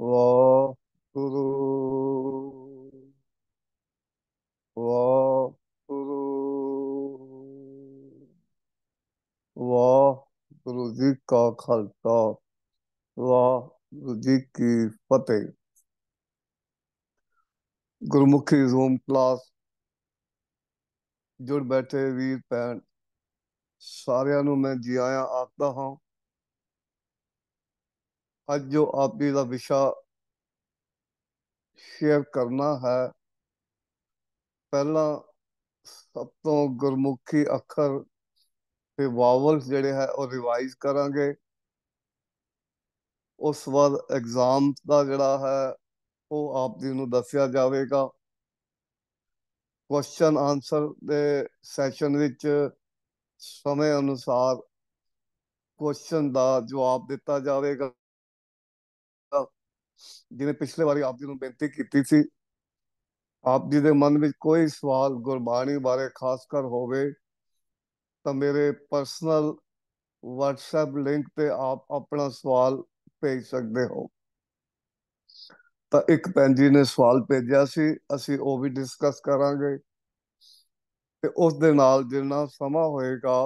ਵਾਹਿਗੁਰੂ ਵਾਹਿਗੁਰੂ ਵਾਹਿਗੁਰੂ ਜੀ ਕਾ ਖਾਲਸਾ ਵਾਹਿਗੁਰੂ ਜੀ ਕੀ ਫਤਿਹ ਗੁਰਮੁਖੀ ਜ਼ੂਮ ਕਲਾਸ ਜੁੜ ਬੈਠੇ ਵੀਰ ਭੈਣ ਸਾਰਿਆਂ ਨੂੰ ਮੈਂ ਜੀ ਆਇਆਂ ਆਖਦਾ ਹਾਂ ਅੱਜ ਜੋ ਆਪ ਜੀ ਦਾ ਵਿਸ਼ਾ ਸ਼ੇਅਰ ਕਰਨਾ ਹੈ ਪਹਿਲਾਂ ਸਭ ਤੋਂ ਗੁਰਮੁਖੀ ਅੱਖਰ ਤੇ ਵਾਵਲਸ ਜਿਹੜੇ ਹੈ ਉਹ ਰਿਵਾਈਜ਼ ਕਰਾਂਗੇ ਉਸ ਵਾਰ ਐਗਜ਼ਾਮ ਦਾ ਜਿਹੜਾ ਹੈ ਉਹ ਆਪ ਜੀ ਨੂੰ ਦੱਸਿਆ ਜਾਵੇਗਾ ਕੁਐਸਚਨ ਆਨਸਰ ਦੇ ਸੈਸ਼ਨ ਵਿੱਚ ਸਮੇਂ ਅਨੁਸਾਰ ਕੁਐਸਚਨ ਦਾ ਜਵਾਬ ਦਿੱਤਾ ਜਾਵੇਗਾ ਜਿਵੇਂ ਪਿਛਲੇ ਵਾਰੀ ਆਪ ਜੀ ਨੂੰ ਬੇਨਤੀ ਕੀਤੀ ਸੀ ਆਪ ਜੀ ਦੇ ਮਨ ਵਿੱਚ ਕੋਈ ਸਵਾਲ ਗੁਰਬਾਣੀ ਬਾਰੇ ਖਾਸ ਕਰ ਹੋਵੇ ਤਾਂ ਮੇਰੇ ਪਰਸਨਲ WhatsApp ਲਿੰਕ ਤੇ ਆਪ ਆਪਣਾ ਸਵਾਲ ਭੇਜ ਸਕਦੇ ਹੋ ਤਾਂ ਇੱਕ ਭੈਣ ਜੀ ਨੇ ਸਵਾਲ ਭੇਜਿਆ ਸੀ ਅਸੀਂ ਉਹ ਵੀ ਡਿਸਕਸ ਕਰਾਂਗੇ ਤੇ ਉਸ ਦੇ ਨਾਲ ਜਿੰਨਾ ਸਮਾਂ ਹੋਏਗਾ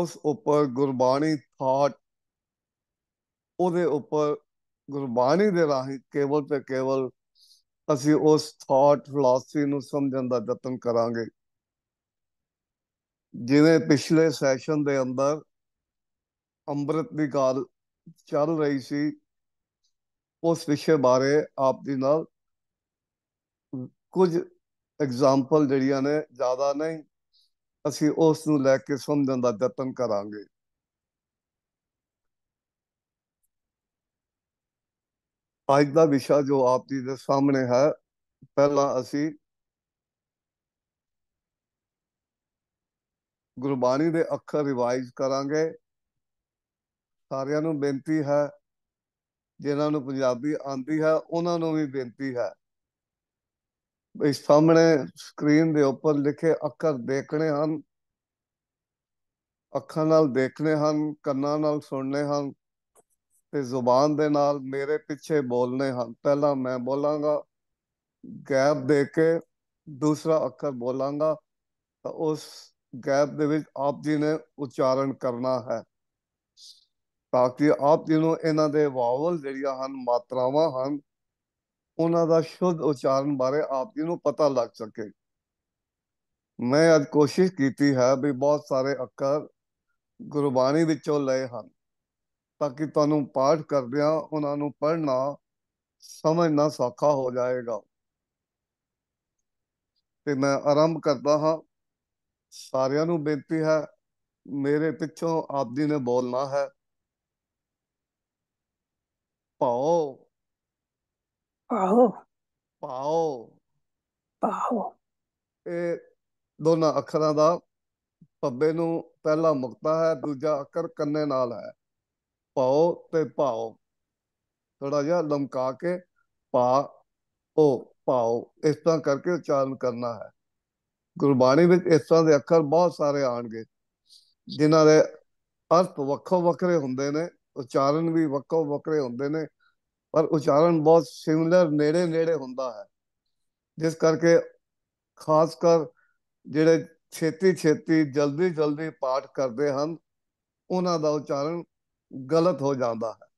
ਉਸ ਉੱਪਰ ਗੁਰਬਾਣੀ ਥਾਟ ਉਹਦੇ ਉੱਪਰ ਗੁਰਬਾਣੀ ਦੇ ਰਾਹੀਂ ਕੇਵਲ ਤੇ ਕੇਵਲ ਅਸੀਂ ਉਸ ਥਾਟ ਫਲਸਫੀ ਨੂੰ ਸਮਝਣ ਦਾ ਯਤਨ ਕਰਾਂਗੇ ਜਿਵੇਂ ਪਿਛਲੇ ਸੈਸ਼ਨ ਦੇ ਅੰਦਰ ਅੰਮ੍ਰਿਤ ਦੀ ਗੱਲ ਚੱਲ ਰਹੀ ਸੀ ਉਸ ਵਿਸ਼ੇ ਬਾਰੇ ਆਪ ਦੇ ਨਾਲ ਕੁਝ ਐਗਜ਼ਾਮਪਲ ਜਿਹੜੀਆਂ ਨੇ ਜ਼ਿਆਦਾ ਨਹੀਂ ਅਸੀਂ ਉਸ ਨੂੰ ਲੈ ਕੇ ਸਮਝਣ ਦਾ ਯਤਨ ਕਰਾਂਗੇ ਅੱਜ ਦਾ ਵਿਸ਼ਾ ਜੋ ਆਪ ਜੀ ਦੇ ਸਾਹਮਣੇ ਹੈ ਪਹਿਲਾਂ ਅਸੀਂ ਗੁਰਬਾਣੀ ਦੇ ਅੱਖਰ ਰਿਵਾਈਜ਼ ਕਰਾਂਗੇ ਸਾਰਿਆਂ ਨੂੰ ਬੇਨਤੀ ਹੈ ਜਿਨ੍ਹਾਂ ਨੂੰ ਪੰਜਾਬੀ ਆਂਦੀ ਹੈ ਉਹਨਾਂ ਨੂੰ ਵੀ ਬੇਨਤੀ ਹੈ ਇਸ ਸਾਹਮਣੇ ਸਕਰੀਨ ਦੇ ਉੱਪਰ ਲਿਖੇ ਅੱਖਰ ਦੇਖਣੇ ਹਨ ਅੱਖਾਂ ਨਾਲ ਦੇਖਣੇ ਹਨ ਕੰਨਾਂ ਨਾਲ ਸੁਣਨੇ ਹਨ ਤੇ ਜ਼ੁਬਾਨ ਦੇ ਨਾਲ ਮੇਰੇ ਪਿੱਛੇ ਬੋਲਨੇ ਹਨ ਪਹਿਲਾਂ ਮੈਂ ਬੋਲਾਂਗਾ ਗੈਪ ਦੇ ਕੇ ਦੂਸਰਾ ਅੱਖਰ ਬੋਲਾਂਗਾ ਤਾਂ ਉਸ ਗੈਪ ਦੇ ਵਿੱਚ ਆਪ ਜੀ ਨੇ ਉਚਾਰਨ ਕਰਨਾ ਹੈ ਤਾਂ ਕਿ ਆਪ ਜੀ ਨੂੰ ਇਹਨਾਂ ਦੇ ਵਾਵਲ ਜਿਹੜੀਆਂ ਹਨ ਮਾਤਰਾਵਾਂ ਹਨ ਉਹਨਾਂ ਦਾ ਸ਼ੁੱਧ ਉਚਾਰਨ ਬਾਰੇ ਆਪ ਜੀ ਨੂੰ ਪਤਾ ਲੱਗ ਸਕੇ ਮੈਂ ਅੱਜ ਕੋਸ਼ਿਸ਼ ਕੀਤੀ ਹੈ ਵੀ ਬਹੁਤ ਸਾਰੇ ਅੱਖਰ ਗੁਰਬਾਣੀ ਵਿੱਚੋਂ ਲਏ ਹਨ ਤਾਂ ਕਿ ਤੁਹਾਨੂੰ ਪਾਠ ਕਰਦਿਆਂ ਉਹਨਾਂ ਨੂੰ ਪੜ੍ਹਨਾ ਸਮਝਣਾ ਸੌਖਾ ਹੋ ਜਾਏਗਾ ਤੇ ਮੈਂ ਆਰੰਭ ਕਰਦਾ ਹਾਂ ਸਾਰਿਆਂ ਨੂੰ ਬੇਨਤੀ ਹੈ ਮੇਰੇ ਪਿੱਛੋਂ ਆਪ ਜੀ ਨੇ ਬੋਲਣਾ ਹੈ ਪਾਓ ਪਾਓ ਪਾਓ ਪਾਓ ਇਹ ਦੋਨਾਂ ਅੱਖਰਾਂ ਦਾ ਪੱਬੇ ਨੂੰ ਪਹਿਲਾ ਮੁਕਤਾ ਹੈ ਦੂਜਾ ਅੱਖਰ ਕੰਨੇ ਨਾਲ ਹੈ ਪਾਓ ਤੇ ਪਾਓ ਥੋੜਾ ਜਿਹਾ ਲਮਕਾ ਕੇ ਪਾ ਉਹ ਪਾਓ ਇਸ ਤਰ੍ਹਾਂ ਕਰਕੇ ਉਚਾਰਨ ਕਰਨਾ ਹੈ ਗੁਰਬਾਣੀ ਵਿੱਚ ਇਸ ਤਰ੍ਹਾਂ ਦੇ ਅੱਖਰ ਬਹੁਤ ਸਾਰੇ ਆਣਗੇ ਜਿਨ੍ਹਾਂ ਦੇ ਅਰਥ ਵੱਖੋ ਵੱਖਰੇ ਹੁੰਦੇ ਨੇ ਉਚਾਰਨ ਵੀ ਵੱਖੋ ਵੱਖਰੇ ਹੁੰਦੇ ਨੇ ਪਰ ਉਚਾਰਨ ਬਹੁਤ ਸਿਮਿਲਰ ਨੇੜੇ ਨੇੜੇ ਹੁੰਦਾ ਹੈ ਜਿਸ ਕਰਕੇ ਖਾਸ ਕਰ ਜਿਹੜੇ ਛੇਤੀ ਛੇਤੀ ਜਲਦੀ ਜਲਦੀ ਪਾਠ ਕਰਦੇ ਹਨ ਉਹਨਾਂ ਦਾ ਉਚਾਰਨ ਗਲਤ ਹੋ ਜਾਂਦਾ ਹੈ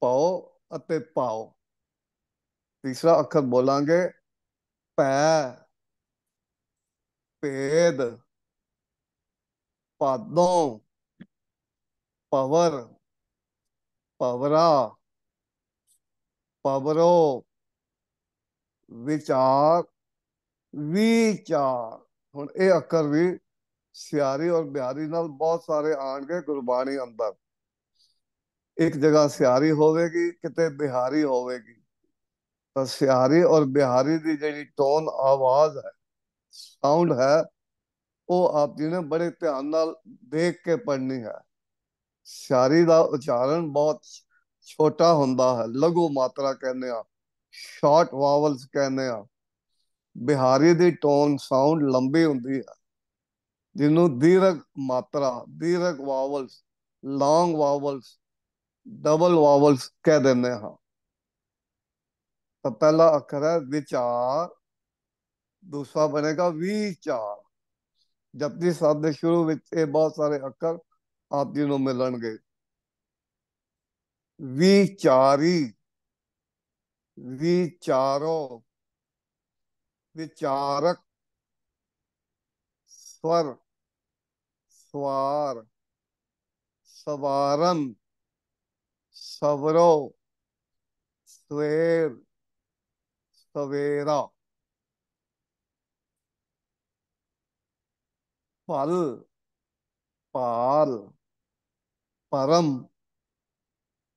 ਪਾਓ ਅਤੇ ਪਾਓ ਤੀਸਰਾ ਅੱਖਰ ਬੋਲਾਂਗੇ ਪੈ ਪੇਦ ਪਦੋਂ ਪਵਰ ਪਵਰਾ ਪਵਰੋ ਵਿਚਾਰ ਵਿਚਾਰ ਹੁਣ ਇਹ ਅੱਖਰ ਵੀ ਸਿਆਰੀ ਔਰ ਬਿਹਾਰੀ ਨਾਲ ਬਹੁਤ ਸਾਰੇ ਆਣਗੇ ਗੁਰਬਾਣੀ ਅੰਦਰ ਇੱਕ ਜਗ੍ਹਾ ਸਿਆਰੀ ਹੋਵੇਗੀ ਕਿਤੇ ਬਿਹਾਰੀ ਹੋਵੇਗੀ ਤਾਂ ਸਿਆਰੀ ਔਰ ਬਿਹਾਰੀ ਦੀ ਜਿਹੜੀ ਟੋਨ ਆਵਾਜ਼ ਹੈ ਸਾਊਂਡ ਹੈ ਉਹ ਆਪ ਜੀ ਨੇ ਬੜੇ ਧਿਆਨ ਨਾਲ ਦੇਖ ਕੇ ਪੜ੍ਹਨੀ ਹੈ ਸਿਆਰੀ ਦਾ ਉਚਾਰਨ ਬਹੁਤ ਛੋਟਾ ਹੁੰਦਾ ਹੈ ਲਘੂ ਮਾਤਰਾ ਕਹਿੰਦੇ ਆ ਸ਼ਾਰਟ ਵਾਵਲਸ ਕਹਿੰਦੇ ਆ ਬਿਹਾਰੀ ਦੀ ਟੋਨ ਸਾਊਂਡ ਲੰਬੀ ਹੁੰਦੀ ਹੈ ਜਿਹਨੂੰ ਦੀਰਗ ਮਾਤਰਾ ਦੀਰਗ ਵਾਵਲਸ ਲੌਂਗ ਵਾਵਲਸ ਡਬਲ ਵਾਵਲਸ ਕਹਿ ਦਿੰਦੇ ਹਾਂ ਤਾਂ ਪਹਿਲਾ ਅੱਖਰ ਹੈ ਵਿਚਾਰ ਦੂਸਰਾ ਬਣੇਗਾ ਵਿਚਾਰ ਜਪਜੀ ਸਾਹਿਬ ਦੇ ਸ਼ੁਰੂ ਵਿੱਚ ਇਹ ਬਹੁਤ ਸਾਰੇ ਅੱਖਰ ਆਪ ਜੀ ਨੂੰ ਮਿਲਣਗੇ ਵਿਚਾਰੀ ਵਿਚਾਰੋ ਵਿਚਾਰਕ ਸਵਰ ਸਵਾਰ ਸਵਾਰਨ ਸਵਰੋ ਸਵੇਰ ਸਵੇਰਾ ਪਲ ਪਾਲ ਪਰਮ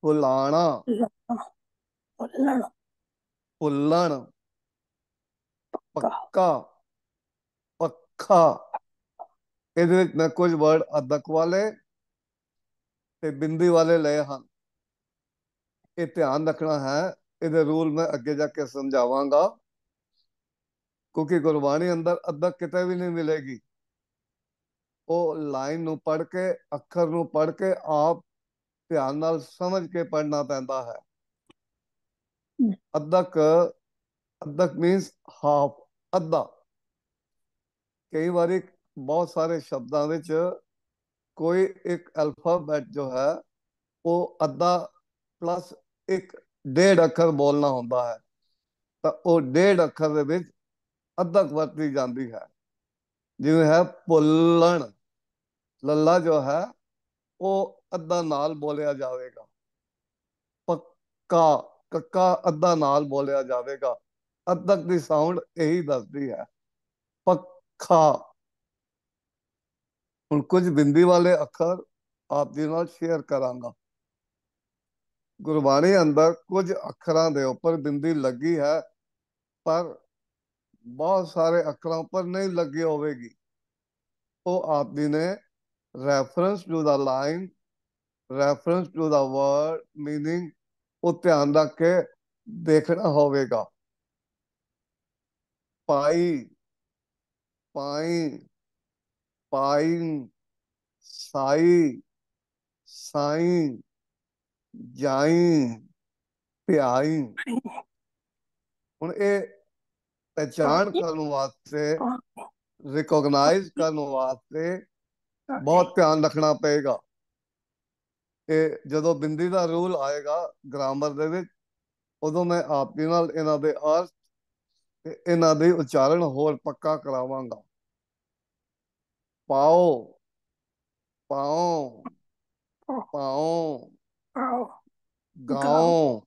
ਪੁਲਾਣਾ ਪੁੱਲਣ ਪੱਕਾ ਪੱਕਾ ਇਹਦੇ ਵਿੱਚ ਕੁਝ ਵਰਡ ਅਦਕ ਵਾਲੇ ਤੇ ਬਿੰਦੀ ਵਾਲੇ ਲਏ ਹਨ ਇਹ ਧਿਆਨ ਰੱਖਣਾ ਹੈ ਇਹਦੇ ਰੂਲ ਮੈਂ ਅੱਗੇ ਜਾ ਕੇ ਸਮਝਾਵਾਂਗਾ ਕਿਉਂਕਿ ਗੁਰਬਾਣੀ ਅੰਦਰ ਅਦਕ ਕਿਤੇ ਵੀ ਨਹੀਂ ਮਿਲੇਗੀ ਉਹ ਲਾਈਨ ਨੂੰ ਪੜ ਕੇ ਅੱਖਰ ਨੂੰ ਪੜ ਕੇ ਆਪ ਧਿਆਨ ਨਾਲ ਸਮਝ ਕੇ ਪੜਨਾ ਪੈਂਦਾ ਹੈ ਅਦਕ ਅਦਕ ਮੀਨਸ ਹਾਫ ਅੱਧਾ ਕਈ ਵਾਰੀ ਬਹੁਤ ਸਾਰੇ ਸ਼ਬਦਾਂ ਵਿੱਚ ਕੋਈ ਇੱਕ ਅਲਫਾਬੈਟ ਜੋ ਹੈ ਉਹ ਅੱਧਾ ਪਲੱਸ ਇੱਕ ਡੇਢ ਅੱਖਰ ਬੋਲਣਾ ਹੁੰਦਾ ਹੈ ਤਾਂ ਉਹ ਡੇਢ ਅੱਖਰ ਦੇ ਵਿੱਚ ਅੱਧਕ ਵਰਤੀ ਜਾਂਦੀ ਹੈ ਜਿਵੇਂ ਹੈ ਪੁੱਲਣ ਲੱਲਾ ਜੋ ਹੈ ਉਹ ਅੱਧਾ ਨਾਲ ਬੋਲਿਆ ਜਾਵੇਗਾ ਪੱਕਾ ਕੱਕਾ ਅੱਧਾ ਨਾਲ ਬੋਲਿਆ ਜਾਵੇਗਾ ਅੱਧਕ ਦੀ ਸਾਊਂਡ ਇਹੀ ਦੱਸਦੀ ਹੈ ਪੱਖਾ ਹੁਣ ਕੁਝ ਬਿੰਦੀ ਵਾਲੇ ਅੱਖਰ ਆਪ ਦੇ ਨਾਲ ਸ਼ੇਅਰ ਕਰਾਂਗਾ ਗੁਰਬਾਣੀ ਅੰਦਰ ਕੁਝ ਅੱਖਰਾਂ ਦੇ ਉੱਪਰ ਬਿੰਦੀ ਲੱਗੀ ਹੈ ਪਰ ਬਹੁਤ ਸਾਰੇ ਅੱਖਰਾਂ ਉੱਪਰ ਨਹੀਂ ਲੱਗੀ ਹੋਵੇਗੀ ਉਹ ਆਪ ਦੀ ਨੇ reference to the line reference to the word meaning ਉਹ ਧਿਆਨ ਰੱਖ ਕੇ ਦੇਖਣਾ ਹੋਵੇਗਾ ਪਾਈ ਪਾਈ ਪਾਈ ਸਾਈ ਸਾਈ ਜਾਈ ਪਿਆਈ ਹੁਣ ਇਹ ਪਛਾਣ ਕਰਨ ਵਾਸਤੇ ਰਿਕੋਗਨਾਈਜ਼ ਕਰਨ ਵਾਸਤੇ ਬਹੁਤ ਧਿਆਨ ਰੱਖਣਾ ਪਏਗਾ ਇਹ ਜਦੋਂ ਬਿੰਦੀ ਦਾ ਰੂਲ ਆਏਗਾ ਗ੍ਰਾਮਰ ਦੇ ਵਿੱਚ ਉਦੋਂ ਮੈਂ ਆਪ ਦੇ ਨਾਲ ਇਹਨਾਂ ਦੇ ਅਰਥ ਤੇ ਇਹਨਾਂ ਦੇ ਉਚਾਰਨ ਹੋਰ ਪੱਕਾ ਕਰਾਵਾਂਗਾ ਪਾਓ ਪਾਓ ਪਾਓ ਗਾਓ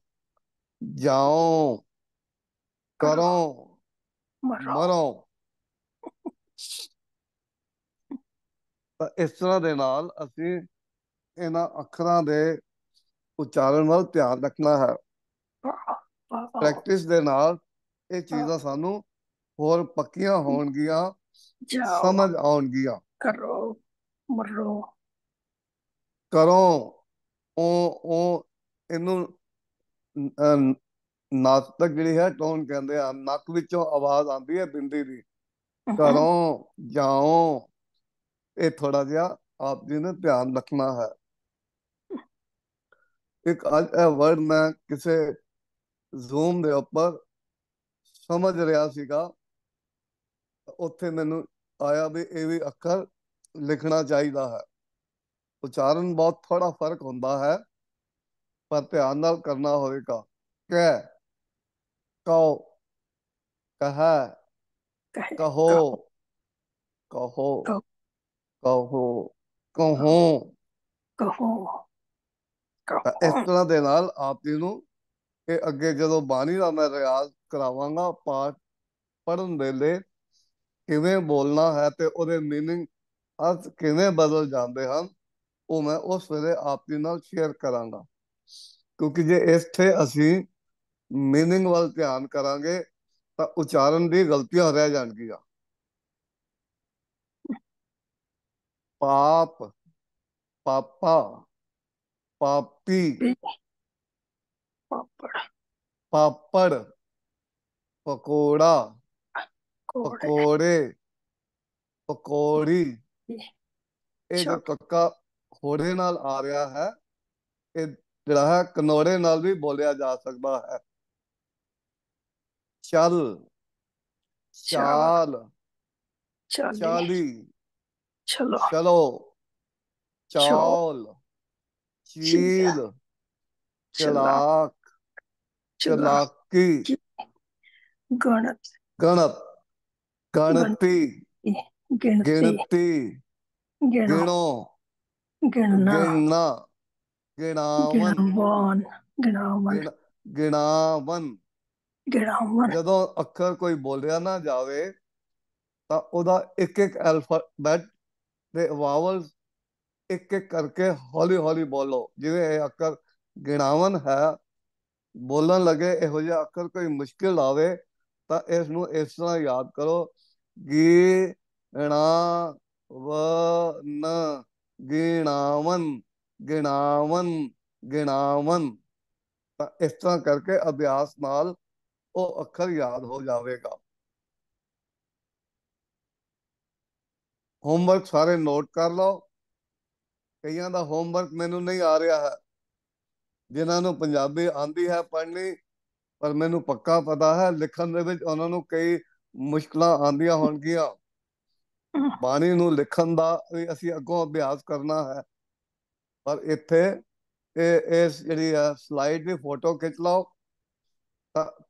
ਜਾਓ ਕਰੋ ਮਰੋ ਇਸ ਤਰ੍ਹਾਂ ਦੇ ਨਾਲ ਅਸੀਂ ਇਹਨਾਂ ਅੱਖਰਾਂ ਦੇ ਉਚਾਰਨ ਵੱਲ ਧਿਆਨ ਰੱਖਣਾ ਹੈ ਪ੍ਰੈਕਟਿਸ ਦੇ ਨਾਲ ਇਹ ਚੀਜ਼ਾਂ ਸਾਨੂੰ ਹੋਰ ਪੱਕੀਆਂ ਹੋਣਗੀਆਂ ਸਮਝ ਆਉਣਗੀਆਂ ਕਰੋ ਮਰੋ ਕਰੋ ਉਹ ਉਹ ਇਹਨੂੰ ਨਾਸਤਕ ਜਿਹੜੀ ਹੈ ਟੋਨ ਕਹਿੰਦੇ ਆ ਨੱਕ ਵਿੱਚੋਂ ਆਵਾਜ਼ ਆਉਂਦੀ ਹੈ ਬਿੰਦੀ ਦੀ ਕਰੋ ਜਾਓ ਇਹ ਥੋੜਾ ਜਿਹਾ ਆਪ ਜੀ ਨੇ ਧਿਆਨ ਰੱਖਣਾ ਹੈ ਇੱਕ ਅੱਜ ਇਹ ਵਰਡ ਮੈਂ ਕਿਸੇ ਜ਼ੂਮ ਦੇ ਉੱਪਰ ਸਮਝ ਰਿਹਾ ਸੀਗਾ ਉੱਥੇ ਮੈਨੂੰ ਆਇਆ ਵੀ ਇਹ ਵੀ ਅੱਖਰ ਲਿਖਣਾ ਚਾਹੀਦਾ ਹੈ ਉਚਾਰਨ ਬਹੁਤ ਥੋੜਾ ਫਰਕ ਹੁੰਦਾ ਹੈ ਪਰ ਧਿਆਨ ਨਾਲ ਕਰਨਾ ਹੋਵੇਗਾ ਕਹਿ ਕਹੋ ਕਹਾ ਕਹੋ ਕਹੋ ਕਹੋ ਕਹੋ ਕਹੋ ਇਸ ਤਰ੍ਹਾਂ ਦੇ ਨਾਲ ਆਪ ਜੀ ਨੂੰ ਇਹ ਅੱਗੇ ਜਦੋਂ ਬਾਣੀ ਦਾ ਮੈਂ ਰਿਆਜ਼ ਕਰਾਵਾਂਗਾ ਪਾਠ ਪੜਨ ਲਈ ਕਿਵੇਂ ਬੋਲਣਾ ਹੈ ਤੇ ਉਹਦੇ मीनिंग ਅਸ ਕਿਵੇਂ ਬਦਲ ਜਾਂਦੇ ਹਨ ਉਹ ਮੈਂ ਉਸ ਵੇਲੇ ਆਪ ਜੀ ਨਾਲ ਸ਼ੇਅਰ ਕਰਾਂਗਾ ਕਿਉਂਕਿ ਜੇ ਇੱਥੇ ਅਸੀਂ मीनिंग ਵੱਲ ਧਿਆਨ ਕਰਾਂਗੇ ਤਾਂ ਉਚਾਰਨ ਦੀ ਗਲਤੀਆਂ ਰਹਿ ਜਾਣਗੀਆਂ ਪਾਪ ਪਾਪਾ ਪਾਪੀ ਪਾਪੜ ਪਾਪੜ ਪਕੌੜਾ ਪਕੌੜੇ ਪਕੌੜੀ ਇਹ ਜੋ ਕੱਕਾ ਹੋੜੇ ਨਾਲ ਆ ਰਿਹਾ ਹੈ ਇਹ ਜਿਹੜਾ ਹੈ ਕਨੋੜੇ ਨਾਲ ਵੀ ਬੋਲਿਆ ਜਾ ਸਕਦਾ ਹੈ ਚਲ ਚਾਲ ਚਾਲੀ ਚਲੋ ਚਲੋ ਚਾਲ ਚੀਲ ਚਲਾਕ ਚਲਾਕੀ ਗਣਤ ਗਣਤ ਗਿਣਤੀ ਗਿਣੋ ਗਿਣਨਾ ഗണന ਗਿਣਾਵਨ ਗਿਣਾਵਨ ਗਿਣਾਵਨ ਜਦੋਂ ਅੱਖਰ ਕੋਈ ਬੋਲਿਆ ਨਾ ਜਾਵੇ ਤਾਂ ਉਹਦਾ ਇੱਕ ਇੱਕ ਅਲਫਾਬੈਟ ਦੇ ਵਾਵਲ ਇੱਕ ਇੱਕ ਕਰਕੇ ਹੌਲੀ ਹੌਲੀ ਬੋਲੋ ਜਿਵੇਂ ਇਹ ਅੱਖਰ ਗਿਣਾਵਨ ਹੈ ਬੋਲਣ ਲੱਗੇ ਇਹੋ ਜਿਹਾ ਅੱਖਰ ਕੋਈ ਮੁਸ਼ਕਿਲ ਆਵੇ ਤਾਂ ਇਸ ਨੂੰ ਇਸ ਤਰ੍ਹਾਂ ਯਾਦ ਕਰੋ ਗਿਣਾਵਨ ਣਾ ਗਿਣਾਵਨ ਗਿਣਾਵਨ ਗਿਣਾਵਨ ਤਾਂ ਇਸ ਤਰ੍ਹਾਂ ਕਰਕੇ ਅਭਿਆਸ ਨਾਲ ਉਹ ਅੱਖਰ ਯਾਦ ਹੋ ਜਾਵੇਗਾ ਹੋਮਵਰਕ ਸਾਰੇ ਨੋਟ ਕਰ ਲਓ ਕਈਆਂ ਦਾ ਹੋਮਵਰਕ ਮੈਨੂੰ ਨਹੀਂ ਆ ਰਿਹਾ ਹੈ ਜਿਨ੍ਹਾਂ ਨੂੰ ਪੰਜਾਬੀ ਆਂਦੀ ਹੈ ਪੜ੍ਹਨੀ ਪਰ ਮੈਨੂੰ ਪੱਕਾ ਪਤਾ ਹੈ ਲਿਖਣ ਦੇ ਵਿੱਚ ਉਹਨਾਂ ਨੂੰ ਕਈ ਮੁਸ਼ਕਲਾਂ ਆਉਂਦੀਆਂ ਹੋਣਗੀਆਂ ਬਾਣੀ ਨੂੰ ਲਿਖਣ ਦਾ ਅਸੀਂ ਅੱਗੋਂ ਅਭਿਆਸ ਕਰਨਾ ਹੈ ਪਰ ਇੱਥੇ ਇਹ ਇਸ ਜਿਹੜੀ ਸਲਾਈਡ ਦੀ ਫੋਟੋ ਖਿੱਚ ਲਓ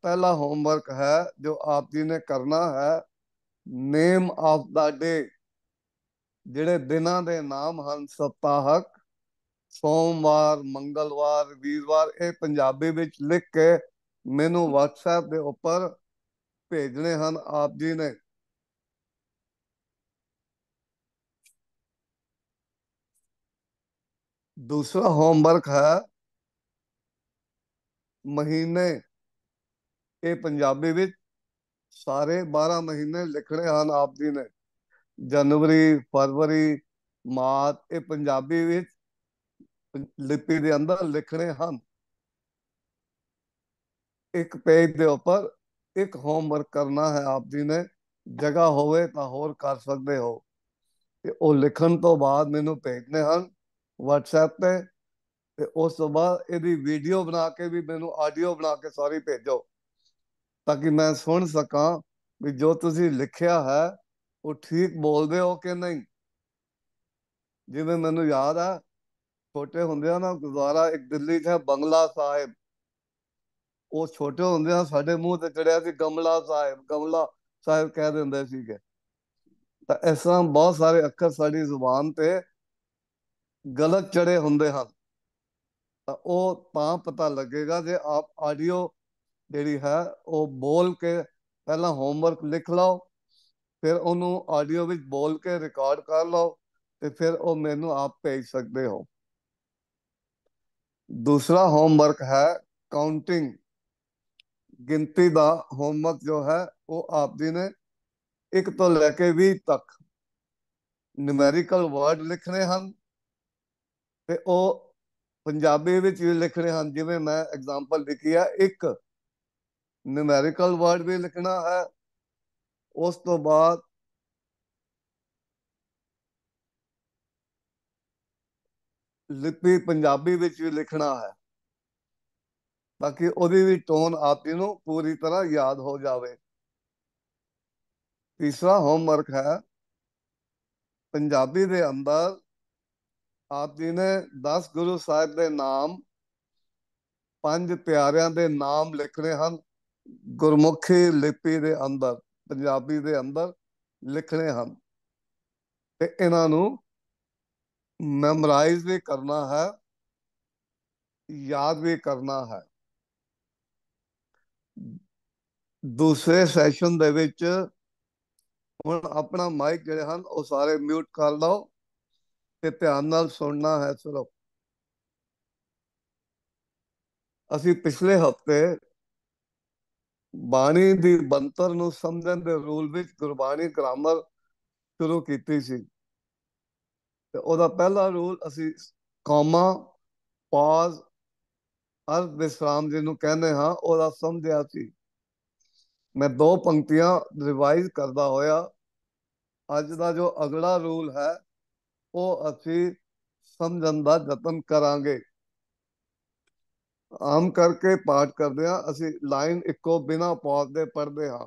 ਪਹਿਲਾ ਹੋਮਵਰਕ ਹੈ ਜੋ ਆਪ ਜੀ ਨੇ ਕਰਨਾ ਹੈ ਨੇਮ ਆਫ ਦਾ ਡੇ ਜਿਹੜੇ ਦਿਨਾਂ ਦੇ ਨਾਮ ਹਨ ਸਪਤਾਹਕ ਸੋਮਵਾਰ ਮੰਗਲਵਾਰ ਵੀਰਵਾਰ ਇਹ ਪੰਜਾਬੀ ਵਿੱਚ ਲਿਖ ਕੇ ਮੈਨੂੰ WhatsApp ਦੇ ਉੱਪਰ ਭੇਜਣੇ ਹਨ ਆਪ ਜੀ ਨੇ ਦੂਸਰਾ ਹੋਮਵਰਕ ਹੈ ਮਹੀਨੇ ਇਹ ਪੰਜਾਬੀ ਵਿੱਚ ਸਾਰੇ 12 ਮਹੀਨੇ ਲਿਖਣੇ ਹਨ ਆਪ ਜੀ ਨੇ ਜਨਵਰੀ ਫਰਵਰੀ ਮਾਰਚ ਇਹ ਪੰਜਾਬੀ ਵਿੱਚ ਲਿਪੀ ਦੇ ਅੰਦਰ ਲਿਖਣੇ ਹਨ ਇੱਕ ਪੇਜ ਦੇ ਉੱਪਰ ਇੱਕ ਹੋਮਵਰਕ ਕਰਨਾ ਹੈ ਆਪ ਜੀ ਨੇ ਜਗ੍ਹਾ ਹੋਵੇ ਤਾਂ ਹੋਰ ਕਰ ਸਕਦੇ ਹੋ ਤੇ ਉਹ ਲਿਖਣ ਤੋਂ ਬਾਅਦ ਮੈਨੂੰ ਭੇਜਨੇ ਹਨ WhatsApp ਤੇ ਤੇ ਉਸ ਤੋਂ ਬਾਅਦ ਇਹਦੀ ਵੀਡੀਓ ਬਣਾ ਕੇ ਵੀ ਮੈਨੂੰ ਆਡੀਓ ਬਣਾ ਕੇ ਸਾਰੀ ਭੇਜੋ ਤਾਂ ਕਿ ਮੈਂ ਸੁਣ ਸਕਾਂ ਵੀ ਜੋ ਤੁਸੀਂ ਲਿਖਿਆ ਹੈ ਉਹ ਠੀਕ ਬੋਲਦੇ ਹੋ ਕਿ ਨਹੀਂ ਜਿਵੇਂ ਮੈਨੂੰ ਯਾਦ ਆ ਛੋਟੇ ਹੁੰਦੇ ਆ ਨਾ ਗੁਜ਼ਾਰਾ ਇੱਕ ਦਿੱਲੀ ਦਾ ਬੰਗਲਾ ਸਾਹਿਬ ਉਹ ਛੋਟੇ ਹੁੰਦੇ ਆ ਸਾਡੇ ਮੂੰਹ ਤੇ ਚੜਿਆ ਸੀ ਗਮਲਾ ਸਾਹਿਬ ਗਮਲਾ ਸਾਹਿਬ ਕਹਿ ਦਿੰਦੇ ਸੀਗੇ ਤਾਂ ਇਸ ਤਰ੍ਹਾਂ ਬਹੁਤ ਸਾਰੇ ਅੱਖਰ ਸਾਡੀ ਜ਼ੁਬਾਨ ਤੇ ਗਲਤ ਚੜੇ ਹੁੰਦੇ ਹਨ ਤਾਂ ਉਹ ਤਾਂ ਪਤਾ ਲੱਗੇਗਾ ਜੇ ਆਪ ਆਡੀਓ ਜਿਹੜੀ ਹੈ ਉਹ ਬੋਲ ਕੇ ਪਹਿਲਾਂ ਹੋਮਵਰਕ ਲਿਖ ਲਓ ਫਿਰ ਉਹਨੂੰ ਆਡੀਓ ਵਿੱਚ ਬੋਲ ਕੇ ਰਿਕਾਰਡ ਕਰ ਲਓ ਤੇ ਫਿਰ ਉਹ ਮੈਨੂੰ ਆਪ ਭੇਜ ਸਕਦੇ ਹੋ ਦੂਸਰਾ ਹੋਮਵਰਕ ਹੈ ਕਾਊਂਟਿੰਗ ਗਿਣਤੀ ਦਾ ਹੋਮਵਰਕ ਜੋ ਹੈ ਉਹ ਆਪ ਜੀ ਨੇ ਇੱਕ ਤੋਂ ਲੈ ਕੇ 20 ਤੱਕ ਨਿਊਮੈਰੀਕਲ ਵਰਡ ਲਿਖਣੇ ਹਨ ਤੇ ਉਹ ਪੰਜਾਬੀ ਵਿੱਚ ਵੀ ਲਿਖਣੇ ਹਨ ਜਿਵੇਂ ਮੈਂ ਐਗਜ਼ਾਮਪਲ ਲਿਖੀ ਆ ਇੱਕ ਨਿਊਮੈਰੀਕਲ ਵਰਡ ਵੀ ਲਿਖਣਾ ਹੈ ਉਸ ਤੋਂ ਬਾਅਦ ਲਿਪੀ ਪੰਜਾਬੀ ਵਿੱਚ ਵੀ ਲਿਖਣਾ ਹੈ ਬਾਕੀ ਉਹਦੀ ਵੀ ਟੋਨ ਆਪੀ ਨੂੰ ਪੂਰੀ ਤਰ੍ਹਾਂ ਯਾਦ ਹੋ ਜਾਵੇ ਤੀਸਰਾ ਹੋਮਵਰਕ ਹੈ ਪੰਜਾਬੀ ਦੇ ਅੰਦਰ ਆਪ ਜੀ ਨੇ 10 ਗੁਰੂ ਸਾਹਿਬ ਦੇ ਨਾਮ ਪੰਜ ਪਿਆਰਿਆਂ ਦੇ ਨਾਮ ਲਿਖਣੇ ਹਨ ਗੁਰਮੁਖੀ ਲਿਪੀ ਦੇ ਅੰਦਰ ਪੰਜਾਬੀ ਦੇ ਅੰਦਰ ਲਿਖਣੇ ਹਨ ਤੇ ਇਹਨਾਂ ਨੂੰ ਮੈਮੋਰਾਈਜ਼ ਵੀ ਕਰਨਾ ਹੈ ਯਾਦ ਵੀ ਕਰਨਾ ਹੈ ਦੂਸਰੇ ਸੈਸ਼ਨ ਦੇ ਵਿੱਚ ਹੁਣ ਆਪਣਾ ਮਾਈਕ ਜਿਹੜੇ ਹਨ ਉਹ ਸਾਰੇ ਮਿਊਟ ਕਰ ਲਓ ਤੇ ਧਿਆਨ ਨਾਲ ਸੁਣਨਾ ਹੈ ਸਿਰਫ ਅਸੀਂ ਪਿਛਲੇ ਹਫਤੇ ਬਾਣੀ ਦੀ ਬੰਤਰ ਨੂੰ ਸਮਝਣ ਦੇ ਰੂਲ ਵਿੱਚ ਗੁਰਬਾਣੀ ਗ੍ਰਾਮਰ ਸ਼ੁਰੂ ਕੀਤੀ ਸੀ ਤੇ ਉਹਦਾ ਪਹਿਲਾ ਰੂਲ ਅਸੀਂ ਕਾਮਾ ਪਾਜ਼ ਅਰ ਵਿਸਰਾਮ ਜੀ ਨੂੰ ਕਹਿੰਦੇ ਹਾਂ ਉਹਦਾ ਸਮਝਿਆ ਸੀ ਮੈਂ ਦੋ ਪੰਕਤੀਆਂ ਰਿਵਾਈਜ਼ ਕਰਦਾ ਹੋਇਆ ਅੱਜ ਦਾ ਜੋ ਅਗਲਾ ਰੂਲ ਹੈ ਉਹ ਅਸੀਂ ਸਮਝਣ ਦਾ ਯਤਨ ਕਰਾਂਗੇ ਆਮ ਕਰਕੇ ਪਾਠ ਕਰਦੇ ਹਾਂ ਅਸੀਂ ਲਾਈਨ ਇੱਕੋ ਬਿਨਾ ਪਾਠ ਦੇ ਪੜਦੇ ਹਾਂ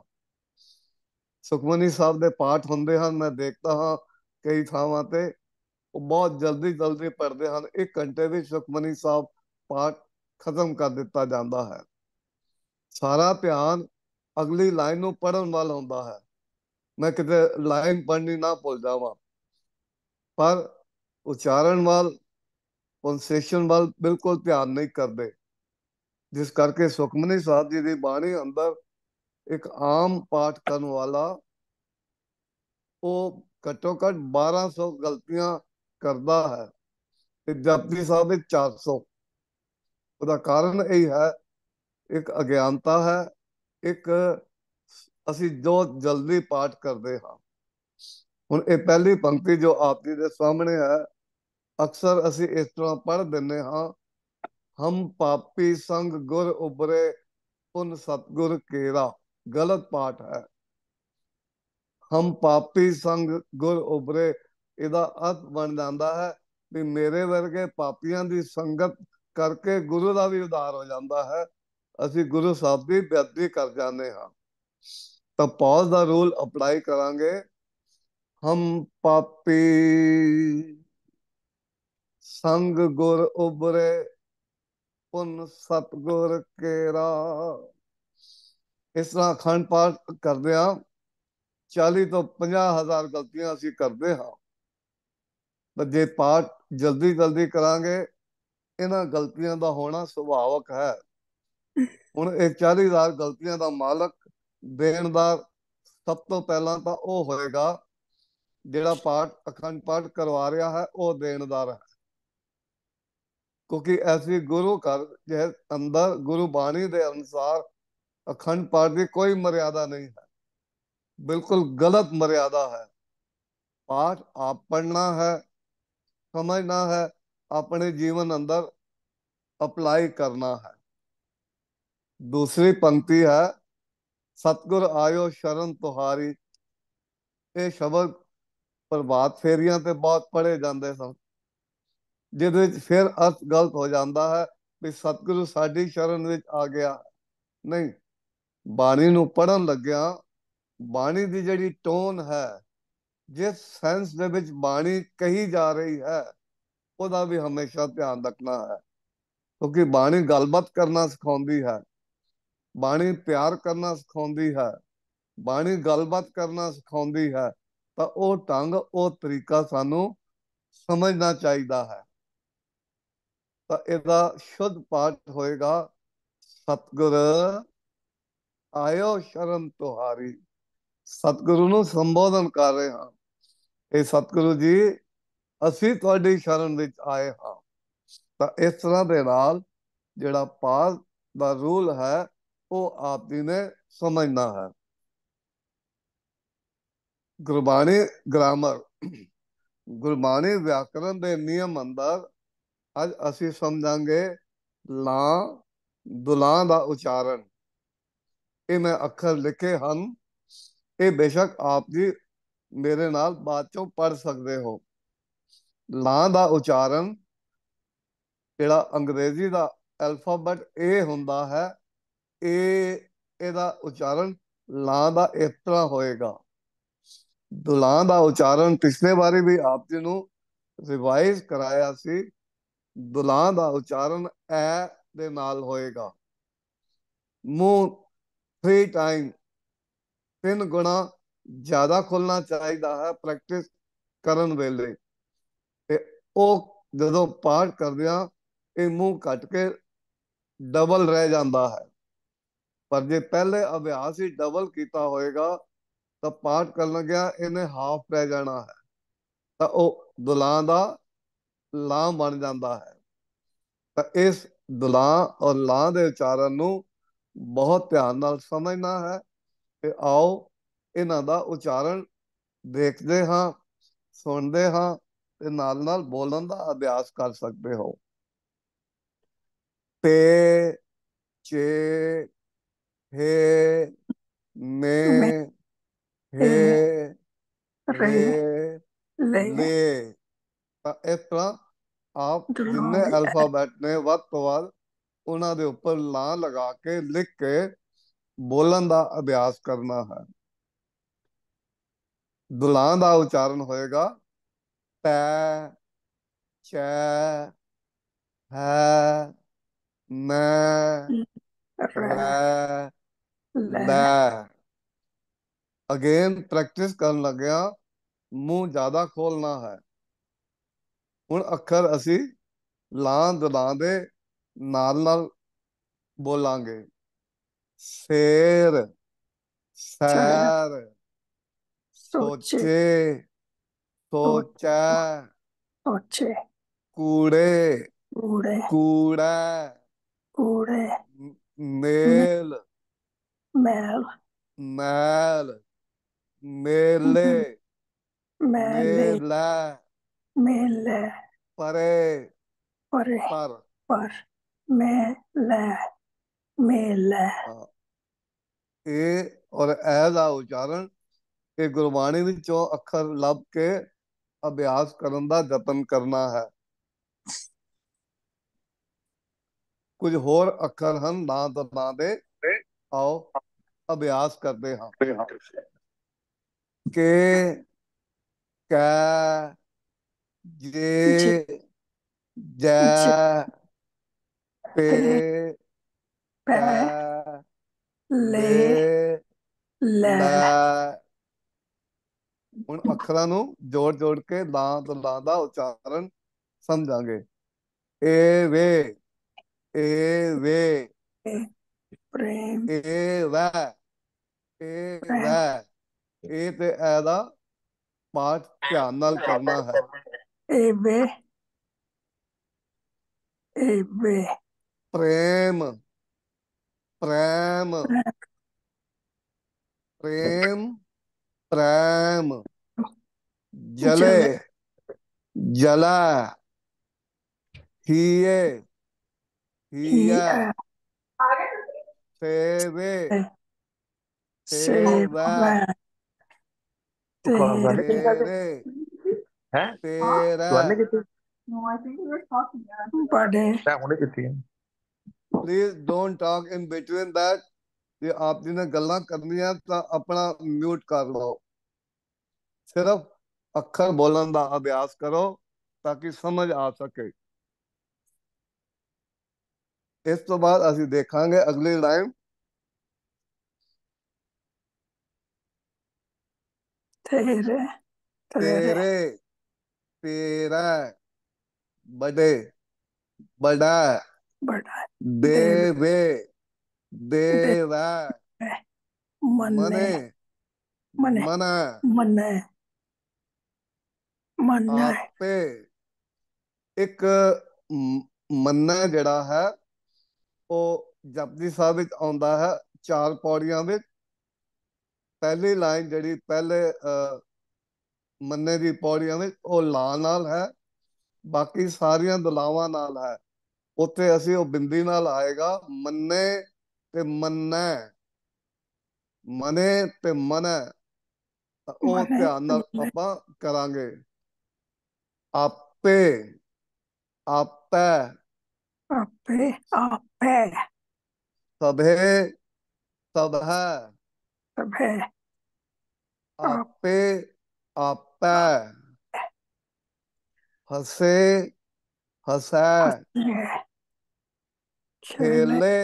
ਸੁਖਮਨੀ ਸਾਹਿਬ ਦੇ ਪਾਠ ਹੁੰਦੇ ਹਨ ਮੈਂ ਦੇਖਦਾ ਹਾਂ ਕਈ ਥਾਵਾਂ ਤੇ ਉਹ ਬਹੁਤ ਜਲਦੀ ਜਲਦੀ ਪੜਦੇ ਹਨ 1 ਘੰਟੇ ਵਿੱਚ ਸੁਖਮਨੀ ਸਾਹਿਬ ਪਾਠ ਖਤਮ ਕਰ ਦਿੱਤਾ ਜਾਂਦਾ ਹੈ ਸਾਰਾ ਧਿਆਨ ਅਗਲੀ ਲਾਈਨ ਨੂੰ ਪੜਨ ਵੱਲ ਹੁੰਦਾ ਹੈ ਮੈਂ ਕਿਤੇ ਲਾਈਨ ਪੜਨੀ ਨਾ ਭੁੱਲ ਜਾਵਾਂ ਪਰ ਉਚਾਰਨ ਵੱਲ ਪ੍ਰੋਨੰਸੀਏਸ਼ਨ ਵੱਲ ਬਿਲਕੁਲ ਧਿਆਨ ਨਹੀਂ ਕਰਦੇ ਜਿਸ ਕਰਕੇ ਸੁਖਮਨੀ ਸਾਹਿਬ ਜੀ ਦੀ ਬਾਣੀ ਅੰਦਰ ਇੱਕ ਆਮ ਪਾਠ ਕਰਨ ਵਾਲਾ ਉਹ ਘੱਟੋ ਘੱਟ 1200 ਗਲਤੀਆਂ ਕਰਦਾ ਹੈ ਤੇ ਜਪਜੀ ਸਾਹਿਬ ਦੇ 400 ਉਹਦਾ ਕਾਰਨ ਇਹ ਹੈ ਇੱਕ ਅਗਿਆਨਤਾ ਹੈ ਇੱਕ ਅਸੀਂ ਜੋ ਜਲਦੀ ਪਾਠ ਕਰਦੇ ਹਾਂ ਹੁਣ ਇਹ ਪਹਿਲੀ ਪੰਕਤੀ ਜੋ ਆਪ ਜੀ ਦੇ ਸਾਹਮਣੇ ਹੈ ਅਕਸਰ ਅਸੀਂ ਇਸ ਤਰ੍ਹਾਂ ਪੜ੍ਹ ਦਿੰਨੇ ਹਾਂ ਹਮ ਪਾਪੀ ਸੰਗ ਗੁਰ ਉਬਰੇ ਪੁਨ ਸਤਗੁਰ ਕੇਰਾ ਗਲਤ ਪਾਠ ਹੈ ਹਮ ਪਾਪੀ ਸੰਗ ਗੁਰ ਉਬਰੇ ਇਹਦਾ ਅਰਥ ਬਣ ਜਾਂਦਾ ਹੈ ਵੀ ਮੇਰੇ ਵਰਗੇ ਪਾਪੀਆਂ ਦੀ ਸੰਗਤ ਕਰਕੇ ਗੁਰੂ ਦਾ ਵੀ ਉਦਾਰ ਹੋ ਜਾਂਦਾ ਹੈ ਅਸੀਂ ਗੁਰੂ ਸਾਹਿਬ ਦੀ ਬੇਅਦਬੀ ਕਰ ਜਾਂਦੇ ਹਾਂ ਤਾਂ ਪੌਜ਼ ਦਾ ਰੂਲ ਅਪਲਾਈ ਕਰਾਂਗੇ ਹਮ ਪਾਪੀ ਸੰਗ ਗੁਰ ਉਬਰੇ ਪੁਨ ਸਤ ਗੁਰ ਕੇਰਾ ਇਸ ਤਰ੍ਹਾਂ ਖੰਡ ਪਾਠ ਕਰਦੇ ਆ 40 ਤੋਂ 50 ਹਜ਼ਾਰ ਗਲਤੀਆਂ ਅਸੀਂ ਕਰਦੇ ਹਾਂ ਪਰ ਜੇ ਪਾਠ ਜਲਦੀ ਜਲਦੀ ਕਰਾਂਗੇ ਇਹਨਾਂ ਗਲਤੀਆਂ ਦਾ ਹੋਣਾ ਸੁਭਾਵਕ ਹੈ ਹੁਣ ਇਹ 40000 ਗਲਤੀਆਂ ਦਾ ਮਾਲਕ ਦੇਣਦਾਰ ਸਭ ਤੋਂ ਪਹਿਲਾਂ ਤਾਂ ਉਹ ਹੋਏਗਾ ਜਿਹੜਾ ਪਾਠ ਅਖੰਡ ਪਾਠ ਕਰਵਾ ਰਿਹਾ ਹੈ ਉਹ ਦੇਣਦਾਰ ਹੈ ਕਿਉਂਕਿ ਐਸੀ ਗੁਰੂ ਘਰ ਜੇ ਅੰਦਰ ਗੁਰੂ ਬਾਣੀ ਦੇ ਅਨੁਸਾਰ ਅਖੰਡ ਪਾਠ ਦੀ ਕੋਈ ਮਰਿਆਦਾ ਨਹੀਂ ਹੈ ਬਿਲਕੁਲ ਗਲਤ ਮਰਿਆਦਾ ਹੈ ਪਾਠ ਆਪ ਪੜਨਾ ਹੈ ਸਮਝਣਾ ਹੈ ਆਪਣੇ ਜੀਵਨ ਅੰਦਰ ਅਪਲਾਈ ਕਰਨਾ ਹੈ ਦੂਸਰੀ ਪੰਕਤੀ ਹੈ ਸਤਗੁਰ ਆਇਓ ਸ਼ਰਨ ਤੁਹਾਰੀ ਇਹ ਸ਼ਬਦ ਪ੍ਰਭਾਤ ਫੇਰੀਆਂ ਤੇ ਬਹੁਤ ਪੜੇ ਜਾਂਦੇ ਸਨ ਜਿਹਦੇ ਵਿੱਚ ਫਿਰ ਅਰਥ ਗਲਤ ਹੋ ਜਾਂਦਾ ਹੈ ਵੀ ਸਤਗੁਰੂ ਸਾਡੀ ਸ਼ਰਨ ਵਿੱਚ ਆ ਗਿਆ ਨਹੀਂ ਬਾਣੀ ਨੂੰ ਪੜਨ ਲੱਗਿਆ ਬਾਣੀ ਦੀ ਜਿਹੜੀ ਟੋਨ ਹੈ ਜਿਸ ਸੈਂਸ ਦੇ ਵਿੱਚ ਬਾਣੀ ਕਹੀ ਜਾ ਰਹੀ ਹੈ ਉਹਦਾ ਵੀ ਹਮੇਸ਼ਾ ਧਿਆਨ ਰੱਖਣਾ ਹੈ ਕਿਉਂਕਿ ਬਾਣੀ ਗੱਲਬਾਤ ਕਰਨਾ ਸਿਖਾਉਂਦੀ ਹੈ ਬਾਣੀ ਪਿਆਰ ਕਰਨਾ ਸਿਖਾਉਂਦੀ ਹੈ ਬਾਣੀ ਗੱਲਬਾਤ ਕਰਨਾ ਸਿਖਾਉਂਦੀ ਹੈ ਤਾਂ ਉਹ ਢੰਗ ਉਹ ਤਰੀਕਾ ਸਾਨੂੰ ਸਮਝਣਾ ਚਾਹੀਦਾ ਹੈ ਤਾਂ ਇਹਦਾ ਸ਼ੁੱਧ ਪਾਠ ਹੋਏਗਾ ਸਤਗੁਰ ਆਇਓ ਸ਼ਰਨ ਤੁਹਾਰੀ ਸਤਗੁਰੂ ਨੂੰ ਸੰਬੋਧਨ ਕਰ ਰਹੇ ਹਾਂ ਇਹ ਸਤਗੁਰੂ ਜੀ ਅਸੀਂ ਤੁਹਾਡੀ ਸ਼ਰਨ ਵਿੱਚ ਆਏ ਹਾਂ ਤਾਂ ਇਸ ਤਰ੍ਹਾਂ ਦੇ ਨਾਲ ਜਿਹੜਾ ਪਾਲ ਦਾ ਰੂਲ ਹੈ ਉਹ ਆਪ ਜੀ ਨੇ ਸਮਝਣਾ ਹੈ ਗੁਰਬਾਣੀ ਗ੍ਰਾਮਰ ਗੁਰਬਾਣੀ ਵਿਆਕਰਨ ਦੇ ਨਿਯਮ ਅੰਦਰ ਅੱਜ ਅਸੀਂ ਸਮਝਾਂਗੇ ਲਾ ਦੁਲਾ ਦਾ ਉਚਾਰਨ ਇਹ ਮੈਂ ਅੱਖਰ ਲਿਖੇ ਹਨ ਇਹ ਬੇਸ਼ੱਕ ਆਪ ਜੀ ਮੇਰੇ ਨਾਲ ਬਾਅਦ ਚੋਂ ਪੜ ਸਕਦੇ ਹੋ ਲਾਂ ਦਾ ਉਚਾਰਨ ਜਿਹੜਾ ਅੰਗਰੇਜ਼ੀ ਦਾ ਅਲਫਾਬੈਟ ਏ ਹੁੰਦਾ ਹੈ ਏ ਇਹਦਾ ਉਚਾਰਨ ਲਾਂ ਦਾ ਇਸ ਤਰ੍ਹਾਂ ਹੋਏਗਾ ਦੁਲਾਂ ਦਾ ਉਚਾਰਨ ਪਿਛਲੇ ਵਾਰੀ ਵੀ ਆਪ ਜੀ ਨੂੰ ਰਿਵਾਈਜ਼ ਕਰਾਇਆ ਸੀ ਦੁਲਾਂ ਦਾ ਉਚਾਰਨ ਐ ਦੇ ਨਾਲ ਹੋਏਗਾ ਮੂੰਹ 3 ਟਾਈਮ ਤਿੰਨ ਗੁਣਾ ਜ਼ਿਆਦਾ ਖੋਲਣਾ ਚਾਹੀਦਾ ਹੈ ਪ੍ਰੈਕਟਿਸ ਕਰਨ ਵੇਲੇ ਉਹ ਜਦੋਂ ਪਾਠ ਕਰਦੇ ਆ ਇਹ ਮੂੰਹ ਕੱਟ ਕੇ ਡਬਲ ਰਹਿ ਜਾਂਦਾ ਹੈ ਪਰ ਜੇ ਪਹਿਲੇ ਅਭਿਆਸ ਹੀ ਡਬਲ ਕੀਤਾ ਹੋਏਗਾ ਤਾਂ ਪਾਠ ਕਰਨ ਲੱਗਿਆ ਇਹਨੇ ਹਾਫ ਰਹਿ ਜਾਣਾ ਹੈ ਤਾਂ ਉਹ ਦੁਲਾਂ ਦਾ ਲਾਂ ਬਣ ਜਾਂਦਾ ਹੈ ਤਾਂ ਇਸ ਦੁਲਾਂ ਔਰ ਲਾਂ ਦੇ ਉਚਾਰਨ ਨੂੰ ਬਹੁਤ ਧਿਆਨ ਨਾਲ ਸਮਝਣਾ ਹੈ ਤੇ ਆਓ ਇਹਨਾਂ ਦਾ ਉਚਾਰਨ ਦੇਖਦੇ ਹਾਂ ਸੁਣਦੇ ਹਾਂ ਤੇ ਨਾਲ ਨਾਲ ਬੋਲਣ ਦਾ ਅਭਿਆਸ ਕਰ ਸਕਦੇ ਹੋ ਤੇ ਚੇ ਹੇ ਨੇ ਹੇ ਰੇ ਲੇ ਤਾਂ ਇਸ ਤਰ੍ਹਾਂ ਆਪ ਜਿੰਨੇ ਅਲਫਾਬੈਟ ਨੇ ਵੱਧ ਤੋਂ ਉਹਨਾਂ ਦੇ ਉੱਪਰ ਲਾਂ ਲਗਾ ਕੇ ਲਿਖ ਕੇ ਬੋਲਣ ਦਾ ਅਭਿਆਸ ਕਰਨਾ ਹੈ ਦੁਲਾਂ ਦਾ ਉਚਾਰਨ ਹੋਏਗਾ ਪੈ ਚੈ ਹੈ ਮੈਂ ਲੈ ਲੈ ਅਗੇਨ ਪ੍ਰੈਕਟਿਸ ਕਰਨ ਲੱਗਿਆ ਮੂੰਹ ਜ਼ਿਆਦਾ ਖੋਲਣਾ ਹੈ ਹੁਣ ਅੱਖਰ ਅਸੀਂ ਲਾਂ ਦਲਾਂ ਦੇ ਨਾਲ ਨਾਲ ਬੋਲਾਂਗੇ ਸੇਰ ਸੈਰ ਸੋਚੇ पोचा पोचे कूड़े कूड़े कूड़ा कूड़े नेल मैल मैल हम्म, हम्म। मेले मेला मेले परे परे पर पर मेले मेले ए और ए का उच्चारण ਇਹ ਗੁਰਬਾਣੀ ਵਿੱਚੋਂ ਅੱਖਰ ਲੱਭ ਅਭਿਆਸ ਕਰਨ ਦਾ ਯਤਨ ਕਰਨਾ ਹੈ ਕੁਝ ਹੋਰ ਅੱਖਰ ਹਨ ਨਾ ਤਾਂ ਨਾ ਦੇ ਆਓ ਅਭਿਆਸ ਕਰਦੇ ਹਾਂ ਕਿ ਕੈ ਜੇ ਜੈ ਪੇ ਪੈ ਲੇ ਲੈ ਹੁਣ ਅੱਖਰਾਂ ਨੂੰ ਜੋੜ-ਜੋੜ ਕੇ ਦਾ ਦਾ ਦਾ ਉਚਾਰਨ ਸਮਝਾਂਗੇ ਏ ਵੇ ਏ ਵੇ ਪ੍ਰੇਮ ਏ ਵਾ ਏ ਵਾ ਇਹ ਤੇ ਐ ਦਾ ਪਾਠ ਧਿਆਨ ਨਾਲ ਕਰਨਾ ਹੈ ਏ ਵੇ ਏ ਵੇ ਪ੍ਰੇਮ ਪ੍ਰੇਮ ਪ੍ਰੇਮ ਪ੍ਰੇਮ जले जला हिये हिया सेवे सेवा तेरे तेरा No, I think we were talking. Pardon. Please don't talk in between that. ਜੇ ਆਪ ਜੀ ਨੇ ਗੱਲਾਂ ਕਰਨੀਆਂ ਤਾਂ ਆਪਣਾ ਮਿਊਟ ਕਰ ਲਓ ਸਿਰਫ अखर बोलन का अभ्यास करो ताकि समझ आ सके इस तो बाद असि देखा अगली लाइन तेरे तेरे तेरा बड़े बड़ा बड़ा देवे देवा मने मने मना मने ਮੰਨਣਾ ਤੇ ਇੱਕ ਮੰਨਣਾ ਜਿਹੜਾ ਹੈ ਉਹ ਜਪਜੀ ਸਾਹਿਬ ਵਿੱਚ ਆਉਂਦਾ ਹੈ ਚਾਰ ਪੌੜੀਆਂ ਵਿੱਚ ਪਹਿਲੀ ਲਾਈਨ ਜਿਹੜੀ ਪਹਿਲੇ ਮੰਨੇ ਦੀ ਪੌੜੀਆਂ ਵਿੱਚ ਉਹ ਲਾ ਨਾਲ ਹੈ ਬਾਕੀ ਸਾਰੀਆਂ ਦਲਾਵਾਂ ਨਾਲ ਹੈ ਉੱਥੇ ਅਸੀਂ ਉਹ ਬਿੰਦੀ ਨਾਲ ਆਏਗਾ ਮੰਨੇ ਤੇ ਮੰਨੈ ਮਨੇ ਤੇ ਮਨ ਉਹ ਧਿਆਨ ਨਾਲ ਆਪਾਂ ਕਰਾਂਗੇ आपे आपे आपे आपे सभे सभे सभे आपे आपे हसे हसे खेले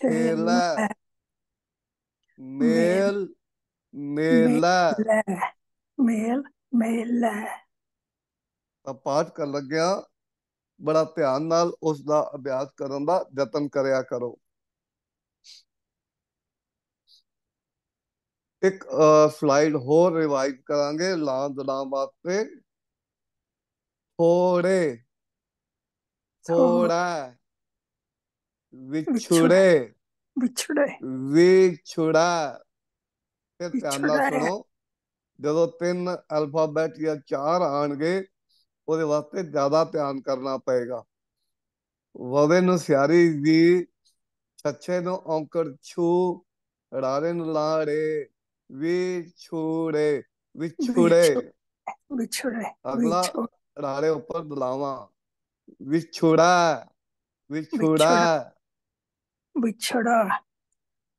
खेले मेल मेला मेल मेला ਤਾਂ ਪਾਠ ਕਰ ਲੱਗਿਆ ਬੜਾ ਧਿਆਨ ਨਾਲ ਉਸ ਦਾ ਅਭਿਆਸ ਕਰਨ ਦਾ ਯਤਨ ਕਰਿਆ ਕਰੋ ਇੱਕ ਸਲਾਈਡ ਹੋਰ ਰਿਵਾਈਜ਼ ਕਰਾਂਗੇ ਲਾਂਦੜਾ ਵਾਸਤੇ ਥੋੜੇ ਥੋੜਾ ਵਿਛੜੇ ਵਿਛੜੇ ਵਿਛੜਾ ਤੇ ਧਿਆਨ ਨਾਲ ਸੁਣੋ ਜਦੋਂ ਤਿੰਨ ਅਲਫਾਬੈਟ ਜਾਂ ਚਾਰ ਆਣਗੇ ਉਹਦੇ ਵਾਸਤੇ ਜ਼ਿਆਦਾ ਧਿਆਨ ਕਰਨਾ ਪਏਗਾ ਵਵੇ ਨੂੰ ਸਿਆਰੀ ਦੀ ਛੱਛੇ ਨੂੰ ਔਂਕੜ ਛੂ ੜਾਰੇ ਨੂੰ ਲਾੜੇ ਵੀ ਛੋੜੇ ਵਿਛੋੜੇ ਵਿਛੋੜੇ ਅਗਲਾ ੜਾਰੇ ਉੱਪਰ ਬੁਲਾਵਾ ਵਿਛੋੜਾ ਵਿਛੋੜਾ ਵਿਛੜਾ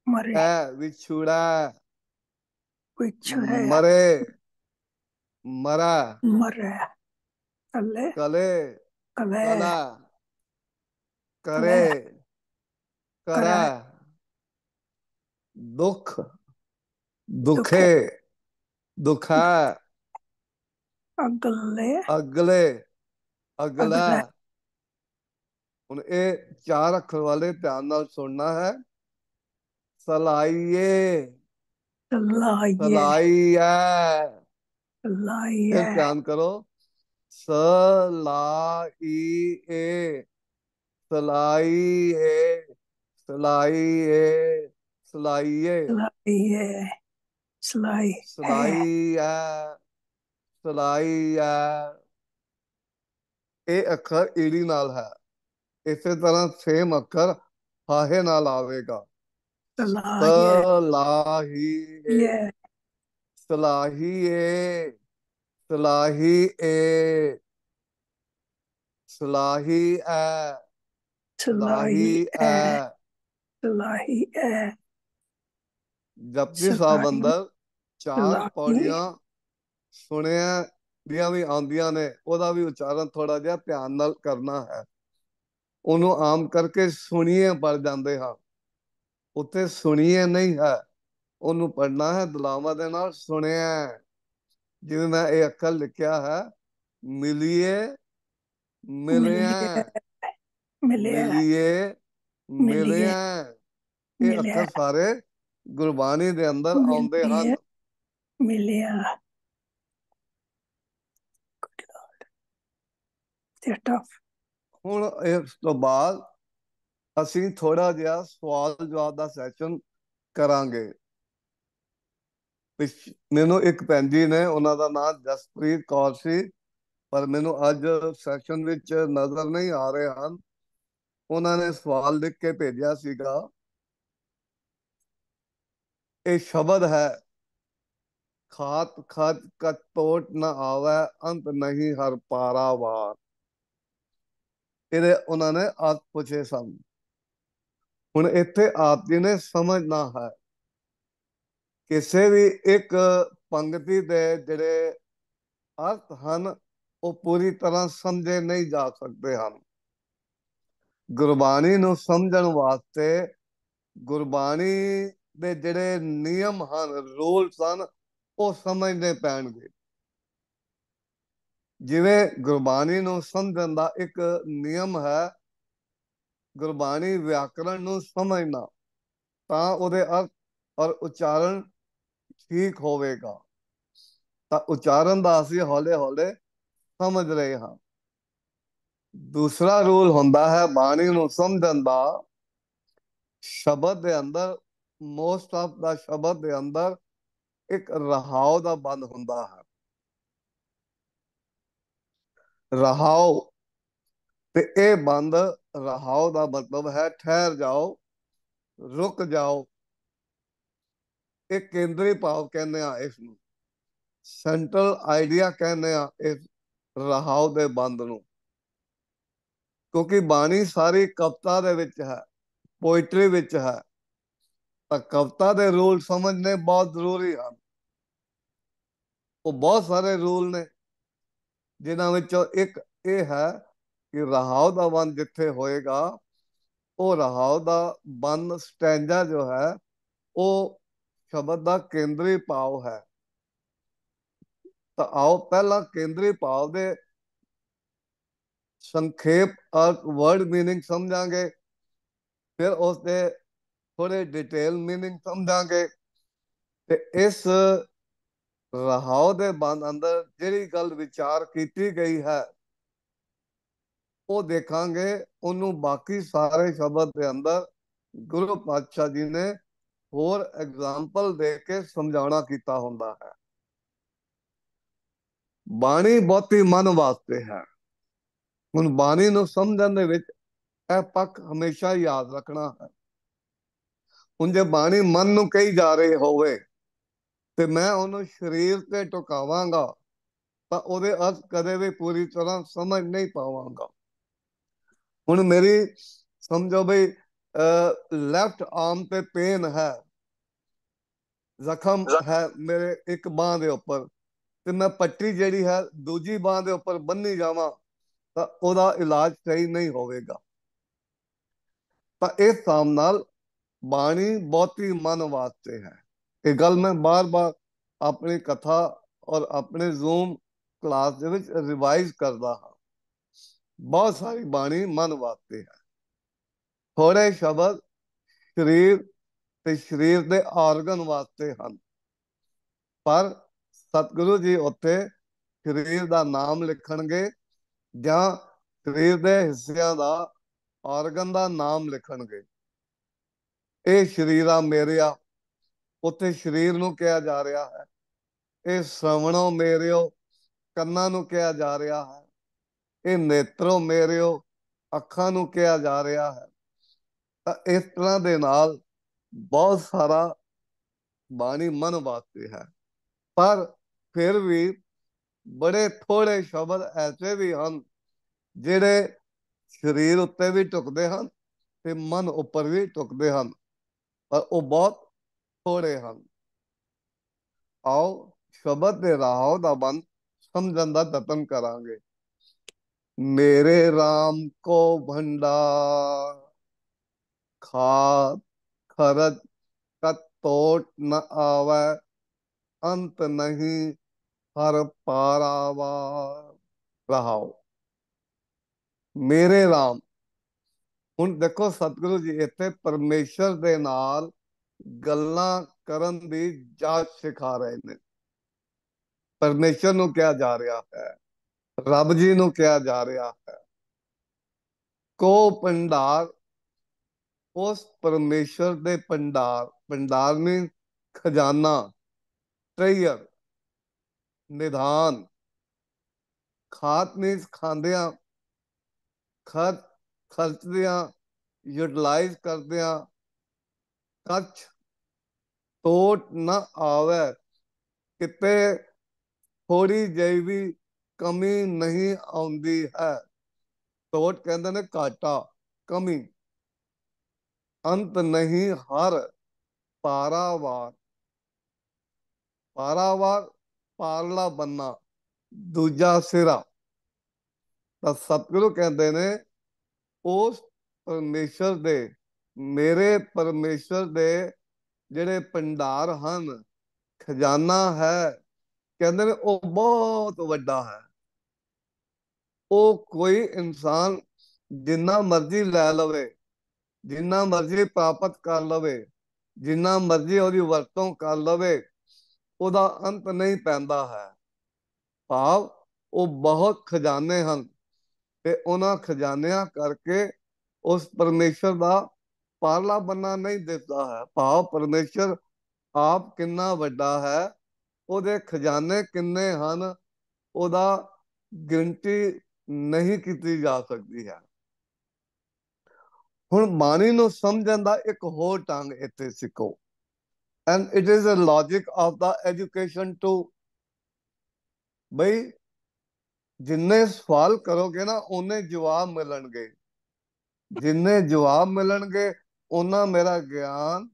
ਮਰੇ ਹੈ ਵਿਛੋੜਾ ਵਿਛੜੇ ਮਰੇ ਮਰਾ ਮਰੇ कले कले कले कला करे करा दुख दुखे दुखा अगले अगले अगला हूं ये चार अखर वाले ध्यान सुनना है सलाइए सलाइए सलाइए ध्यान करो सलाई ए सलाई ए सलाई ए सलाई सलाइया सलाइया ए अखर ईड़ी नाल है इसी तरह सेम अखर हाहे नाल आवेगा सलाही सलाही ए ਸਲਾਹੀ ਏ ਸਲਾਹੀ ਐ ਸਲਾਹੀ ਐ ਸਲਾਹੀ ਐ ਜਪਜੀ ਸਾਹਿਬ ਅੰਦਰ ਚਾਰ ਪੌੜੀਆਂ ਸੁਣਿਆ ਦੀਆਂ ਵੀ ਆਉਂਦੀਆਂ ਨੇ ਉਹਦਾ ਵੀ ਉਚਾਰਨ ਥੋੜਾ ਜਿਹਾ ਧਿਆਨ ਨਾਲ ਕਰਨਾ ਹੈ ਉਹਨੂੰ ਆਮ ਕਰਕੇ ਸੁਣੀਏ ਪੜ ਜਾਂਦੇ ਹਾਂ ਉੱਤੇ ਸੁਣੀਏ ਨਹੀਂ ਹੈ ਉਹਨੂੰ ਪੜਨਾ ਹੈ ਦਲਾਵਾਂ ਦੇ ਨਾਲ ਸੁਣਿਆ ਜਿਹਨੇ ਨਾਲ ਇਹ ਅੱਖਰ ਲਿਖਿਆ ਹੈ ਮਿਲੀਏ ਮਿਲਿਆ ਮਿਲਿਆ ਮਿਲਿਏ ਮਿਲਿਆ ਇਹ ਅੱਖਰ ਸਾਰੇ ਗੁਰਬਾਣੀ ਦੇ ਅੰਦਰ ਆਉਂਦੇ ਹਨ ਮਿਲਿਆ ਹੁਣ ਇਸ ਤੋਂ ਬਾਅਦ ਅਸੀਂ ਥੋੜਾ ਜਿਹਾ ਸਵਾਲ ਜਵਾਬ ਦਾ ਸੈਸ਼ਨ ਕਰਾਂਗੇ ਮੈਨੂੰ ਇੱਕ ਭੈਣ ਜੀ ਨੇ ਉਹਨਾਂ ਦਾ ਨਾਮ ਜਸਪ੍ਰੀਤ ਕੌਰ ਸੀ ਪਰ ਮੈਨੂੰ ਅੱਜ ਸੈਸ਼ਨ ਵਿੱਚ ਨਜ਼ਰ ਨਹੀਂ ਆ ਰਹੇ ਹਨ ਉਹਨਾਂ ਨੇ ਸਵਾਲ ਲਿਖ ਕੇ ਭੇਜਿਆ ਸੀਗਾ ਇਹ ਸ਼ਬਦ ਹੈ ਖਾਤ ਖਤ ਕਟੋਟ ਨਾ ਆਵੇ ਅੰਤ ਨਹੀਂ ਹਰ ਪਾਰਾ ਵਾਰ ਇਹਦੇ ਉਹਨਾਂ ਨੇ ਆਤ ਪੁੱਛੇ ਸਨ ਹੁਣ ਇੱਥੇ ਆਪ ਜੀ ਨੇ ਸਮਝਣਾ ਹੈ ਕਿਸੇ ਵੀ ਇੱਕ ਪੰਗਤੀ ਦੇ ਜਿਹੜੇ ਅਰਥ ਹਨ ਉਹ ਪੂਰੀ ਤਰ੍ਹਾਂ ਸਮਝੇ ਨਹੀਂ ਜਾ ਸਕਦੇ ਹਨ ਗੁਰਬਾਣੀ ਨੂੰ ਸਮਝਣ ਵਾਸਤੇ ਗੁਰਬਾਣੀ ਦੇ ਜਿਹੜੇ ਨਿਯਮ ਹਨ ਰੂਲਸ ਹਨ ਉਹ ਸਮਝਦੇ ਪੈਣਗੇ ਜਿਵੇਂ ਗੁਰਬਾਣੀ ਨੂੰ ਸਮਝਣ ਦਾ ਇੱਕ ਨਿਯਮ ਹੈ ਗੁਰਬਾਣੀ ਵਿਆਕਰਣ ਨੂੰ ਸਮਝਣਾ ਤਾਂ ਉਹਦੇ ਅਰਥ ਔਰ ਉਚਾਰਨ ਠੀਕ ਹੋਵੇਗਾ ਤਾਂ ਉਚਾਰਨ ਦਾ ਅਸੀਂ ਹੌਲੇ-ਹੌਲੇ ਸਮਝ ਰਹੇ ਹਾਂ ਦੂਸਰਾ ਰੂਲ ਹੁੰਦਾ ਹੈ ਬਾਣੀ ਨੂੰ ਸਮਝਣ ਦਾ ਸ਼ਬਦ ਦੇ ਅੰਦਰ ਮੋਸਟ ਆਫ ਦਾ ਸ਼ਬਦ ਦੇ ਅੰਦਰ ਇੱਕ ਰਹਾਉ ਦਾ ਬੰਦ ਹੁੰਦਾ ਹੈ ਰਹਾਉ ਤੇ ਇਹ ਬੰਦ ਰਹਾਉ ਦਾ ਮਤਲਬ ਹੈ ਠਹਿਰ ਜਾਓ ਰੁਕ ਜਾਓ ਇਹ ਕੇਂਦਰੀ ਭਾਵ ਕਹਿੰਦੇ ਆ ਇਸ ਨੂੰ ਸੈਂਟਰਲ ਆਈਡੀਆ ਕਹਿੰਦੇ ਆ ਇਸ ਰਹਾਉ ਦੇ ਬੰਦ ਨੂੰ ਕਿਉਂਕਿ ਬਾਣੀ ਸਾਰੀ ਕਵਤਾ ਦੇ ਵਿੱਚ ਹੈ ਪੋਇਟਰੀ ਵਿੱਚ ਹੈ ਤਾਂ ਕਵਤਾ ਦੇ ਰੂਲ ਸਮਝਨੇ ਬਹੁਤ ਜ਼ਰੂਰੀ ਹਨ ਉਹ ਬਹੁਤ ਸਾਰੇ ਰੂਲ ਨੇ ਜਿਨ੍ਹਾਂ ਵਿੱਚੋਂ ਇੱਕ ਇਹ ਹੈ ਕਿ ਰਹਾਉ ਦਾ ਬੰਦ ਜਿੱਥੇ ਹੋਏਗਾ ਉਹ ਰਹਾਉ ਦਾ ਬੰਦ ਸਟੈਂਜਾ ਜੋ ਹੈ ਉਹ ਸ਼ਬਦ ਦਾ ਕੇਂਦਰੀ ਭਾਵ ਹੈ ਤਾਂ ਆਓ ਪਹਿਲਾਂ ਕੇਂਦਰੀ ਭਾਵ ਦੇ ਸੰਖੇਪ ਅਰਥ ਵਰਡ मीनिंग ਸਮਝਾਂਗੇ ਫਿਰ ਉਸ ਦੇ ਥੋੜੇ ਡਿਟੇਲ मीनिंग ਸਮਝਾਂਗੇ ਤੇ ਇਸ ਰਹਾਉ ਦੇ ਬੰਦ ਅੰਦਰ ਜਿਹੜੀ ਗੱਲ ਵਿਚਾਰ ਕੀਤੀ ਗਈ ਹੈ ਉਹ ਦੇਖਾਂਗੇ ਉਹਨੂੰ ਬਾਕੀ ਸਾਰੇ ਸ਼ਬਦ ਦੇ ਅੰਦਰ ਗੁਰੂ ਪਾਤਸ਼ਾਹ ਜੀ ਨੇ ਹੋਰ ਐਗਜ਼ਾਮਪਲ ਦੇ ਕੇ ਸਮਝਾਉਣਾ ਕੀਤਾ ਹੁੰਦਾ ਹੈ ਬਾਣੀ ਬਹੁਤੀ ਮਨ ਵਾਸਤੇ ਹੈ ਹੁਣ ਬਾਣੀ ਨੂੰ ਸਮਝਣ ਦੇ ਵਿੱਚ ਇਹ ਪੱਕ ਹਮੇਸ਼ਾ ਯਾਦ ਰੱਖਣਾ ਹੈ ਹੁਣ ਜੇ ਬਾਣੀ ਮਨ ਨੂੰ ਕਹੀ ਜਾ ਰਹੀ ਹੋਵੇ ਤੇ ਮੈਂ ਉਹਨੂੰ ਸਰੀਰ ਤੇ ਟਿਕਾਵਾਂਗਾ ਤਾਂ ਉਹਦੇ ਅਰਥ ਕਦੇ ਵੀ ਪੂਰੀ ਤਰ੍ਹਾਂ ਸਮਝ ਨਹੀਂ ਪਾਵਾਂਗਾ ਹੁਣ ਮੇਰੀ ਸਮਝੋ ਬਈ ਲੈਫਟ ਆਰਮ ਤੇ ਪੇਨ ਹੈ ਜ਼ਖਮ ਹੈ ਮੇਰੇ ਇੱਕ ਬਾਹ ਦੇ ਉੱਪਰ ਤੇ ਮੈਂ ਪੱਟੀ ਜਿਹੜੀ ਹੈ ਦੂਜੀ ਬਾਹ ਦੇ ਉੱਪਰ ਬੰਨੀ ਜਾਵਾਂ ਤਾਂ ਉਹਦਾ ਇਲਾਜ ਸਹੀ ਨਹੀਂ ਹੋਵੇਗਾ ਤਾਂ ਇਹ ਸਾਮ ਨਾਲ ਬਾਣੀ ਬਹੁਤੀ ਮਨ ਵਾਸਤੇ ਹੈ ਇਹ ਗੱਲ ਮੈਂ ਬਾਰ-ਬਾਰ ਆਪਣੀ ਕਥਾ ਔਰ ਆਪਣੇ ਜ਼ੂਮ ਕਲਾਸ ਦੇ ਵਿੱਚ ਰਿਵਾਈਜ਼ ਕਰਦਾ ਹਾਂ ਬਹੁਤ ਸਾਰੀ ਬਾਣੀ ਮਨ ਵਾਸਤੇ ਹੈ ਥੋੜੇ ਸ਼ਬਦ ਸਰੀਰ ਤੇ ਸਰੀਰ ਦੇ ਆਰਗਨ ਵਾਸਤੇ ਹਨ ਪਰ ਸਤਿਗੁਰੂ ਜੀ ਉੱਤੇ ਸਰੀਰ ਦਾ ਨਾਮ ਲਿਖਣਗੇ ਜਾਂ ਸਰੀਰ ਦੇ ਹਿੱਸਿਆਂ ਦਾ ਆਰਗਨ ਦਾ ਨਾਮ ਲਿਖਣਗੇ ਇਹ ਸ਼ਰੀਰਾ ਮੇਰਿਆ ਉੱਥੇ ਸਰੀਰ ਨੂੰ ਕਿਹਾ ਜਾ ਰਿਹਾ ਹੈ ਇਹ ਸ਼ਵਣੋ ਮੇਰਿਓ ਕੰਨਾਂ ਨੂੰ ਕਿਹਾ ਜਾ ਰਿਹਾ ਹੈ ਇਹ ਨੇਤਰੋ ਮੇਰਿਓ ਅੱਖਾਂ ਨੂੰ ਕਿਹਾ ਜਾ ਰਿਹਾ ਹੈ ਤਾਂ ਇਸ ਤਰ੍ਹਾਂ ਦੇ ਨਾਲ ਬਹੁਤ ਸਾਰਾ ਬਾਣੀ ਮਨ ਵਾਸਤੇ ਹੈ ਪਰ ਫਿਰ ਵੀ ਬੜੇ ਥੋੜੇ ਸ਼ਬਦ ਐਸੇ ਵੀ ਹਨ ਜਿਹੜੇ ਸਰੀਰ ਉੱਤੇ ਵੀ ਟੁਕਦੇ ਹਨ ਤੇ ਮਨ ਉੱਪਰ ਵੀ ਟੁਕਦੇ ਹਨ ਪਰ ਉਹ ਬਹੁਤ ਥੋੜੇ ਹਨ ਆਓ ਸ਼ਬਦ ਦੇ ਰਾਹ ਦਾ ਬੰਦ ਸਮਝਣ ਦਾ ਤਤਨ ਕਰਾਂਗੇ ਮੇਰੇ RAM ਕੋ ਭੰਡਾਰ ਖਾ ਖਰਦ ਕਤੋਟ ਨ ਆਵੇ ਅੰਤ ਨਹੀਂ ਹਰ ਪਾਰਾਵਾ ਰਹਾਓ ਮੇਰੇ RAM ਹੁਣ ਦੇਖੋ ਸਤਿਗੁਰੂ ਜੀ ਇੱਥੇ ਪਰਮੇਸ਼ਰ ਦੇ ਨਾਲ ਗੱਲਾਂ ਕਰਨ ਦੀ ਜਾਚ ਸਿਖਾ ਰਹੇ ਨੇ ਪਰਮੇਸ਼ਰ ਨੂੰ ਕਿਹਾ ਜਾ ਰਿਹਾ ਹੈ ਰੱਬ ਜੀ ਨੂੰ ਕਿਹਾ ਜਾ ਰਿਹਾ ਹੈ ਕੋ ਪੰਡਾਰ ਉਸ ਪਰਮੇਸ਼ਰ ਦੇ ਭੰਡਾਰ ਭੰਡਾਰ ਨੇ ਖਜ਼ਾਨਾ ਟ੍ਰੇਜਰ ਨਿਧਾਨ ਖਾਤ ਨੇ ਖਾਂਦਿਆਂ ਖਰਚ ਖਰਚਦਿਆਂ ਯੂਟਿਲਾਈਜ਼ ਕਰਦਿਆਂ ਕੱਚ ਟੋਟ ਨਾ ਆਵੇ ਕਿਤੇ ਥੋੜੀ ਜਿਹੀ ਵੀ ਕਮੀ ਨਹੀਂ ਆਉਂਦੀ ਹੈ ਟੋਟ ਕਹਿੰਦੇ ਨੇ ਕਾਟਾ ਕਮੀ ਅੰਤ ਨਹੀਂ ਹਰ ਪਾਰਾਵਾਰ ਪਾਰਾਵਾਰ ਪਾਰਲਾ ਬੰਨਾ ਦੂਜਾ ਸਿਰਾ ਤਾਂ ਸਤਿਗੁਰੂ ਕਹਿੰਦੇ ਨੇ ਉਸ ਪਰਮੇਸ਼ਰ ਦੇ ਮੇਰੇ ਪਰਮੇਸ਼ਰ ਦੇ ਜਿਹੜੇ ਪੰਡਾਰ ਹਨ ਖਜ਼ਾਨਾ ਹੈ ਕਹਿੰਦੇ ਨੇ ਉਹ ਬਹੁਤ ਵੱਡਾ ਹੈ ਉਹ ਕੋਈ ਇਨਸਾਨ ਜਿੰਨਾ ਮਰਜ਼ੀ ਲੈ ਲਵੇ ਜਿੰਨਾ ਮਰਜ਼ੀ ਪ੍ਰਾਪਤ ਕਰ ਲਵੇ ਜਿੰਨਾ ਮਰਜ਼ੀ ਉਹਦੀ ਵਰਤੋਂ ਕਰ ਲਵੇ ਉਹਦਾ ਅੰਤ ਨਹੀਂ ਪੈਂਦਾ ਹੈ ਭਾਵ ਉਹ ਬਹੁਤ ਖਜ਼ਾਨੇ ਹਨ ਤੇ ਉਹਨਾਂ ਖਜ਼ਾਨਿਆਂ ਕਰਕੇ ਉਸ ਪਰਮੇਸ਼ਰ ਦਾ ਪਾਰਲਾ ਬੰਨਾ ਨਹੀਂ ਦਿੱਤਾ ਹੈ ਭਾਵ ਪਰਮੇਸ਼ਰ ਆਪ ਕਿੰਨਾ ਵੱਡਾ ਹੈ ਉਹਦੇ ਖਜ਼ਾਨੇ ਕਿੰਨੇ ਹਨ ਉਹਦਾ ਗਿਣਤੀ ਨਹੀਂ ਕੀਤੀ ਜਾ ਸਕਦੀ ਹੈ ਹੁਣ ਬਾਣੀ ਨੂੰ ਸਮਝਣ ਦਾ ਇੱਕ ਹੋਰ ਟੰਗ ਇੱਥੇ ਸਿੱਖੋ and it is a logic of the education to ਬਈ ਜਿੰਨੇ ਸਵਾਲ ਕਰੋਗੇ ਨਾ ਉਹਨੇ ਜਵਾਬ ਮਿਲਣਗੇ ਜਿੰਨੇ ਜਵਾਬ ਮਿਲਣਗੇ ਉਹਨਾਂ ਮੇਰਾ ਗਿਆਨ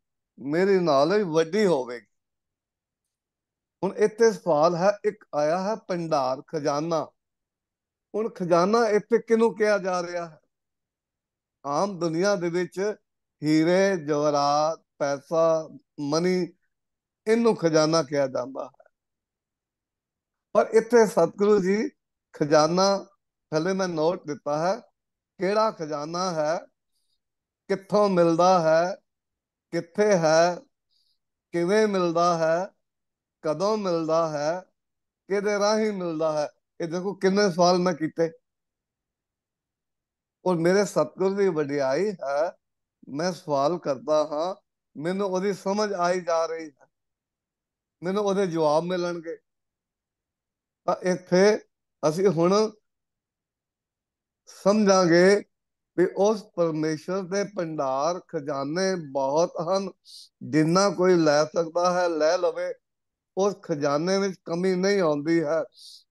ਮੇਰੀ ਨੌਲੇਜ ਵੱਡੀ ਹੋਵੇਗੀ ਹੁਣ ਇੱਥੇ ਸਵਾਲ ਹੈ ਇੱਕ ਆਇਆ ਹੈ ਪੰਡਾਰ ਖਜ਼ਾਨਾ ਹੁਣ ਖਜ਼ਾਨਾ ਇੱਥੇ ਕਿਨੂੰ ਕਿਹਾ ਜਾ ਰਿਹਾ ਹੈ ਆਮ ਦੁਨੀਆ ਦੇ ਵਿੱਚ ਹੀਰੇ ਜਵਾਹਰਾਤ ਪੈਸਾ ਮਨੀ ਇਹਨੂੰ ਖਜ਼ਾਨਾ ਕਿਹਾ ਜਾਂਦਾ ਹੈ ਪਰ ਇੱਥੇ ਸਤਿਗੁਰੂ ਜੀ ਖਜ਼ਾਨਾ ਥੱਲੇ ਮੈਂ ਨੋਟ ਦਿੱਤਾ ਹੈ ਕਿਹੜਾ ਖਜ਼ਾਨਾ ਹੈ ਕਿੱਥੋਂ ਮਿਲਦਾ ਹੈ ਕਿੱਥੇ ਹੈ ਕਿਵੇਂ ਮਿਲਦਾ ਹੈ ਕਦੋਂ ਮਿਲਦਾ ਹੈ ਕਿਹਦੇ ਰਾਹੀਂ ਮਿਲਦਾ ਹੈ ਇਹ ਦੇਖੋ ਕਿੰਨੇ ਸਵਾਲ ਮੈਂ ਕੀਤੇ ਔਰ ਮੇਰੇ ਸਤਗੁਰੂ ਦੀ ਵਡਿਆਈ ਹੈ ਮੈਂ ਸਵਾਲ ਕਰਦਾ ਹਾਂ ਮੈਨੂੰ ਉਹਦੀ ਸਮਝ ਆਈ ਜਾ ਰਹੀ ਹੈ ਮੈਨੂੰ ਉਹਦੇ ਜਵਾਬ ਮਿਲਣਗੇ ਤਾਂ ਇੱਥੇ ਅਸੀਂ ਹੁਣ ਸਮਝਾਂਗੇ ਵੀ ਉਸ ਪਰਮੇਸ਼ਰ ਦੇ ਭੰਡਾਰ ਖਜ਼ਾਨੇ ਬਹੁਤ ਹਨ ਜਿੰਨਾ ਕੋਈ ਲੈ ਸਕਦਾ ਹੈ ਲੈ ਲਵੇ ਉਸ ਖਜ਼ਾਨੇ ਵਿੱਚ ਕਮੀ ਨਹੀਂ ਆਉਂਦੀ ਹੈ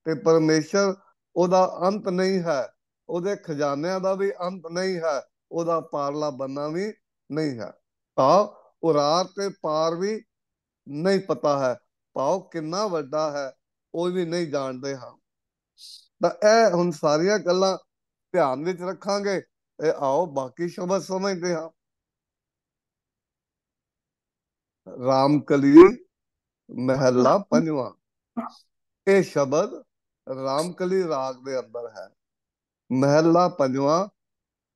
ਤੇ ਪਰਮੇਸ਼ਰ ਉਹਦਾ ਅੰਤ ਨਹੀਂ ਹੈ ਉਹਦੇ ਖਜ਼ਾਨਿਆਂ ਦਾ ਵੀ ਅੰਤ ਨਹੀਂ ਹੈ ਉਹਦਾ ਪਾਰਲਾ ਬੰਨਾ ਵੀ ਨਹੀਂ ਹੈ ਤਾਂ ਉਰਾਰ ਤੇ ਪਾਰ ਵੀ ਨਹੀਂ ਪਤਾ ਹੈ ਪਾਉ ਕਿੰਨਾ ਵੱਡਾ ਹੈ ਉਹ ਵੀ ਨਹੀਂ ਜਾਣਦੇ ਹਾਂ ਤਾਂ ਇਹ ਹੁਣ ਸਾਰੀਆਂ ਗੱਲਾਂ ਧਿਆਨ ਵਿੱਚ ਰੱਖਾਂਗੇ ਇਹ ਆਓ ਬਾਕੀ ਸ਼ਬਦ ਸਮਝਦੇ ਹਾਂ ਕਲੀ ਮਹਿਲਾ ਪੰਜਵਾਂ ਇਹ ਸ਼ਬਦ ਕਲੀ ਰਾਗ ਦੇ ਅੰਦਰ ਹੈ ਮਹਿਲਾ ਪੰਜਵਾਂ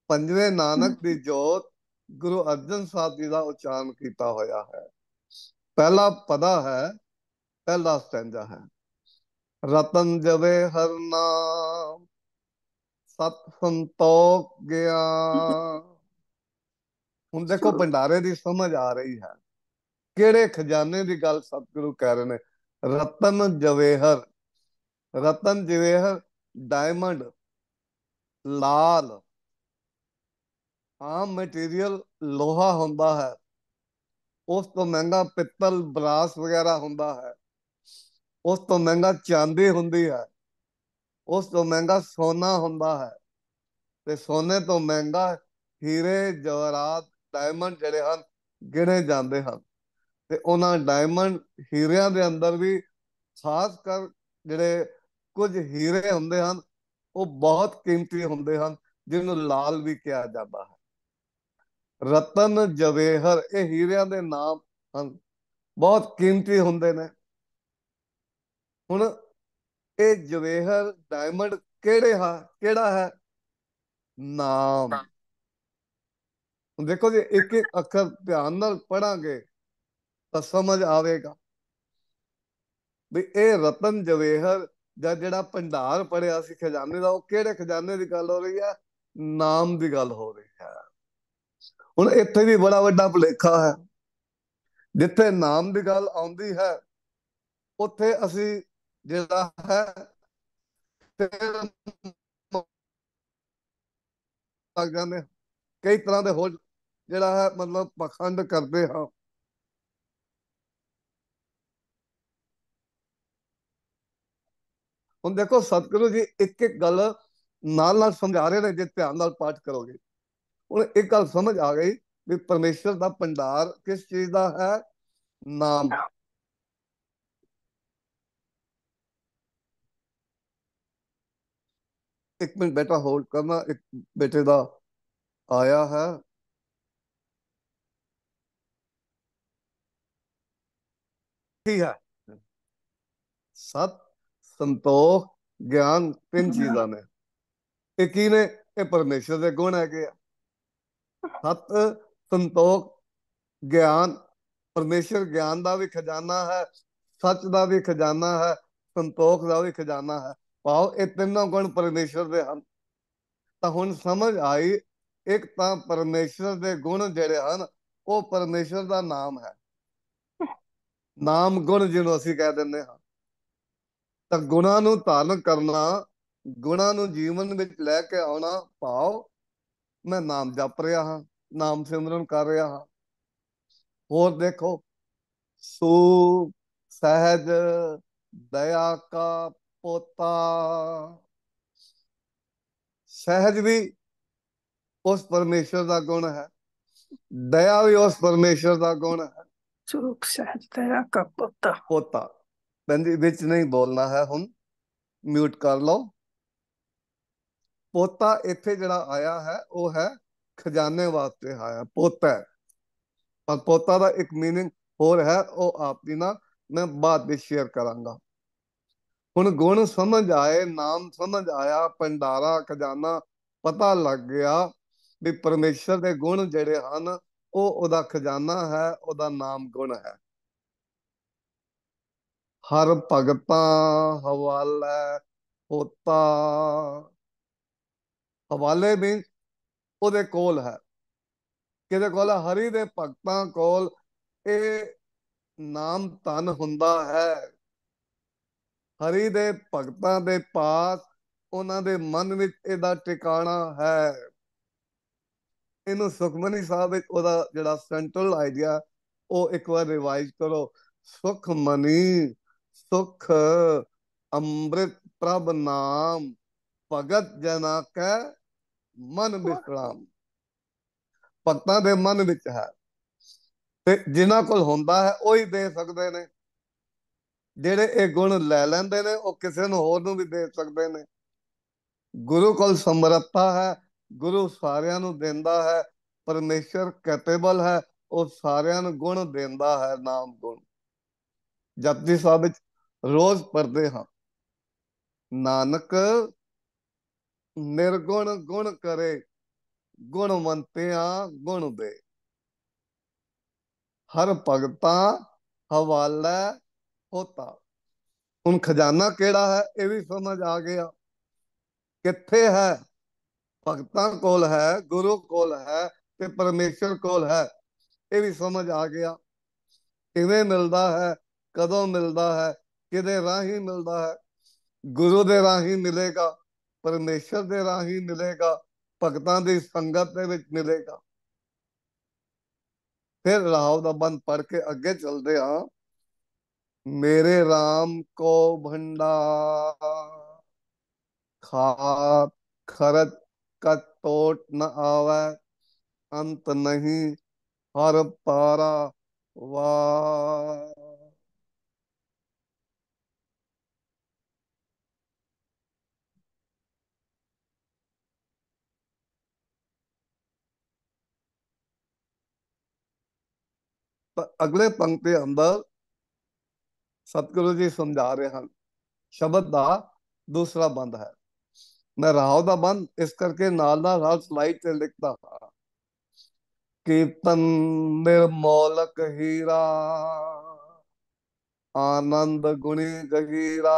ਪੰਜਵੇਂ ਨਾਨਕ ਦੀ ਜੋਤ ਗੁਰੂ ਅਰਜਨ ਸਾਹਿਬ ਜੀ ਦਾ ਉਚਾਰਨ ਕੀਤਾ ਹੋਇਆ ਹੈ ਪਹਿਲਾ ਪਦਾ ਹੈ ਪਹਿਲਾ ਸਟੈਂਜਾ ਹੈ ਰਤਨ ਜਵੇ ਹਰ ਨਾਮ ਸਤ ਸੰਤੋਖ ਗਿਆ ਹੁਣ ਦੇਖੋ ਭੰਡਾਰੇ ਦੀ ਸਮਝ ਆ ਰਹੀ ਹੈ ਕਿਹੜੇ ਖਜ਼ਾਨੇ ਦੀ ਗੱਲ ਸਤਿਗੁਰੂ ਕਹਿ ਰਹੇ ਨੇ ਰਤਨ ਜਵੇਹਰ ਰਤਨ ਜਵੇਹਰ ਡਾਇਮੰਡ ਲਾਲ ਆਮ ਮਟੀਰੀਅਲ ਲੋਹਾ ਹੁੰਦਾ ਹੈ ਉਸ ਤੋਂ ਮਹਿੰਗਾ ਪਿੱਤਲ ਬਰਾਸ ਵਗੈਰਾ ਹੁੰਦਾ ਹੈ ਉਸ ਤੋਂ ਮਹਿੰਗਾ ਚਾਂਦੀ ਹੁੰਦੀ ਹੈ ਉਸ ਤੋਂ ਮਹਿੰਗਾ ਸੋਨਾ ਹੁੰਦਾ ਹੈ ਤੇ ਸੋਨੇ ਤੋਂ ਮਹਿੰਗਾ ਹੀਰੇ ਜਵਾਹਰਾਤ ਡਾਇਮੰਡ ਜਿਹੜੇ ਹਨ ਗਿਣੇ ਜਾਂਦੇ ਹਨ ਤੇ ਉਹਨਾਂ ਡਾਇਮੰਡ ਹੀਰਿਆਂ ਦੇ ਅੰਦਰ ਵੀ ਖਾਸ ਕਰ ਜਿਹੜੇ ਕੁਝ ਹੀਰੇ ਹੁੰਦੇ ਹਨ ਉਹ ਬਹੁਤ ਕੀਮਤੀ ਹੁੰਦੇ ਹਨ ਜਿਹਨੂੰ ਲਾਲ ਵੀ ਕਿਹਾ ਜਾਂਦਾ ਹੈ ਰਤਨ ਜਵੇਹਰ ਇਹ ਹੀਰਿਆਂ ਦੇ ਨਾਮ ਹਨ ਬਹੁਤ ਕੀਮਤੀ ਹੁੰਦੇ ਨੇ ਹੁਣ ਇਹ ਜਵੇਹਰ ਡਾਇਮੰਡ ਕਿਹੜੇ ਹੈ ਕਿਹੜਾ ਹੈ ਨਾਮ ਦੇਖੋ ਜੇ ਇੱਕ ਇੱਕ ਅੱਖਰ ਧਿਆਨ ਨਾਲ ਪੜਾਂਗੇ ਤਾਂ ਸਮਝ ਆਵੇਗਾ ਵੀ ਇਹ ਰਤਨ ਜਵੇਹਰ ਜਾਂ ਜਿਹੜਾ ਭੰਡਾਰ ਪੜਿਆ ਸੀ ਖਜ਼ਾਨੇ ਦਾ ਉਹ ਕਿਹੜੇ ਖਜ਼ਾਨੇ ਦੀ ਗੱਲ ਹੋ ਰਹੀ ਹੈ ਨਾਮ ਦੀ ਗੱਲ ਹੋ ਰਹੀ ਹੈ ਹੁਣ ਇੱਥੇ ਵੀ ਬੜਾ ਵੱਡਾ ਭਲੇਖਾ ਹੈ ਜਿੱਥੇ ਨਾਮ ਦੀ ਗੱਲ ਆਉਂਦੀ ਹੈ ਉੱਥੇ ਅਸੀਂ ਜਿਹੜਾ ਹੈ ਲੱਗ ਜਾਂਦੇ ਕਈ ਤਰ੍ਹਾਂ ਦੇ ਹੋ ਜਿਹੜਾ ਹੈ ਮਤਲਬ ਪਖੰਡ ਕਰਦੇ ਹਾਂ ਹੁਣ ਦੇਖੋ ਸਤਿਗੁਰੂ ਜੀ ਇੱਕ ਇੱਕ ਗੱਲ ਨਾਲ ਨਾਲ ਸਮਝਾ ਰਹੇ ਨੇ ਜੇ ਧਿਆਨ ਨਾਲ ਪਾਠ ਕਰੋਗੇ ਹੁਣ ਇੱਕ ਗੱਲ ਸਮਝ ਆ ਗਈ ਵੀ ਪਰਮੇਸ਼ਰ ਦਾ ਭੰਡਾਰ ਕਿਸ ਚੀਜ਼ ਦਾ ਹੈ ਨਾਮ ਇੱਕ ਮਿੰਟ ਬੇਟਾ ਹੋਲਡ ਕਰਨਾ ਇੱਕ ਬੇਟੇ ਦਾ ਆਇਆ ਹੈ ਕੀ ਹੈ ਸਤ ਸੰਤੋਖ ਗਿਆਨ ਤਿੰਨ ਚੀਜ਼ਾਂ ਨੇ ਇਹ ਕੀ ਨੇ ਇਹ ਪਰਮੇਸ਼ਰ ਦੇ ਗੁਣ ਹੈਗੇ ਆ ਸਤ ਸੰਤੋਖ ਗਿਆਨ ਪਰਮੇਸ਼ਰ ਗਿਆਨ ਦਾ ਵੀ ਖਜ਼ਾਨਾ ਹੈ ਸੱਚ ਦਾ ਵੀ ਖਜ਼ਾਨਾ ਹੈ ਸੰਤੋਖ ਦਾ ਵੀ ਖਜ਼ਾਨਾ ਹੈ ਪਾਓ ਇਹ ਤਿੰਨੋਂ ਗੁਣ ਪਰਮੇਸ਼ਰ ਦੇ ਹਨ ਤਾਂ ਹੁਣ ਸਮਝ ਆਈ ਇੱਕ ਤਾਂ ਪਰਮੇਸ਼ਰ ਦੇ ਗੁਣ ਜਿਹੜੇ ਹਨ ਉਹ ਪਰਮੇਸ਼ਰ ਦਾ ਨਾਮ ਹੈ ਨਾਮ ਗੁਣ ਜਿਹਨੂੰ ਅਸੀਂ ਕਹਿ ਦਿੰਦੇ ਹਾਂ ਤਾਂ ਗੁਨਾ ਨੂੰ ਧਾਰਨ ਕਰਨਾ ਗੁਨਾ ਨੂੰ ਜੀਵਨ ਵਿੱਚ ਲੈ ਕੇ ਆਉਣਾ ਭਾਵ ਮੈਂ ਨਾਮ ਜਪ ਰਿਹਾ ਹਾਂ ਨਾਮ ਸਿਮਰਨ ਕਰ ਰਿਹਾ ਹਾਂ ਹੋਰ ਦੇਖੋ ਸੋ ਸਹਜ ਦਇਆ ਕਾ ਪੋਤਾ ਸਹਜ ਵੀ ਉਸ ਪਰਮੇਸ਼ਰ ਦਾ ਗੁਣ ਹੈ ਦਇਆ ਵੀ ਉਸ ਪਰਮੇਸ਼ਰ ਦਾ ਗੁਣ ਹੈ ਸੁਖ ਸਹਜ ਦਇਆ ਕਾ ਪੋਤਾ ਪੋਤਾ ਕਹਿੰਦੀ ਵਿੱਚ ਨਹੀਂ ਬੋਲਣਾ ਹੈ ਹੁਣ ਮਿਊਟ ਕਰ ਲਓ ਪੋਤਾ ਇੱਥੇ ਜਿਹੜਾ ਆਇਆ ਹੈ ਉਹ ਹੈ ਖਜ਼ਾਨੇ ਵਾਸਤੇ ਆਇਆ ਪੋਤਾ ਪਰ ਪੋਤਾ ਦਾ ਇੱਕ मीनिंग ਹੋਰ ਹੈ ਉਹ ਆਪ ਦੀ ਨਾ ਮੈਂ ਬਾਅਦ ਵਿੱਚ ਸ਼ੇਅਰ ਕਰਾਂਗਾ ਹੁਣ ਗੁਣ ਸਮਝ ਆਏ ਨਾਮ ਸਮਝ ਆਇਆ ਪੰਡਾਰਾ ਖਜ਼ਾਨਾ ਪਤਾ ਲੱਗ ਗਿਆ ਵੀ ਪਰਮੇਸ਼ਰ ਦੇ ਗੁਣ ਜਿਹੜੇ ਹਨ ਉਹ ਉਹਦਾ ਖਜ਼ਾਨਾ ਹੈ ਉਹਦਾ ਨਾਮ ਗੁਣ ਹੈ ਹਰ ਭਗਤਾ ਹਵਾਲਾ ਹੋਤਾ ਹਵਾਲੇ ਵੀ ਉਹਦੇ ਕੋਲ ਹੈ ਕਿਹਦੇ ਕੋਲ ਹੈ ਹਰੀ ਦੇ ਭਗਤਾਂ ਕੋਲ ਇਹ ਨਾਮ ਤਨ ਹੁੰਦਾ ਹੈ ਹਰੀ ਦੇ ਭਗਤਾਂ ਦੇ ਪਾਸ ਉਹਨਾਂ ਦੇ ਮਨ ਵਿੱਚ ਇਹਦਾ ਟਿਕਾਣਾ ਹੈ ਇਹਨੂੰ ਸੁਖਮਨੀ ਸਾਹਿਬ ਵਿੱਚ ਉਹਦਾ ਜਿਹੜਾ ਸੈਂਟਰਲ ਆਈਡੀਆ ਉਹ ਇੱਕ ਵਾਰ ਰਿਵਾਈਜ਼ ਕਰੋ ਸੁਖਮਨੀ ਸੁਖ ਅੰਮ੍ਰਿਤ ਪ੍ਰਭ ਨਾਮ ਭਗਤ ਜਨਾ ਕੈ ਮਨ ਵਿਸਰਾਮ ਭਗਤਾਂ ਦੇ ਮਨ ਵਿੱਚ ਹੈ ਤੇ ਜਿਨ੍ਹਾਂ ਕੋਲ ਹੁੰਦਾ ਹੈ ਉਹ ਹੀ ਦੇ ਸਕਦੇ ਨੇ ਜਿਹੜੇ ਇਹ ਗੁਣ ਲੈ ਲੈਂਦੇ ਨੇ ਉਹ ਕਿਸੇ ਨੂੰ ਹੋਰ ਨੂੰ ਵੀ ਦੇ ਸਕਦੇ ਨੇ ਗੁਰੂ ਕੋਲ ਸਮਰੱਥਾ ਹੈ ਗੁਰੂ ਸਾਰਿਆਂ ਨੂੰ ਦਿੰਦਾ ਹੈ ਪਰਮੇਸ਼ਰ ਕੈਪੇਬਲ ਹੈ ਉਹ ਸਾਰਿਆਂ ਨੂੰ ਗੁਣ ਦਿੰਦਾ ਹੈ ਨਾਮ ਗੁਣ ਜਪਜੀ ਸਾਹਿਬ ਵਿੱਚ ਰੋਜ਼ ਪੜਦੇ ਹਾਂ ਨਾਨਕ ਨਿਰਗੁਣ ਗੁਣ ਕਰੇ ਗੁਣਵੰਤਿਆਂ ਗੁਣ ਦੇ ਹਰ ਭਗਤਾ ਹਵਾਲਾ ਹੋਤਾ ਹੁਣ ਖਜ਼ਾਨਾ ਕਿਹੜਾ ਹੈ ਇਹ ਵੀ ਸਮਝ ਆ ਗਿਆ ਕਿੱਥੇ ਹੈ ਭਗਤਾਂ ਕੋਲ ਹੈ ਗੁਰੂ ਕੋਲ ਹੈ ਤੇ ਪਰਮੇਸ਼ਰ ਕੋਲ ਹੈ ਇਹ ਵੀ ਸਮਝ ਆ ਗਿਆ ਕਿਵੇਂ ਮਿਲਦਾ ਹੈ ਕਦੋਂ ਮਿਲਦਾ ਹੈ ਕਿਹਦੇ ਰਾਹੀਂ ਮਿਲਦਾ ਹੈ ਗੁਰੂ ਦੇ ਰਾਹੀਂ ਮਿਲੇਗਾ ਪਰਮੇਸ਼ਰ ਦੇ ਰਾਹੀਂ ਮਿਲੇਗਾ ਭਗਤਾਂ ਦੀ ਸੰਗਤ ਦੇ ਵਿੱਚ ਮਿਲੇਗਾ ਫਿਰ ਰਾਵ ਦਾ ਬੰਦ ਪੜ ਕੇ ਅੱਗੇ ਚੱਲਦੇ ਆ ਮੇਰੇ RAM ਕੋ ਭੰਡਾ ਖਾਤ ਖਰਤ ਕਤ ਟੋਟ ਨ ਆਵੇ ਅੰਤ ਨਹੀਂ ਹਰ ਪਾਰਾ ਵਾ ਅਗਲੇ ਪੰਕਤ ਅੰਦਰ ਸਤਿਗੁਰੂ ਜੀ ਸਮਝਾ ਰਹੇ ਹਨ ਸ਼ਬਦ ਦਾ ਦੂਸਰਾ ਬੰਦ ਹੈ ਮੈਂ ਰਾਉ ਦਾ ਬੰਦ ਇਸ ਕਰਕੇ ਨਾਲ ਨਾਲ ਰਾਉ ਸਲਾਈਡ ਤੇ ਲਿਖਦਾ ਹਾਂ ਕੀਰਤਨ ਨਿਰਮੋਲਕ ਹੀਰਾ ਆਨੰਦ ਗੁਣੀ ਗਹੀਰਾ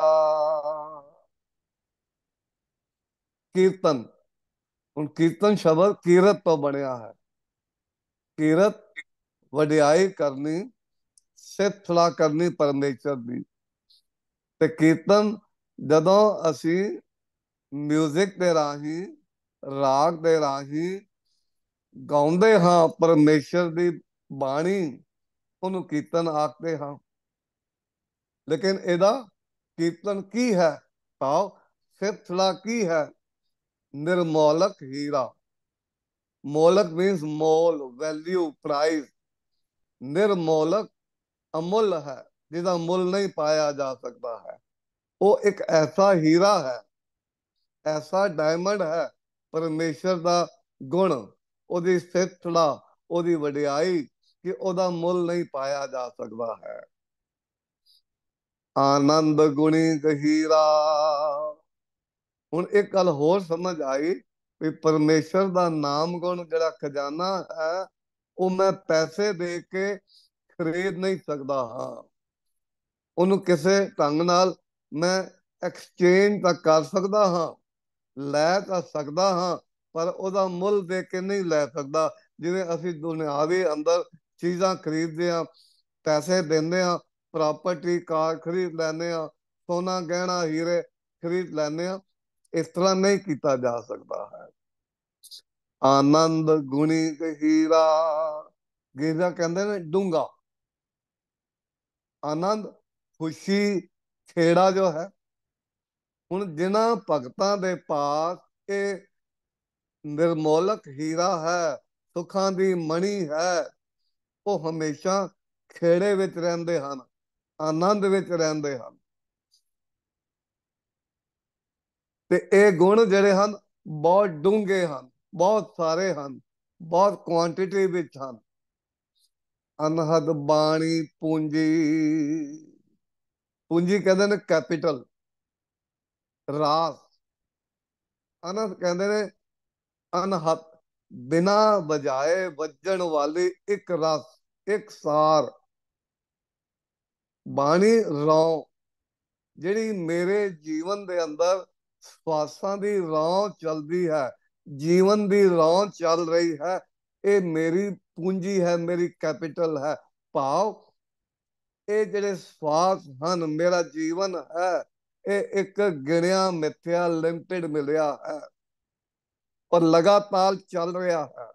ਕੀਰਤਨ ਹੁਣ ਕੀਰਤਨ ਸ਼ਬਦ ਕੀਰਤ ਤੋਂ ਬਣਿਆ ਹੈ ਕੀਰਤ ਵਡਿਆਈ ਕਰਨੀ ਸਿੱਧ ਕਰਨੀ ਪਰਮੇਸ਼ਰ ਦੀ ਤੇ ਕੀਰਤਨ ਜਦੋਂ ਅਸੀਂ 뮤직 ਦੇ ਰਾਹੀਂ ਰਾਗ ਦੇ ਰਾਹੀਂ ਗਾਉਂਦੇ ਹਾਂ ਪਰਮੇਸ਼ਰ ਦੀ ਬਾਣੀ ਉਹਨੂੰ ਕੀਰਤਨ ਆਖਦੇ ਹਾਂ ਲੇਕਿਨ ਇਹਦਾ ਕੀਰਤਨ ਕੀ ਹੈ ਤਾਂ ਸਿਰਫਲਾ ਕੀ ਹੈ ਨਿਰਮੋਲਕ ਹੀਰਾ ਮੋਲਕ ਮੀਨਸ ਮੋਲ ਵੈਲਿਊ ਪ੍ਰਾਈਸ ਨਿਰਮੋਲਕ ਅਮੁੱਲ ਹੈ ਜਿਹਦਾ ਮੁੱਲ ਨਹੀਂ ਪਾਇਆ ਜਾ ਸਕਦਾ ਹੈ ਉਹ ਇੱਕ ਐਸਾ ਹੀਰਾ ਹੈ ਐਸਾ ਡਾਇਮੰਡ ਹੈ ਪਰਮੇਸ਼ਰ ਦਾ ਗੁਣ ਉਹਦੀ ਸਥਿਤੜਾ ਉਹਦੀ ਵਡਿਆਈ ਕਿ ਉਹਦਾ ਮੁੱਲ ਨਹੀਂ ਪਾਇਆ ਜਾ ਸਕਦਾ ਹੈ ਆਨੰਦ ਗੁਣੀ ਗਹੀਰਾ ਹੁਣ ਇੱਕ ਗੱਲ ਹੋਰ ਸਮਝ ਆਈ ਵੀ ਪਰਮੇਸ਼ਰ ਦਾ ਨਾਮ ਗੁਣ ਜਿਹੜਾ ਖਜ਼ਾਨਾ ਹੈ ਉਹ ਮੈਂ ਪੈਸੇ ਦੇ ਕੇ ਖਰੀਦ ਨਹੀਂ ਸਕਦਾ ਹਾਂ ਉਹਨੂੰ ਕਿਸੇ ਢੰਗ ਨਾਲ ਮੈਂ ਐਕਸਚੇਂਜ ਤਾਂ ਕਰ ਸਕਦਾ ਹਾਂ ਲੈ ਤਾਂ ਸਕਦਾ ਹਾਂ ਪਰ ਉਹਦਾ ਮੁੱਲ ਦੇ ਕੇ ਨਹੀਂ ਲੈ ਸਕਦਾ ਜਿਵੇਂ ਅਸੀਂ ਦੁਨਿਆਵੀ ਅੰਦਰ ਚੀਜ਼ਾਂ ਖਰੀਦਦੇ ਆ ਪੈਸੇ ਦਿੰਦੇ ਆ ਪ੍ਰਾਪਰਟੀ ਕਾਰ ਖਰੀਦ ਲੈਂਦੇ ਆ ਸੋਨਾ ਗਹਿਣਾ ਹੀਰੇ ਖਰੀਦ ਲੈਂਦੇ ਆ ਇਸ ਤਰ੍ਹਾਂ ਨਹੀਂ ਕੀਤਾ ਜਾ ਸਕਦਾ ਹੈ ਆਨੰਦ ਗੁਣੀ ਕਹੀਰਾ ਗਿਰਦਾ ਕਹਿੰਦੇ ਨੇ ਡੂੰਗਾ ਆਨੰਦ ਖੁਸ਼ੀ ਖੇੜਾ ਜੋ ਹੈ ਹੁਣ ਜਿਨ੍ਹਾਂ ਭਗਤਾਂ ਦੇ ਪਾਸ ਇਹ ਨਿਰਮੋਲਕ ਹੀਰਾ ਹੈ ਸੁੱਖਾਂ ਦੀ ਮਣੀ ਹੈ ਉਹ ਹਮੇਸ਼ਾ ਖੇੜੇ ਵਿੱਚ ਰਹਿੰਦੇ ਹਨ ਆਨੰਦ ਵਿੱਚ ਰਹਿੰਦੇ ਹਨ ਤੇ ਇਹ ਗੁਣ ਜਿਹੜੇ ਹਨ ਬਹੁਤ ਡੂੰਘੇ ਹਨ ਬਹੁਤ ਸਾਰੇ ਹਨ ਬਹੁਤ ਕੁਆਂਟੀਟੀ ਵਿੱਚ ਹਨ ਅਨਹਦ ਬਾਣੀ ਪੂੰਜੀ ਪੂੰਜੀ ਕਹਿੰਦੇ ਨੇ ਕੈਪੀਟਲ ਰਾਸ ਅਨਹਦ ਕਹਿੰਦੇ ਨੇ ਅਨਹਦ ਬਿਨਾ ਬਜਾਏ ਵੱਜਣ ਵਾਲੀ ਇੱਕ ਰਸ ਇੱਕ ਸਾਰ ਬਾਣੀ ਰੌ ਜਿਹੜੀ ਮੇਰੇ ਜੀਵਨ ਦੇ ਅੰਦਰ ਸਵਾਸਾਂ ਦੀ ਰੌ ਚੱਲਦੀ ਹੈ ਜੀਵਨ ਦੀ ਰੌਣ ਚੱਲ ਰਹੀ ਹੈ ਇਹ ਮੇਰੀ ਪੂੰਜੀ ਹੈ ਮੇਰੀ ਕੈਪੀਟਲ ਹੈ ਭਾਵ ਇਹ ਜਿਹੜੇ ਸਵਾਸ ਹਨ ਮੇਰਾ ਜੀਵਨ ਹੈ ਇਹ ਇੱਕ ਗਿਣਿਆ ਮਿੱਥਿਆ ਲਿਮਟਿਡ ਮਿਲਿਆ ਹੈ ਪਰ ਲਗਾਤਾਰ ਚੱਲ ਰਿਹਾ ਹੈ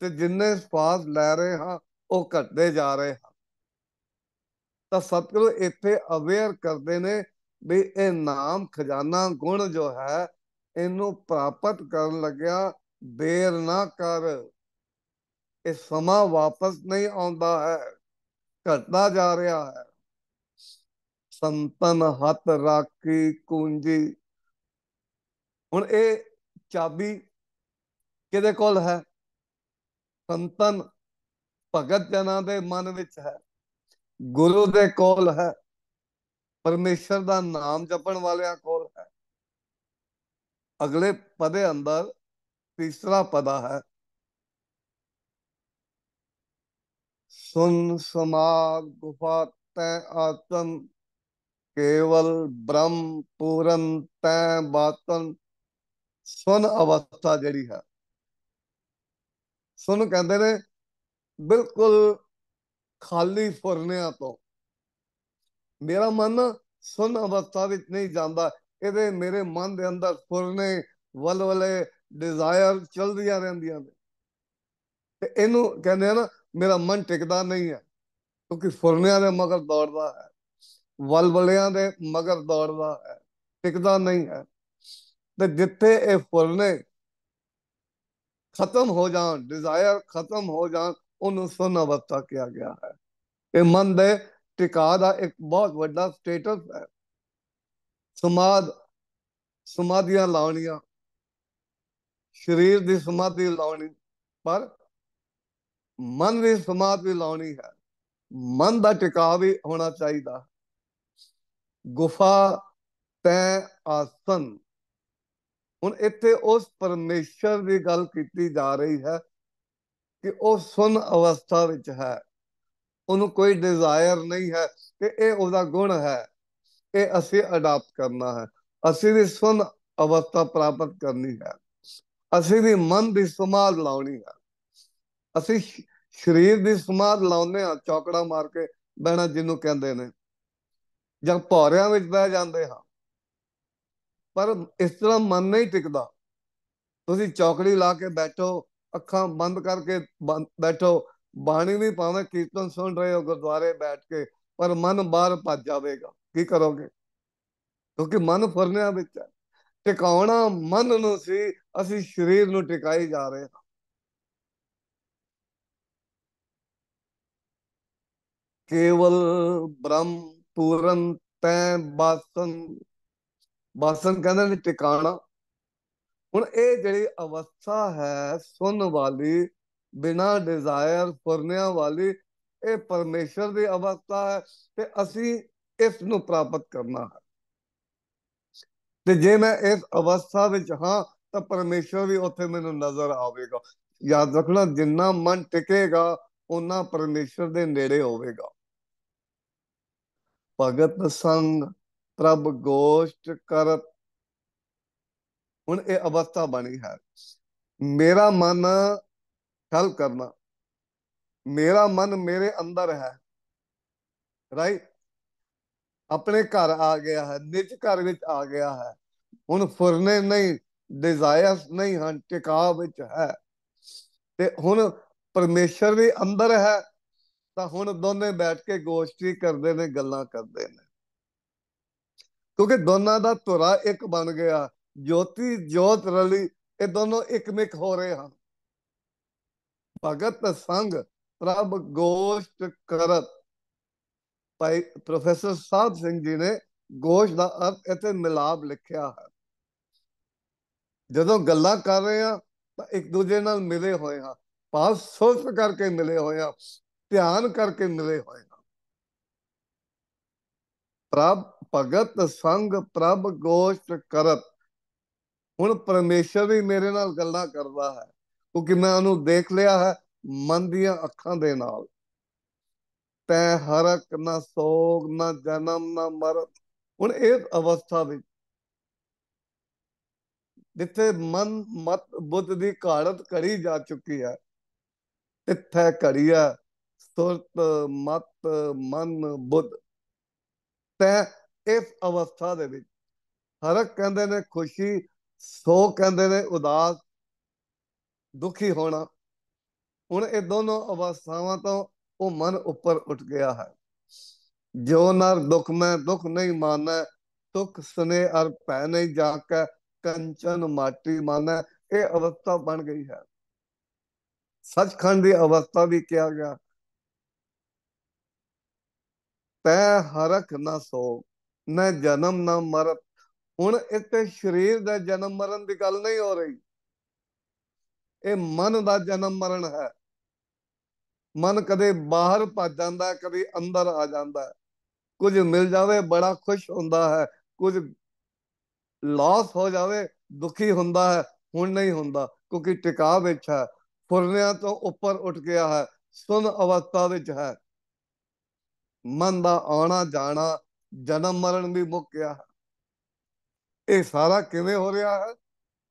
ਤੇ ਜਿੰਨੇ ਸਵਾਸ ਲੈ ਰਹੇ ਹਾਂ ਉਹ ਘਟਦੇ ਜਾ ਰਹੇ ਹਨ ਤਾਂ ਸਤਿਗੁਰੂ ਇੱਥੇ ਅਵੇਅਰ ਕਰਦੇ ਨੇ ਵੀ ਇਹ ਨਾਮ ਖਜ਼ਾਨਾ ਗੁਣ ਜੋ ਹੈ ਇਹਨੂੰ ਪ੍ਰਾਪਤ ਕਰਨ ਲੱਗਿਆ ਦੇਰ ਨਾ ਕਰ ਇਹ ਸਮਾਂ ਵਾਪਸ ਨਹੀਂ ਆਉਂਦਾ ਹੈ ਘਟਦਾ ਜਾ ਰਿਹਾ ਹੈ ਸੰਤਨ ਹੱਥ ਰਾਖੀ ਕੁੰਜੀ ਹੁਣ ਇਹ ਚਾਬੀ ਕਿਹਦੇ ਕੋਲ ਹੈ ਸੰਤਨ ਭਗਤ ਜਨਾਂ ਦੇ ਮਨ ਵਿੱਚ ਹੈ ਗੁਰੂ ਦੇ ਕੋਲ ਹੈ ਪਰਮੇਸ਼ਰ ਦਾ ਨਾਮ ਜਪਣ ਵਾਲਿਆਂ अगले पदे अंदर तीसरा पदा है सुन समार गुफा तय आतन केवल ब्रह्म पूरन तय बातन सुन अवस्था जड़ी है सुन कहते ने बिल्कुल खाली फुरनिया तो मेरा मन सुन अवस्था नहीं जाता ਇਹਦੇ ਮੇਰੇ ਮਨ ਦੇ ਅੰਦਰ ਫੁਰਨੇ ਵਲਵਲੇ ਡਿਜ਼ਾਇਰ ਚੱਲਦੀਆਂ ਰਹਿੰਦੀਆਂ ਨੇ ਤੇ ਇਹਨੂੰ ਕਹਿੰਦੇ ਆ ਨਾ ਮੇਰਾ ਮਨ ਟਿਕਦਾ ਨਹੀਂ ਹੈ ਕਿਉਂਕਿ ਫੁਰਨਿਆਂ ਦੇ ਮਗਰ ਦੌੜਦਾ ਹੈ ਵਲਵਲਿਆਂ ਦੇ ਮਗਰ ਦੌੜਦਾ ਹੈ ਟਿਕਦਾ ਨਹੀਂ ਹੈ ਤੇ ਜਿੱਥੇ ਇਹ ਫੁਰਨੇ ਖਤਮ ਹੋ ਜਾਣ ਡਿਜ਼ਾਇਰ ਖਤਮ ਹੋ ਜਾਣ ਉਹਨੂੰ ਸੁਨ ਅਵਸਥਾ ਕਿਹਾ ਗਿਆ ਹੈ ਇਹ ਮਨ ਦੇ ਟਿਕਾ ਦਾ ਇੱਕ ਬਹੁਤ ਵੱਡਾ ਸਟੇਟਸ ਹੈ ਸਮਾਦ ਸਮਾਧੀਆਂ ਲਾਉਣੀਆਂ ਸਰੀਰ ਦੀ ਸਮਾਧੀ ਲਾਉਣੀ ਪਰ ਮਨ ਦੀ ਸਮਾਧੀ ਲਾਉਣੀ ਹੈ ਮਨ ਦਾ ਟਿਕਾਅ ਵੀ ਹੋਣਾ ਚਾਹੀਦਾ ਗੁਫਾ ਤੈ ਆਸਨ ਹੁਣ ਇੱਥੇ ਉਸ ਪਰਮੇਸ਼ਰ ਦੀ ਗੱਲ ਕੀਤੀ ਜਾ ਰਹੀ ਹੈ ਕਿ ਉਹ ਸੁਨ ਅਵਸਥਾ ਵਿੱਚ ਹੈ ਉਹਨੂੰ ਕੋਈ ਡਿਜ਼ਾਇਰ ਨਹੀਂ ਹੈ ਕਿ ਇਹ ਉਹਦਾ ਗੁਣ ਹੈ ਇਹ ਅਸੀਂ ਅਡਾਪਟ ਕਰਨਾ ਹੈ ਅਸੀਂ ਦੀ ਸੁਨ ਅਵਸਥਾ ਪ੍ਰਾਪਤ ਕਰਨੀ ਹੈ ਅਸੀਂ ਦੀ ਮਨ ਦੀ ਸਮਾਧ ਲਾਉਣੀ ਹੈ ਅਸੀਂ ਸਰੀਰ ਦੀ ਸਮਾਧ ਲਾਉਂਦੇ ਆ ਚੌਕੜਾ ਮਾਰ ਕੇ ਬਹਿਣਾ ਜਿਹਨੂੰ ਕਹਿੰਦੇ ਨੇ ਜਾਂ ਭੌਰਿਆਂ ਵਿੱਚ ਬਹਿ ਜਾਂਦੇ ਹਾਂ ਪਰ ਇਸ ਤਰ੍ਹਾਂ ਮਨ ਨਹੀਂ ਟਿਕਦਾ ਤੁਸੀਂ ਚੌਕੜੀ ਲਾ ਕੇ ਬੈਠੋ ਅੱਖਾਂ ਬੰਦ ਕਰਕੇ ਬੈਠੋ ਬਾਣੀ ਵੀ ਪਾਵੇਂ ਕੀਰਤਨ ਸੁਣ ਰਹੇ ਹੋ ਗੁਰਦੁਆਰੇ ਬੈਠ ਕੇ ਪਰ ਮਨ ਬਾਹਰ ਭੱਜ ਜਾਵੇਗਾ ਕੀ ਕਰੋਗੇ ਕਿਉਂਕਿ ਮਨ ਫੁਰਨਿਆਂ ਵਿੱਚ ਹੈ ਟਿਕਾਉਣਾ ਮਨ ਨੂੰ ਸੀ ਅਸੀਂ ਸਰੀਰ ਨੂੰ ਟਿਕਾਈ ਜਾ ਰਹੇ ਹਾਂ ਕੇਵਲ ਬ੍ਰਹਮ ਪੂਰਨ ਤੈ ਬਾਸਨ ਬਾਸਨ ਕਹਿੰਦੇ ਨੇ ਟਿਕਾਣਾ ਹੁਣ ਇਹ ਜਿਹੜੀ ਅਵਸਥਾ ਹੈ ਸੁਣ ਵਾਲੀ ਬਿਨਾ ਡਿਜ਼ਾਇਰ ਫੁਰਨਿਆਂ ਵਾਲੀ ਇਹ ਪਰਮੇਸ਼ਰ ਦੀ ਅਵਸਥਾ ਹੈ ਤੇ ਅਸੀਂ ਇਸ ਨੂੰ ਪ੍ਰਾਪਤ ਕਰਨਾ ਹੈ ਤੇ ਜੇ ਮੈਂ ਇਸ ਅਵਸਥਾ ਵਿੱਚ ਹਾਂ ਤਾਂ ਪਰਮੇਸ਼ਰ ਵੀ ਉੱਥੇ ਮੈਨੂੰ ਨਜ਼ਰ ਆਵੇਗਾ ਯਾਦ ਰੱਖਣਾ ਜਿੰਨਾ ਮਨ ਟਿਕੇਗਾ ਉਹਨਾਂ ਪਰਮੇਸ਼ਰ ਦੇ ਨੇੜੇ ਹੋਵੇਗਾ ਭਗਤ ਸੰਗ ਪ੍ਰਭ ਗੋਸ਼ਟ ਕਰਤ ਹੁਣ ਇਹ ਅਵਸਥਾ ਬਣੀ ਹੈ ਮੇਰਾ ਮਨ ਖਲ ਕਰਨਾ ਮੇਰਾ ਮਨ ਮੇਰੇ ਅੰਦਰ ਹੈ ਰਾਈਟ ਆਪਣੇ ਘਰ ਆ ਗਿਆ ਹੈ ਨਿਜ ਘਰ ਵਿੱਚ ਆ ਗਿਆ ਹੈ ਹੁਣ ਫੁਰਨੇ ਨਹੀਂ ਡਿਜ਼ਾਇਰਸ ਨਹੀਂ ਹਨ ਟਿਕਾ ਵਿੱਚ ਹੈ ਤੇ ਹੁਣ ਪਰਮੇਸ਼ਰ ਵੀ ਅੰਦਰ ਹੈ ਤਾਂ ਹੁਣ ਦੋਨੇ ਬੈਠ ਕੇ ਗੋਸ਼ਟੀ ਕਰਦੇ ਨੇ ਗੱਲਾਂ ਕਰਦੇ ਨੇ ਕਿਉਂਕਿ ਦੋਨਾਂ ਦਾ ਤੁਰਾ ਇੱਕ ਬਣ ਗਿਆ ਜੋਤੀ ਜੋਤ ਰਲੀ ਇਹ ਦੋਨੋਂ ਇੱਕਮਿਕ ਹੋ ਰਹੇ ਹਨ ਭਗਤ ਸੰਗ ਪ੍ਰਭ ਗੋਸ਼ਟ ਕਰਤ ਭਾਈ ਪ੍ਰੋਫੈਸਰ ਸਾਧ ਸਿੰਘ ਜੀ ਨੇ ਗੋਸ਼ ਦਾ ਅਰਥ ਇੱਥੇ ਮਿਲਾਪ ਲਿਖਿਆ ਹੈ ਜਦੋਂ ਗੱਲਾਂ ਕਰ ਰਹੇ ਆ ਤਾਂ ਇੱਕ ਦੂਜੇ ਨਾਲ ਮਿਲੇ ਹੋਏ ਆ ਪਾਸ ਸੋਚ ਕਰਕੇ ਮਿਲੇ ਹੋਏ ਆ ਧਿਆਨ ਕਰਕੇ ਮਿਲੇ ਹੋਏ ਆ ਪ੍ਰਭ ਭਗਤ ਸੰਗ ਪ੍ਰਭ ਗੋਸ਼ਟ ਕਰਤ ਹੁਣ ਪਰਮੇਸ਼ਰ ਵੀ ਮੇਰੇ ਨਾਲ ਗੱਲਾਂ ਕਰਦਾ ਹੈ ਕਿਉਂਕਿ ਮੈਂ ਉਹਨੂੰ ਦੇਖ ਲਿਆ ਹੈ ਮਨ ਦੀਆਂ ਅੱਖਾਂ ਦੇ ਨਾਲ ਤੈ ਹਰਕ ਨਾ ਸੋਗ ਨਾ ਜਨਮ ਨਾ ਮਰਤ ਹੁਣ ਇਸ ਅਵਸਥਾ ਵਿੱਚ ਜਿੱਥੇ ਮਨ ਮਤ ਬੁੱਧ ਦੀ ਘਾੜਤ ਕਰੀ ਜਾ ਚੁੱਕੀ ਹੈ ਇੱਥੇ ਘੜੀਆ ਸੁਰਤ ਮਤ ਮਨ ਬੁੱਧ ਤੈ ਇਸ ਅਵਸਥਾ ਦੇ ਵਿੱਚ ਹਰਕ ਕਹਿੰਦੇ ਨੇ ਖੁਸ਼ੀ ਸੋ ਕਹਿੰਦੇ ਨੇ ਉਦਾਸ ਦੁਖੀ ਹੋਣਾ ਹੁਣ ਇਹ ਦੋਨੋਂ ਅਵਸਥਾਵਾਂ ਤੋਂ ਉਹ ਮਨ ਉੱਪਰ ਉੱਠ ਗਿਆ ਹੈ ਜੋ ਨਰ ਦੁੱਖ ਮੈਂ ਦੁੱਖ ਨਹੀਂ ਮਾਨੈ ਤੁਖ ਸਨੇ ਅਰ ਪੈ ਨਹੀਂ ਕੇ ਕੰਚਨ ਮਾਟੀ ਮਾਨੈ ਇਹ ਅਵਸਥਾ ਬਣ ਗਈ ਹੈ ਸੱਚਖੰਡ ਦੀ ਅਵਸਥਾ ਵੀ ਕਿਹਾ ਗਿਆ ਤੈ ਹਰਖ ਨਾ ਸੋ ਨਾ ਜਨਮ ਨਾ ਮਰਤ ਹੁਣ ਇੱਥੇ ਸਰੀਰ ਦਾ ਜਨਮ ਮਰਨ ਦੀ ਗੱਲ ਨਹੀਂ ਹੋ ਰਹੀ ਇਹ ਮਨ ਦਾ ਜਨਮ ਮਰਨ ਹੈ ਮਨ ਕਦੇ ਬਾਹਰ ਭੱਜ ਜਾਂਦਾ ਕਦੇ ਅੰਦਰ ਆ ਜਾਂਦਾ ਕੁਝ ਮਿਲ ਜਾਵੇ ਬੜਾ ਖੁਸ਼ ਹੁੰਦਾ ਹੈ ਕੁਝ ਲਾਸ ਹੋ ਜਾਵੇ ਦੁਖੀ ਹੁੰਦਾ ਹੈ ਹੁਣ ਨਹੀਂ ਹੁੰਦਾ ਕਿਉਂਕਿ ਟਿਕਾ ਵਿੱਚ ਹੈ ਫੁਰਨਿਆਂ ਤੋਂ ਉੱਪਰ ਉੱਠ ਗਿਆ ਹੈ ਸੁਨ ਅਵਸਥਾ ਵਿੱਚ ਹੈ ਮਨ ਦਾ ਆਉਣਾ ਜਾਣਾ ਜਨਮ ਮਰਨ ਵੀ ਮੁੱਕ ਗਿਆ ਹੈ ਇਹ ਸਾਰਾ ਕਿਵੇਂ ਹੋ ਰਿਹਾ ਹੈ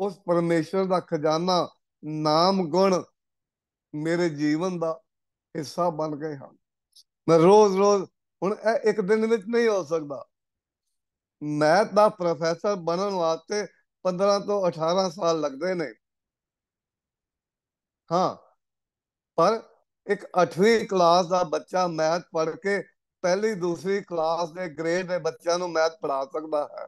ਉਸ ਪਰਮੇਸ਼ਰ ਦਾ ਖਜ਼ਾਨਾ ਨਾਮ ਗੁਣ ਮੇਰੇ ਜੀਵਨ ਦਾ ਹਿੱਸਾ ਬਣ ਗਏ ਹਨ ਮੈਂ ਰੋਜ਼-ਰੋਜ਼ ਹੁਣ ਇਹ ਇੱਕ ਦਿਨ ਵਿੱਚ ਨਹੀਂ ਹੋ ਸਕਦਾ ਮੈਂ ਤਾਂ ਪ੍ਰੋਫੈਸਰ ਬਣਨ ਵਾਸਤੇ 15 ਤੋਂ 18 ਸਾਲ ਲੱਗਦੇ ਨੇ ਹਾਂ ਪਰ ਇੱਕ 8ਵੀਂ ਕਲਾਸ ਦਾ ਬੱਚਾ ਮੈਥ ਪੜ੍ਹ ਕੇ ਪਹਿਲੀ ਦੂਸਰੀ ਕਲਾਸ ਦੇ ਗ੍ਰੇਡ ਦੇ ਬੱਚਿਆਂ ਨੂੰ ਮੈਥ ਪੜ੍ਹਾ ਸਕਦਾ ਹੈ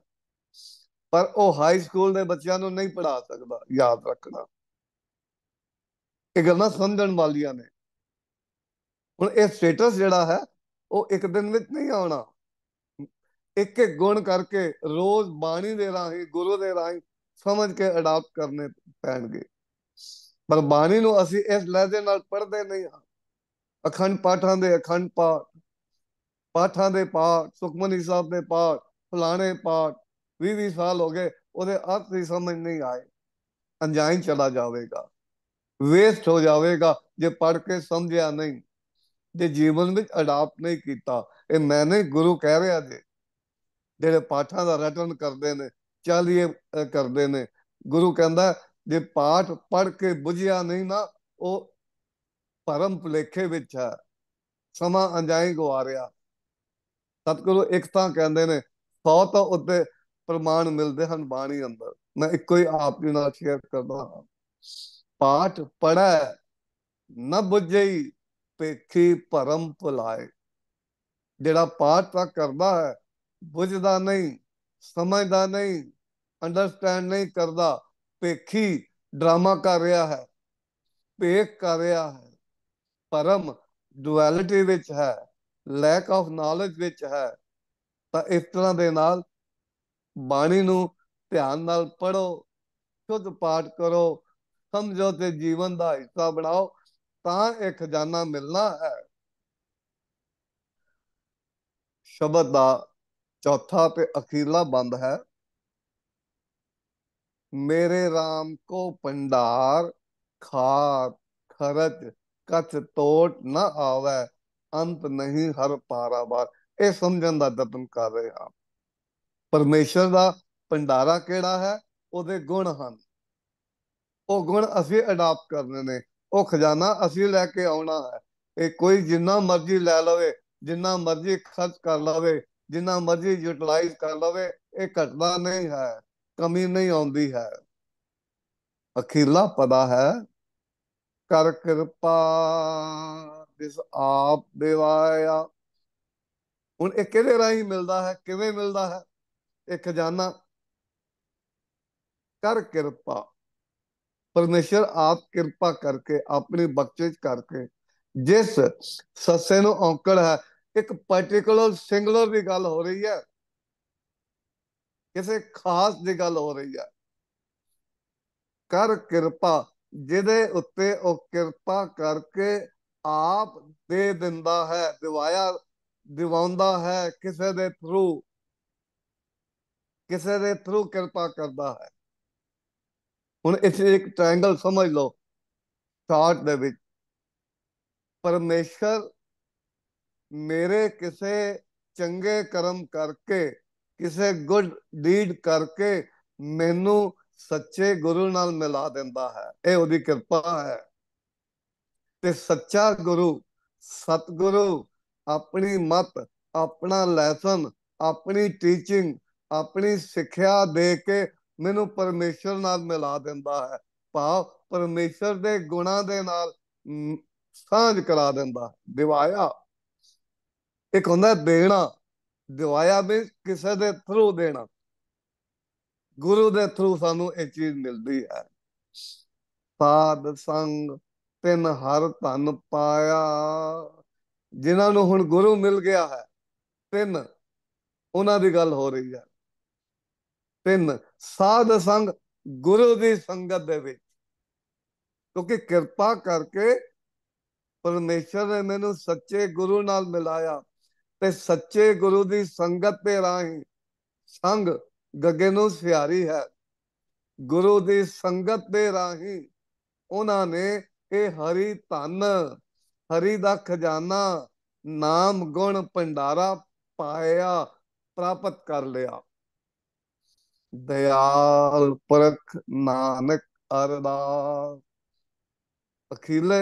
ਪਰ ਉਹ ਹਾਈ ਸਕੂਲ ਦੇ ਬੱਚਿਆਂ ਨੂੰ ਨਹੀਂ ਪੜ੍ਹਾ ਸਕਦਾ ਯਾਦ ਰੱਖਣਾ ਇਹ ਗੱਲਾਂ ਸਮਝਣ ਵਾਲੀਆਂ ਨੇ ਹੁਣ ਇਹ ਸਟੇਟਸ ਜਿਹੜਾ ਹੈ ਉਹ ਇੱਕ ਦਿਨ ਵਿੱਚ ਨਹੀਂ ਆਉਣਾ ਇੱਕ ਇੱਕ ਗੁਣ ਕਰਕੇ ਰੋਜ਼ ਬਾਣੀ ਦੇ ਰਾਹੀਂ ਗੁਰੂ ਦੇ ਰਾਹੀਂ ਸਮਝ ਕੇ ਅਡਾਪਟ ਕਰਨੇ ਪੈਣਗੇ ਪਰ ਬਾਣੀ ਨੂੰ ਅਸੀਂ ਇਸ ਲਹਿਜੇ ਨਾਲ ਪੜ੍ਹਦੇ ਨਹੀਂ ਹਾਂ ਅਖੰਡ ਪਾਠਾਂ ਦੇ ਅਖੰਡ ਪਾਠ ਪਾਠਾਂ ਦੇ ਪਾਠ ਸੁਖਮਨੀ ਸਾਹਿਬ ਦੇ ਪਾਠ ਫਲਾਣੇ ਪਾਠ 20 20 ਸਾਲ ਹੋ ਗਏ ਉਹਦੇ ਅਰਥ ਹੀ ਸਮਝ ਨਹੀਂ ਆਏ ਅੰਜਾਈ ਚਲਾ ਜਾਵੇਗਾ ਵੇਸਟ ਹੋ ਜਾਵੇਗਾ ਜੇ ਪੜ ਕੇ ਸਮਝਿਆ ਨਹੀਂ ਦੇ ਜੀਵਨ ਵਿੱਚ ਅਡਾਪਟ ਨਹੀਂ ਕੀਤਾ ਇਹ ਮੈਨੇ ਗੁਰੂ ਕਹਿ ਰਿਹਾ ਜੀ ਜਿਹੜੇ ਪਾਠਾਂ ਦਾ ਰਟਨ ਕਰਦੇ ਨੇ ਚਾਲੀਏ ਕਰਦੇ ਨੇ ਗੁਰੂ ਕਹਿੰਦਾ ਜੇ ਪਾਠ ਪੜ ਕੇ ਬੁਝਿਆ ਨਹੀਂ ਨਾ ਉਹ ਪਰਮ ਭਲੇਖੇ ਵਿੱਚ ਹੈ ਸਮਾਂ ਅੰਜਾਈ ਗਵਾਰਿਆ ਸਤਿਗੁਰੂ ਇੱਕ ਤਾਂ ਕਹਿੰਦੇ ਨੇ ਸੌ ਤਾਂ ਉੱਤੇ ਪ੍ਰਮਾਣ ਮਿਲਦੇ ਹਨ ਬਾਣੀ ਅੰਦਰ ਮੈਂ ਇੱਕੋ ਹੀ ਆਪ ਜੀ ਨਾਲ ਸ਼ੇਅਰ ਕਰਦਾ ਹਾਂ ਪਾਠ ਪੜਾ ਨਾ ਬੁਝਈ ਪੇਖੀ ਭਰਮ ਭੁਲਾਏ ਜਿਹੜਾ ਪਾਠ ਤਾਂ ਕਰਦਾ ਹੈ ਬੁੱਝਦਾ ਨਹੀਂ ਸਮਝਦਾ ਨਹੀਂ ਅੰਡਰਸਟੈਂਡ ਨਹੀਂ ਕਰਦਾ ਪੇਖੀ ਡਰਾਮਾ ਕਰ ਰਿਹਾ ਹੈ ਪੇਖ ਕਰ ਰਿਹਾ ਹੈ ਪਰਮ ਡੁਐਲਿਟੀ ਵਿੱਚ ਹੈ ਲੈਕ ਆਫ ਨੌਲੇਜ ਵਿੱਚ ਹੈ ਤਾਂ ਇਸ ਤਰ੍ਹਾਂ ਦੇ ਨਾਲ ਬਾਣੀ ਨੂੰ ਧਿਆਨ ਨਾਲ ਪੜੋ ਸ਼ੁੱਧ ਪਾਠ ਕਰੋ ਸਮਝੋ ਤੇ ਜੀਵਨ ਦਾ ਹਿੱਸਾ ਬਣਾਓ ਤਾਂ ਇਹ ਖਜ਼ਾਨਾ ਮਿਲਣਾ ਹੈ ਸ਼ਬਦ ਦਾ ਚੌਥਾ ਤੇ ਅਖੀਰਲਾ ਬੰਦ ਹੈ ਮੇਰੇ RAM ਕੋ ਪੰਡਾਰ ਖਾ ਖਰਚ ਕਤ ਤੋਟ ਨਾ ਆਵੇ ਅੰਤ ਨਹੀਂ ਹਰ ਪਾਰਾ ਬਾਰ ਇਹ ਸਮਝਣ ਦਾ ਦਤਨ ਕਰ ਰਹੇ ਹਾਂ ਪਰਮੇਸ਼ਰ ਦਾ ਪੰਡਾਰਾ ਕਿਹੜਾ ਹੈ ਉਹਦੇ ਗੁਣ ਹਨ ਉਹ ਗੁਣ ਅਸੀਂ ਅਡਾਪਟ ਕਰਨੇ ਨੇ ਉਹ ਖਜ਼ਾਨਾ ਅਸੀਂ ਲੈ ਕੇ ਆਉਣਾ ਹੈ ਇਹ ਕੋਈ ਜਿੰਨਾ ਮਰਜ਼ੀ ਲੈ ਲਵੇ ਜਿੰਨਾ ਮਰਜ਼ੀ ਖਰਚ ਕਰ ਲਵੇ ਜਿੰਨਾ ਮਰਜ਼ੀ ਯੂਟਿਲਾਈਜ਼ ਕਰ ਲਵੇ ਇਹ ਘਟਦਾ ਨਹੀਂ ਹੈ ਕਮੀ ਨਹੀਂ ਆਉਂਦੀ ਹੈ ਅਖੀਲਾ ਪਦਾ ਹੈ ਕਰ ਕਿਰਪਾ ਇਸ ਆਪ ਦੇਵਾਇਆ ਹੁਣ ਇਹ ਕਿਹਦੇ ਰਾਹੀਂ ਮਿਲਦਾ ਹੈ ਕਿਵੇਂ ਮਿਲਦਾ ਹੈ ਇਹ ਖਜ਼ਾਨਾ ਕਰ ਕਿਰਪਾ ਪਰਮੇਸ਼ਰ ਆਪ ਕਿਰਪਾ ਕਰਕੇ ਆਪਣੀ ਬਖਸ਼ਿਸ਼ ਕਰਕੇ ਜਿਸ ਸੱਸੇ ਨੂੰ ਔਂਕੜ ਹੈ ਇੱਕ ਪਾਰਟਿਕੂਲਰ ਸਿੰਗੂਲਰ ਦੀ ਗੱਲ ਹੋ ਰਹੀ ਹੈ ਕਿਸੇ ਖਾਸ ਦੀ ਗੱਲ ਹੋ ਰਹੀ ਹੈ ਕਰ ਕਿਰਪਾ ਜਿਹਦੇ ਉੱਤੇ ਉਹ ਕਿਰਪਾ ਕਰਕੇ ਆਪ ਦੇ ਦਿੰਦਾ ਹੈ ਦਿਵਾਇਆ ਦਿਵਾਉਂਦਾ ਹੈ ਕਿਸੇ ਦੇ ਥਰੂ ਕਿਸੇ ਦੇ ਥਰੂ ਕਿਰਪਾ ਕਰਦਾ ਹੈ ਹੁਣ ਇਸ ਇੱਕ ਟ੍ਰਾਇੰਗਲ ਸਮਝ ਲਓ ਸ਼ਾਰਟ ਦੇ ਵਿੱਚ ਪਰਮੇਸ਼ਰ ਮੇਰੇ ਕਿਸੇ ਚੰਗੇ ਕਰਮ ਕਰਕੇ ਕਿਸੇ ਗੁੱਡ ਡੀਡ ਕਰਕੇ ਮੈਨੂੰ ਸੱਚੇ ਗੁਰੂ ਨਾਲ ਮਿਲਾ ਦਿੰਦਾ ਹੈ ਇਹ ਉਹਦੀ ਕਿਰਪਾ ਹੈ ਤੇ ਸੱਚਾ ਗੁਰੂ ਸਤਗੁਰੂ ਆਪਣੀ ਮਤ ਆਪਣਾ ਲੈਸਨ ਆਪਣੀ ਟੀਚਿੰਗ ਆਪਣੀ ਸਿੱਖਿਆ ਦੇ ਕੇ ਮੈਨੂੰ ਪਰਮੇਸ਼ਰ ਨਾਲ ਮਿਲਾ ਦਿੰਦਾ ਹੈ ਭਾਵ ਪਰਮੇਸ਼ਰ ਦੇ ਗੁਣਾਂ ਦੇ ਨਾਲ ਸਾਂਝ ਕਰਾ ਦਿੰਦਾ ਦਿਵਾਇਆ ਇੱਕ ਹੁੰਦਾ ਦੇਣਾ ਦਿਵਾਇਆ ਵੀ ਕਿਸੇ ਦੇ ਥਰੂ ਦੇਣਾ ਗੁਰੂ ਦੇ ਥਰੂ ਸਾਨੂੰ ਇਹ ਚੀਜ਼ ਮਿਲਦੀ ਹੈ ਸਾਧ ਸੰਗ ਤਿੰਨ ਹਰ ਧਨ ਪਾਇਆ ਜਿਨ੍ਹਾਂ ਨੂੰ ਹੁਣ ਗੁਰੂ ਮਿਲ ਗਿਆ ਹੈ ਤਿੰਨ ਉਹਨਾਂ ਦੀ ਗੱਲ ਹੋ ਰਹੀ ਹੈ ਤਿੰਨ ਸਾਧ ਸੰਗ ਗੁਰੂ ਦੀ ਸੰਗਤ ਦੇ ਵਿੱਚ ਕਿਉਂਕਿ ਕਿਰਪਾ ਕਰਕੇ ਪਰਮੇਸ਼ਰ ਨੇ ਮੈਨੂੰ ਸੱਚੇ ਗੁਰੂ ਨਾਲ ਮਿਲਾਇਆ ਤੇ ਸੱਚੇ ਗੁਰੂ ਦੀ ਸੰਗਤ ਤੇ ਰਾਹੀਂ ਸੰਗ ਗੱਗੇ ਨੂੰ ਸਿਆਰੀ ਹੈ ਗੁਰੂ ਦੀ ਸੰਗਤ ਦੇ ਰਾਹੀਂ ਉਹਨਾਂ ਨੇ ਇਹ ਹਰੀ ਧਨ ਹਰੀ ਦਾ ਖਜ਼ਾਨਾ ਨਾਮ ਗੁਣ ਭੰਡਾਰਾ ਪਾਇਆ ਪ੍ਰਾਪਤ ਕਰ ਲਿਆ ਦਇਆਲ ਪਰਖ ਨਾਨਕ ਅਰਦਾਸ ਅਖੀਲੇ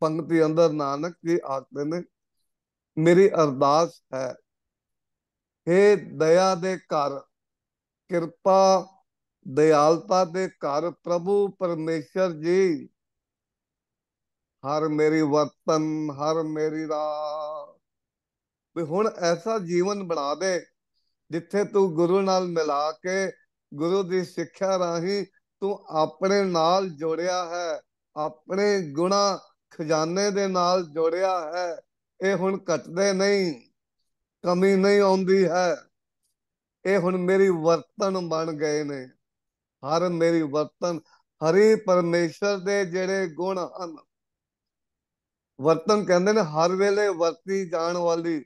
ਪੰਕਤੀ ਅੰਦਰ ਨਾਨਕ ਜੀ ਆਖਦੇ ਨੇ ਮੇਰੀ ਅਰਦਾਸ ਹੈ हे ਦਇਆ ਦੇ ਘਰ ਕਿਰਪਾ ਦਇਆਲਤਾ ਦੇ ਘਰ ਪ੍ਰਭੂ ਪਰਮੇਸ਼ਰ ਜੀ ਹਰ ਮੇਰੀ ਵਰਤਨ ਹਰ ਮੇਰੀ ਰਾਹ ਵੀ ਹੁਣ ਐਸਾ ਜੀਵਨ ਬਣਾ ਦੇ ਜਿੱਥੇ ਤੂੰ ਗੁਰੂ ਨਾਲ ਮਿਲਾ ਕੇ ਗੁਰੂ ਦੀ ਸਿੱਖਿਆ ਰਾਹੀਂ ਤੂੰ ਆਪਣੇ ਨਾਲ ਜੋੜਿਆ ਹੈ ਆਪਣੇ ਗੁਣਾ ਖਜ਼ਾਨੇ ਦੇ ਨਾਲ ਜੋੜਿਆ ਹੈ ਇਹ ਹੁਣ ਘਟਦੇ ਨਹੀਂ ਕਮੀ ਨਹੀਂ ਆਉਂਦੀ ਹੈ ਇਹ ਹੁਣ ਮੇਰੀ ਵਰਤਨ ਬਣ ਗਏ ਨੇ ਹਰ ਮੇਰੀ ਵਰਤਨ ਹਰੀ ਪਰਮੇਸ਼ਰ ਦੇ ਜਿਹੜੇ ਗੁਣ ਹਨ ਵਰਤਨ ਕਹਿੰਦੇ ਨੇ ਹਰ ਵੇਲੇ ਵਰਤੀ ਜਾਣ ਵਾਲੀ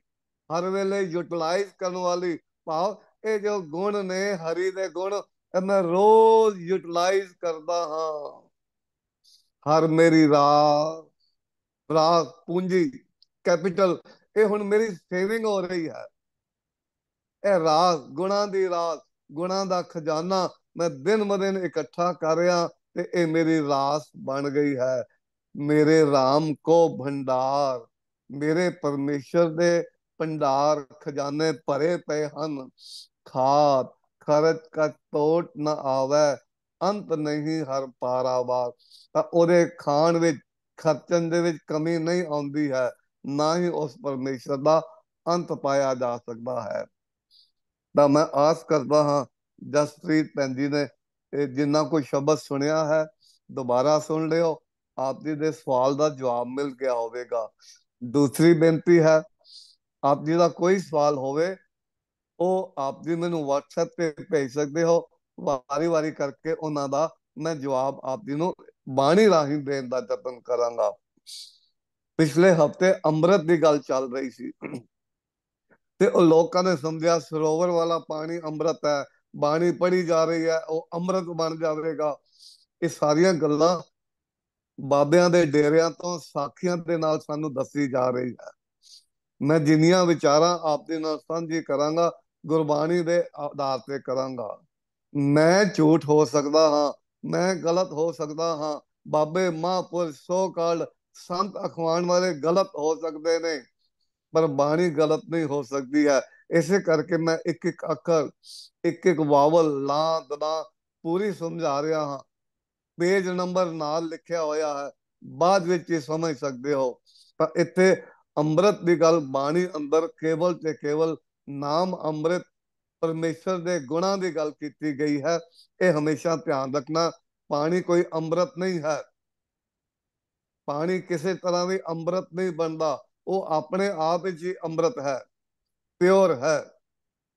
ਹਰ ਵੇਲੇ ਯੂਟਿਲਾਈਜ਼ ਕਰਨ ਵਾਲੀ ਭਾਵ ਇਹ ਜੋ ਗੁਣ ਨੇ ਹਰੀ ਦੇ ਗੁਣ ਮੈਂ ਰੋਜ਼ ਯੂਟਿਲਾਈਜ਼ ਕਰਦਾ ਹਾਂ ਹਰ ਮੇਰੀ ਰਾਹ ਰਾਹ ਪੂੰਜੀ ਕੈਪੀਟਲ ਇਹ ਹੁਣ ਮੇਰੀ ਸੇਵਿੰਗ ਹੋ ਰਹੀ ਹੈ ਇਹ ਰਾਸ ਗੁਣਾ ਦੀ ਰਾਸ ਗੁਣਾ ਦਾ ਖਜ਼ਾਨਾ ਮੈਂ ਦਿਨ ਮਦਨ ਇਕੱਠਾ ਕਰ ਰਿਹਾ ਤੇ ਇਹ ਮੇਰੀ ਰਾਸ ਬਣ ਗਈ ਹੈ ਮੇਰੇ RAM ਕੋ ਭੰਡਾਰ ਮੇਰੇ ਪਰਮੇਸ਼ਰ ਦੇ ਭੰਡਾਰ ਖਜ਼ਾਨੇ ਭਰੇ ਪਏ ਹਨ ਖਾਤ ਖਰਚ ਕਾ ਤੋਟ ਨਾ ਆਵੇ ਅੰਤ ਨਹੀਂ ਹਰ ਪਾਰਾਵਾਰ ਤਾਂ ਉਹਦੇ ਖਾਣ ਵਿੱਚ ਖਰਚਣ ਦੇ ਵਿੱਚ ਕਮੀ ਨਹੀਂ ਆਉਂਦੀ ਹੈ ਨਾ ਹੀ ਉਸ ਪਰਮੇਸ਼ਰ ਦਾ ਅੰਤ ਪਾਇਆ ਜਾ ਸਕਦਾ ਹੈ ਤਾਂ ਮੈਂ ਆਸ ਕਰਦਾ ਹਾਂ ਜਸਪ੍ਰੀਤ ਪੈਂਦੀ ਨੇ ਜਿੰਨਾ ਕੋਈ ਸ਼ਬਦ ਸੁਣਿਆ ਹੈ ਦੁਬਾਰਾ ਸੁਣ ਲਿਓ ਆਪ ਜੀ ਦੇ ਸਵਾਲ ਦਾ ਜਵਾਬ ਮਿਲ ਗਿਆ ਹੋਵੇਗਾ ਦੂਸਰੀ ਬੇਨਤੀ ਹੈ ਆਪ ਜੀ ਦਾ ਕੋਈ ਸਵਾਲ ਹੋਵੇ ਉਹ ਆਪ ਵੀ ਮੈਨੂੰ WhatsApp ਤੇ ਭੇਜ ਸਕਦੇ ਹੋ ਵਾਰੀ-ਵਾਰੀ ਕਰਕੇ ਉਹਨਾਂ ਦਾ ਮੈਂ ਜਵਾਬ ਆਪ ਜੀ ਨੂੰ ਬਾਣੀ ਰਾਹੀਂ ਦੇਣ ਦਾ ਯਤਨ ਕਰਾਂਗਾ ਪਿਛਲੇ ਹਫਤੇ ਅੰਮ੍ਰਿਤ ਦੀ ਗੱਲ ਚੱਲ ਰਹੀ ਸੀ ਤੇ ਉਹ ਲੋਕਾਂ ਨੇ ਸਮਝਿਆ ਸਰੋਵਰ ਵਾਲਾ ਪਾਣੀ ਅੰਮ੍ਰਿਤ ਹੈ ਬਾਣੀ ਪੜੀ ਜਾ ਰਹੀ ਹੈ ਉਹ ਅੰਮ੍ਰਿਤ ਬਣ ਜਾਵੇਗਾ ਇਹ ਸਾਰੀਆਂ ਗੱਲਾਂ ਬਾਬਿਆਂ ਦੇ ਡੇਰਿਆਂ ਤੋਂ ਸਾਖੀਆਂ ਦੇ ਨਾਲ ਸਾਨੂੰ ਦੱਸੀ ਜਾ ਰਹੀ ਹੈ ਮੈਂ ਜਿੰਨੀਆਂ ਵਿਚਾਰਾਂ ਆਪਦੇ ਨਾਲ ਸਾਂਝੀ ਕਰਾਂਗਾ ਗੁਰਬਾਣੀ ਦੇ ਆਧਾਰ ਤੇ ਕਰਾਂਗਾ ਮੈਂ ਝੂਠ ਹੋ ਸਕਦਾ ਹਾਂ ਮੈਂ ਗਲਤ ਹੋ ਸਕਦਾ ਹਾਂ ਬਾਬੇ ਮਹਾਂਪੁਰਸ਼ ਸੋ ਕਾਲ ਸੰਤ ਅਖਵਾਣ ਵਾਲੇ ਗਲਤ ਹੋ ਸਕਦੇ ਨੇ ਪਰ ਬਾਣੀ ਗਲਤ ਨਹੀਂ ਹੋ ਸਕਦੀ ਹੈ ਇਸੇ ਕਰਕੇ ਮੈਂ ਇੱਕ ਇੱਕ ਅੱਖਰ ਇੱਕ ਇੱਕ ਵਾਵਲ ਲਾ ਦਨਾ ਪੂਰੀ ਸਮਝਾ ਰਿਹਾ ਹਾਂ ਪੇਜ ਨੰਬਰ ਨਾਲ ਲਿਖਿਆ ਹੋਇਆ ਹੈ ਬਾਅਦ ਵਿੱਚ ਇਹ ਸਮਝ ਸਕਦੇ ਹੋ ਪਰ ਇੱਥੇ ਅੰਮ੍ਰਿਤ ਦੀ ਗੱਲ ਬਾਣੀ ਅੰਦਰ ਕੇਵਲ ਤੇ ਕੇਵਲ ਨਾਮ ਅੰਮ੍ਰਿਤ ਪਰਮੇਸ਼ਰ ਦੇ ਗੁਣਾਂ ਦੀ ਗੱਲ ਕੀਤੀ ਗਈ ਹੈ ਇਹ ਹਮੇਸ਼ਾ ਧਿਆਨ ਰੱਖਣਾ ਪਾਣੀ ਕੋਈ ਅੰਮ੍ਰਿਤ ਨਹੀਂ ਹੈ ਪਾਣੀ ਕਿਸੇ ਤਰ੍ਹਾਂ ਵੀ ਅੰਮ੍ਰਿਤ ਨਹੀਂ ਬਣਦਾ ਉਹ ਆਪਣੇ ਆਪ ਵਿੱਚ ਹੀ ਅੰਮ੍ਰਿਤ ਹੈ ਪਿਓਰ ਹੈ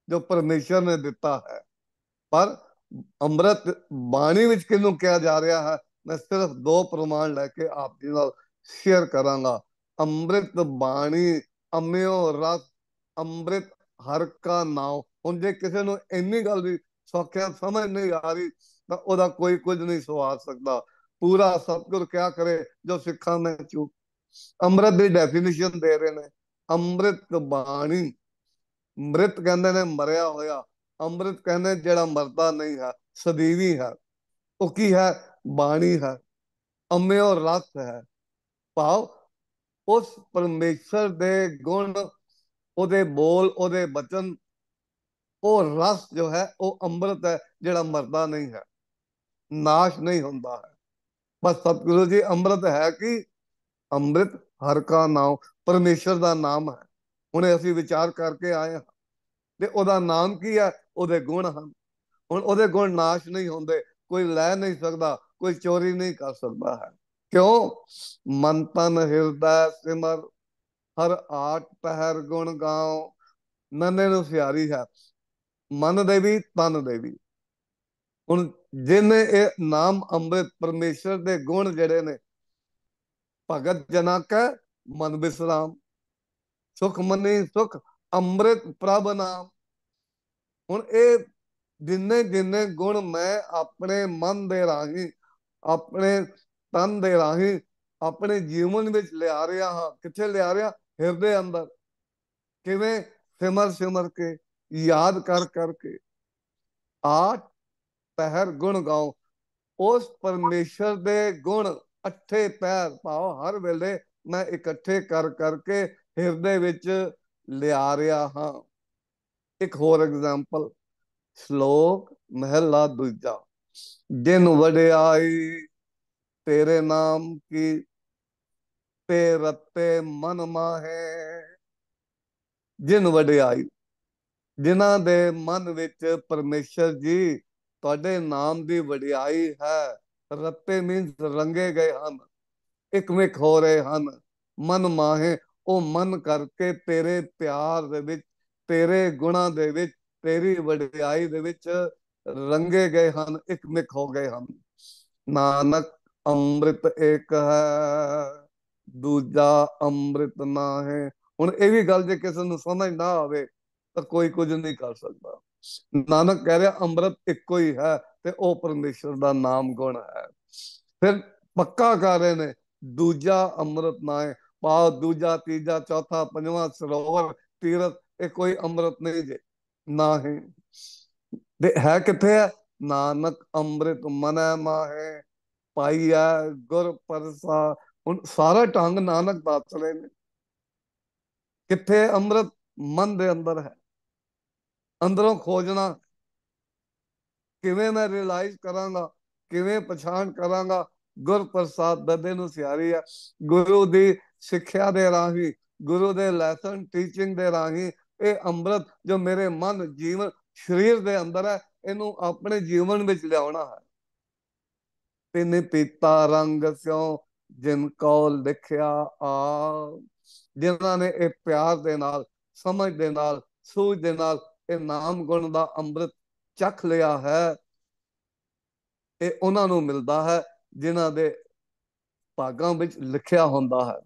ਜੋ ਪਰਮੇਸ਼ਰ ਨੇ ਦਿੱਤਾ ਹੈ ਪਰ ਅੰਮ੍ਰਿਤ ਬਾਣੀ ਵਿੱਚ ਕਿਹਨੂੰ ਕਿਹਾ ਜਾ ਰਿਹਾ ਹੈ ਮੈਂ ਸਿਰਫ ਦੋ ਪ੍ਰਮਾਣ ਲੈ ਕੇ ਆਪ ਜੀ ਨਾਲ ਸ਼ੇਅਰ ਕਰਾਂਗਾ ਅੰਮ੍ਰਿਤ ਬਾਣੀ ਅਮਿਓ ਰਸ ਅੰਮ੍ਰਿਤ ਹਰ ਕਾ ਨਾਉ ਹੁਣ ਜੇ ਕਿਸੇ ਨੂੰ ਇੰਨੀ ਗੱਲ ਦੀ ਸੌਖਿਆ ਸਮਝ ਨਹੀਂ ਆ ਰਹੀ ਤਾਂ ਉਹਦਾ ਕੋਈ ਕੁਝ ਨਹੀਂ ਸੁਆ ਸਕਦਾ ਪੂਰਾ ਸਤਗੁਰ ਕਿਆ ਕਰੇ ਜੋ ਸਿੱਖਾਂ ਨੇ ਚੂ ਅੰਮ੍ਰਿਤ ਦੀ ਡੈਫੀਨੇਸ਼ਨ ਦੇ ਰਹੇ ਨੇ ਅੰਮ੍ਰਿਤ ਬਾਣੀ ਮ੍ਰਿਤ ਕਹਿੰਦੇ ਨੇ ਮਰਿਆ ਹੋਇਆ ਅੰਮ੍ਰਿਤ ਕਹਿੰਦੇ ਜਿਹੜਾ ਮਰਦਾ ਨਹੀਂ ਹੈ ਸਦੀਵੀ ਹੈ ਉਹ ਕੀ ਹੈ ਬਾਣੀ ਹੈ ਅੰਮੇ ਔਰ ਰਸ ਹੈ ਭਾਵ ਉਸ ਪਰਮੇਸ਼ਰ ਦੇ ਗੁਣ ਉਹਦੇ ਬੋਲ ਉਹਦੇ ਬਚਨ ਉਹ ਰਸ ਜੋ ਹੈ ਉਹ ਅੰਮ੍ਰਿਤ ਹੈ ਜਿਹੜਾ ਮਰਦਾ ਨਹੀਂ ਹੈ ਨਾਸ਼ ਨਹੀਂ ਹੁੰਦਾ ਹੈ ਬਸ ਸਤਿਗੁਰੂ ਜੀ ਅੰਮ੍ਰਿਤ ਹੈ ਕਿ ਅੰਮ੍ਰਿਤ ਹਰ ਕਾ ਨਾਮ ਪਰਮੇਸ਼ਰ ਦਾ ਨਾਮ ਹੈ ਹੁਣ ਅਸੀਂ ਵਿਚਾਰ ਕਰਕੇ ਆਏ ਹਾਂ ਤੇ ਉਹਦਾ ਨਾਮ ਕੀ ਹੈ ਉਹਦੇ ਗੁਣ ਹਨ ਹੁਣ ਉਹਦੇ ਗੁਣ ਨਾਸ਼ ਨਹੀਂ ਹੁੰਦੇ ਕੋਈ ਲੈ ਨਹੀਂ ਸਕਦਾ ਕੋਈ ਚੋਰੀ ਨਹੀਂ ਕਰ ਸਕਦਾ ਹੈ ਕਿਉਂ ਮਨ ਤਨ ਹਿਰਦਾ ਸਿਮਰ ਹਰ ਆਟ ਪਹਿਰ ਗੁਣ ਗਾਉ ਨੰਨੇ ਨੂੰ ਸਿਆਰੀ ਹੈ ਮਨ ਦੇ ਵੀ ਤਨ ਦੇ ਵੀ ਹੁਣ ਜਿਨੇ ਇਹ ਨਾਮ ਅੰਮ੍ਰਿਤ ਪਰਮੇਸ਼ਰ ਦੇ ਗੁਣ ਜਿਹੜੇ ਨੇ ਭਗਤ ਜਨਾ ਕਾ ਮਨ ਬਿਸਰਾਮ ਸੁਖ ਮਨੇ ਸੁਖ ਅੰਮ੍ਰਿਤ ਪ੍ਰਭ ਨਾਮ ਹੁਣ ਇਹ ਦਿਨੇ ਦਿਨੇ ਗੁਣ ਮੈਂ ਆਪਣੇ ਮਨ ਦੇ ਰਾਹੀ ਆਪਣੇ ਤਨ ਦੇ ਰਾਹੀ ਆਪਣੇ ਜੀਵਨ ਵਿੱਚ ਲਿਆ ਰਿਹਾ ਹਾਂ ਕਿੱਥੇ ਲਿਆ ਰਿਹਾ ਹਿਰਦੇ ਅੰਦਰ ਕਿਵੇਂ ਸਿਮਰ ਸਿਮਰ ਕੇ ਯਾਦ ਕਰ ਕਰਕੇ ਆਠ ਪਹਿਰ ਗੁਣ ਗਾਓ ਉਸ ਪਰਮੇਸ਼ਰ ਦੇ ਗੁਣ ਅੱਠੇ ਪੈਰ ਪਾਓ ਹਰ ਵੇਲੇ ਮੈਂ ਇਕੱਠੇ ਕਰ ਕਰਕੇ ਹਿਰਦੇ ਵਿੱਚ ਲਿਆ ਰਿਹਾ ਹਾਂ ਇੱਕ ਹੋਰ ਐਗਜ਼ਾਮਪਲ ਸ਼ਲੋਕ ਮਹਿਲਾ ਦੂਜਾ ਜਿਨ ਵਡਿਆਈ ਤੇਰੇ ਨਾਮ ਕੀ ਤੇ ਰੱਤੇ ਮਨ ਮਾਹੇ ਜਿਨ ਵਡਿਆਈ ਜਿਨ੍ਹਾਂ ਦੇ ਮਨ ਵਿੱਚ ਪਰਮੇਸ਼ਰ ਜੀ ਤੁਹਾਡੇ ਨਾਮ ਦੀ ਵਡਿਆਈ ਹੈ ਰੱਤੇ ਮੀਨਸ ਰੰਗੇ ਗਏ ਹਨ ਇਕਮਿਕ ਹੋ ਰਹੇ ਹਨ ਮਨ ਮਾਹੇ ਉਹ ਮਨ ਕਰਕੇ ਤੇਰੇ ਪਿਆਰ ਦੇ ਵਿੱਚ ਤੇਰੇ ਗੁਣਾ ਦੇ ਵਿੱਚ ਤੇਰੀ ਵਡਿਆਈ ਦੇ ਵਿੱਚ ਰੰਗੇ ਗਏ ਹਨ ਇਕਮਿਕ ਹੋ ਗਏ ਹਨ ਨਾਨਕ ਅੰਮ੍ਰਿਤ ਇੱਕ ਹੈ ਦੂਜਾ ਅੰਮ੍ਰਿਤ ਨਾ ਹੈ ਹੁਣ ਇਹ ਵੀ ਗੱਲ ਜੇ ਕਿਸੇ ਨੂੰ ਸਮਝ ਨਾ ਆਵੇ ਤਾਂ ਕੋਈ ਕੁਝ ਨਹੀਂ ਕਰ ਸਕਦਾ ਨਾਨਕ ਕਹਿ ਰਿਹਾ ਅੰਮ੍ਰਿਤ ਇੱਕੋ ਹੀ ਹੈ ਤੇ ਉਹ ਪਰਮੇਸ਼ਰ ਦਾ ਨਾਮ ਗੁਣ ਹੈ ਫਿਰ ਪੱਕਾ ਕਰ ਰਹੇ ਨੇ ਦੂਜਾ ਅੰਮ੍ਰਿਤ ਨਾ ਹੈ ਪਾ ਦੂਜਾ ਤੀਜਾ ਚੌਥਾ ਪੰਜਵਾਂ ਸਰੋਵਰ ਤੀਰਥ ਇਹ ਕੋਈ ਅੰਮ੍ਰਿਤ ਨਹੀਂ ਜੇ ਨਾ ਹੈ ਦੇ ਹੈ ਕਿੱਥੇ ਹੈ ਨਾਨਕ ਅੰਮ੍ਰਿਤ ਮਨੈ ਮਾਹੇ ਪਾਈਆ ਗੁਰ ਪਰਸਾ ਹੁਣ ਸਾਰਾ ਢੰਗ ਨਾਨਕ ਦੱਸ ਰਹੇ ਨੇ ਕਿੱਥੇ ਅੰਮ੍ਰਿਤ ਮਨ ਦੇ ਅੰਦਰ ਹੈ ਅੰਦਰੋਂ ਖੋਜਣਾ ਕਿਵੇਂ ਮੈਂ ਰਿਅਲਾਈਜ਼ ਕਰਾਂਗਾ ਕਿਵੇਂ ਪਛਾਣ ਕਰਾਂਗਾ ਗੁਰ ਪ੍ਰਸਾਦ ਦਦੇ ਨੂੰ ਸਿਆਰੀ ਆ ਗੁਰੂ ਦੀ ਸਿੱਖਿਆ ਦੇ ਰਾਹੀਂ ਗੁਰੂ ਦੇ ਲੈਸਨ ਟੀਚਿੰਗ ਦੇ ਰਾਹੀਂ ਇਹ ਅੰਮ੍ਰਿਤ ਜੋ ਮੇਰੇ ਮਨ ਜੀਵਨ ਸਰੀਰ ਦੇ ਅੰਦਰ ਹੈ ਇਹਨੂੰ ਆਪਣੇ ਜੀਵਨ ਵਿੱਚ ਲਿਆਉਣਾ ਹੈ ਤਿੰਨ ਪੀਤਾ ਰੰਗ ਸਿਓ ਜਿਨ ਕੋ ਲਿਖਿਆ ਆ ਜਿਨ੍ਹਾਂ ਨੇ ਇਹ ਪਿਆਰ ਦੇ ਨਾਲ ਸਮਝ ਦੇ ਨਾਲ ਸੂਝ ਦੇ ਨਾਲ ਇਹ ਨਾਮ ਗੁਣ ਦਾ ਅੰਮ੍ਰਿਤ ਚੱਖ ਲਿਆ ਹੈ ਇਹ ਉਹਨਾਂ ਨੂੰ ਮਿਲਦਾ ਹੈ ਜਿਨ੍ਹਾਂ ਦੇ ਭਾਗਾਂ ਵਿੱਚ ਲਿਖਿਆ ਹੁੰਦਾ ਹੈ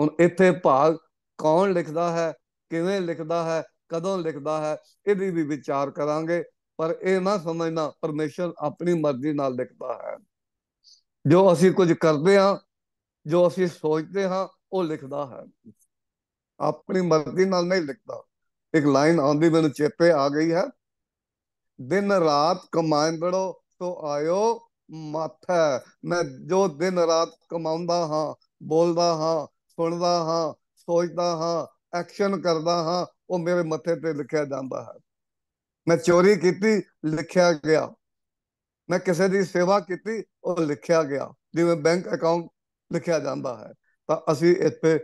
ਹੁਣ ਇੱਥੇ ਭਾਗ ਕੌਣ ਲਿਖਦਾ ਹੈ ਕਿਵੇਂ ਲਿਖਦਾ ਹੈ ਕਦੋਂ ਲਿਖਦਾ ਹੈ ਇਹਦੀ ਵੀ ਵਿਚਾਰ ਕਰਾਂਗੇ ਪਰ ਇਹ ਨਾ ਸਮਝਣਾ ਪਰਮੇਸ਼ਰ ਆਪਣੀ ਮਰਜ਼ੀ ਨਾਲ ਲਿਖਦਾ ਹੈ ਜੋ ਅਸੀਂ ਕੁਝ ਕਰਦੇ ਆਂ ਜੋ ਅਸੀਂ ਸੋਚਦੇ ਹਾਂ ਉਹ ਲਿਖਦਾ ਹੈ ਆਪਣੀ ਮਰਜ਼ੀ ਨਾਲ ਨਹੀਂ ਲਿਖਦਾ ਇੱਕ ਲਾਈਨ ਆਉਂਦੀ ਮੈਨੂੰ ਚੇਤੇ ਆ ਗਈ ਹੈ ਦਿਨ ਰਾਤ ਬੜੋ ਤੋਂ ਆਇਓ ਮਾਥਾ ਮੈਂ ਜੋ ਦਿਨ ਰਾਤ ਕਮਾਉਂਦਾ ਹਾਂ ਬੋਲਦਾ ਹਾਂ ਸੁਣਦਾ ਹਾਂ ਸੋਚਦਾ ਹਾਂ ਐਕਸ਼ਨ ਕਰਦਾ ਹਾਂ ਉਹ ਮੇਰੇ ਮੱਥੇ ਤੇ ਲਿਖਿਆ ਜਾਂਦਾ ਹੈ ਮੈਂ ਚੋਰੀ ਕੀਤੀ ਲਿਖਿਆ ਗਿਆ ਮੈਂ ਕਿਸੇ ਦੀ ਸੇਵਾ ਕੀਤੀ ਉਹ ਲਿਖਿਆ ਗਿਆ ਜਿਵੇਂ ਬੈਂਕ ਅਕਾਊਂਟ ਲਿਖਿਆ ਜਾਂਦਾ ਹੈ ਤਾਂ ਅਸੀਂ ਇੱਥੇ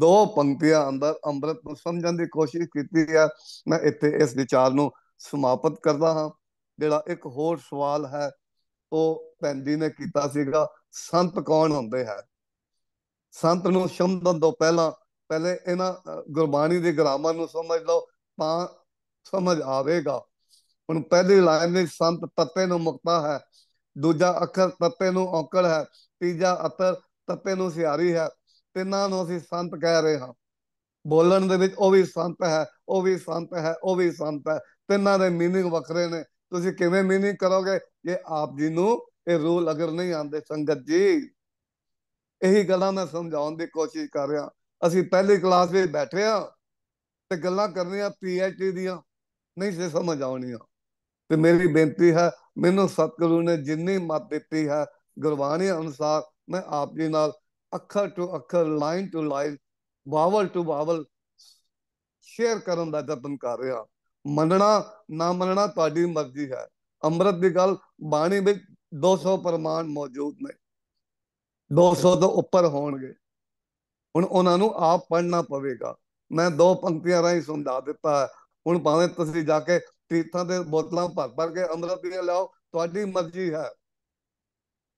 ਦੋ ਪੰਕਤੀਆਂ ਅੰਦਰ ਅੰਮ੍ਰਿਤ ਨੂੰ ਸਮਝਣ ਦੀ ਕੋਸ਼ਿਸ਼ ਕੀਤੀ ਹੈ ਮੈਂ ਇੱਥੇ ਇਸ ਵਿਚਾਰ ਨੂੰ ਸਮਾਪਤ ਕਰਦਾ ਹਾਂ ਜਿਹੜਾ ਇੱਕ ਹੋਰ ਸਵਾਲ ਹੈ ਉਹ ਪੈਂਦੀ ਨੇ ਕੀਤਾ ਸੀਗਾ ਸੰਤ ਕੌਣ ਹੁੰਦੇ ਹੈ ਸੰਤ ਨੂੰ ਸ਼ਬਦਨ ਤੋਂ ਪਹਿਲਾਂ ਪਹਿਲੇ ਇਹਨਾਂ ਗੁਰਬਾਣੀ ਦੇ ਗ੍ਰਾਮਰ ਨੂੰ ਸਮਝ ਲਓ ਤਾਂ ਸਮਝ ਆਵੇਗਾ ਹੁਣ ਪਹਿਲੀ ਲਾਈਨ ਵਿੱਚ ਸੰਤ ਤੱਤੇ ਨੂੰ ਮੁਕਤਾ ਹੈ ਦੂਜਾ ਅੱਖਰ ਤੱਤੇ ਨੂੰ ਔਕੜ ਹੈ ਤੀਜਾ ਅਤਰ ਤੱਤੇ ਨੂੰ ਸਿਆਰੀ ਹੈ ਤਿੰਨਾਂ ਨੂੰ ਅਸੀਂ ਸੰਤ ਕਹਿ ਰਹੇ ਹਾਂ ਬੋਲਣ ਦੇ ਵਿੱਚ ਉਹ ਵੀ ਸੰਤ ਹੈ ਉਹ ਵੀ ਸੰਤ ਹੈ ਉਹ ਵੀ ਸੰਤ ਹੈ ਤਿੰਨਾਂ ਦੇ ਮੀਨਿੰਗ ਵੱਖਰੇ ਨੇ ਤੁਸੀਂ ਕਿਵੇਂ ਮੀਨਿੰਗ ਕਰੋਗੇ ਜੇ ਆਪ ਜੀ ਨੂੰ ਇਹ ਰੂਲ ਅਗਰ ਨਹੀਂ ਆਂਦੇ ਸੰਗਤ ਜੀ ਇਹੀ ਗੱਲਾਂ ਮੈਂ ਸਮਝਾਉਣ ਦੀ ਕੋਸ਼ਿਸ਼ ਕਰ ਰਿਹਾ ਅਸੀਂ ਪਹਿਲੀ ਕਲਾਸ ਵਿੱਚ ਬੈਠੇ ਆ ਤੇ ਗੱਲਾਂ ਕਰਨੀਆਂ ਪੀਐਚਡੀ ਦੀਆਂ ਨਹੀਂ ਸੇ ਸਮਝ ਆਉਣੀਆਂ ਤੇ ਮੇਰੀ ਬੇਨਤੀ ਹੈ ਮੈਨੂੰ ਸਤਿਗੁਰੂ ਨੇ ਜਿੰਨੀ ਮਤ ਦਿੱਤੀ ਹੈ ਗੁਰਬਾਣੀ ਅਨੁਸਾਰ ਮੈਂ ਆਪ ਜੀ ਨਾਲ ਅੱਖਰ ਟੂ ਅੱਖਰ ਲਾਈਨ ਟੂ ਲਾਈਨ ਬਾਵਲ ਟੂ ਬਾਵਲ ਸ਼ੇਅਰ ਕਰਨ ਦਾ ਯਤਨ ਕਰ ਰਿਹਾ ਮੰਨਣਾ ਨਾ ਮੰਨਣਾ ਤੁਹਾਡੀ ਮਰਜ਼ੀ ਹੈ ਅੰਮ੍ਰਿਤ ਦੀ ਗੱਲ ਬਾਣੀ ਵਿੱਚ 200 ਪਰਮਾਨ ਮੌਜੂਦ ਨੇ 200 ਤੋਂ ਉੱਪਰ ਹੋਣਗੇ ਹੁਣ ਉਹਨਾਂ ਨੂੰ ਆਪ ਪੜਨਾ ਪਵੇਗਾ ਮੈਂ ਦੋ ਪੰਕਤੀਆਂ ਰਾਹੀਂ ਸੁਣਾ ਦਿੱਤਾ ਹੁਣ ਭਾਵੇਂ ਤੁਸੀਂ ਜਾ ਕੇ ਤੀਰਥਾਂ ਦੇ ਬੋਤਲਾਂ ਭਰ ਭਰ ਕੇ ਅੰਮ੍ਰਿਤ ਦੀਆਂ ਲਾਓ ਤੁਹਾਡੀ ਮਰਜ਼ੀ ਹੈ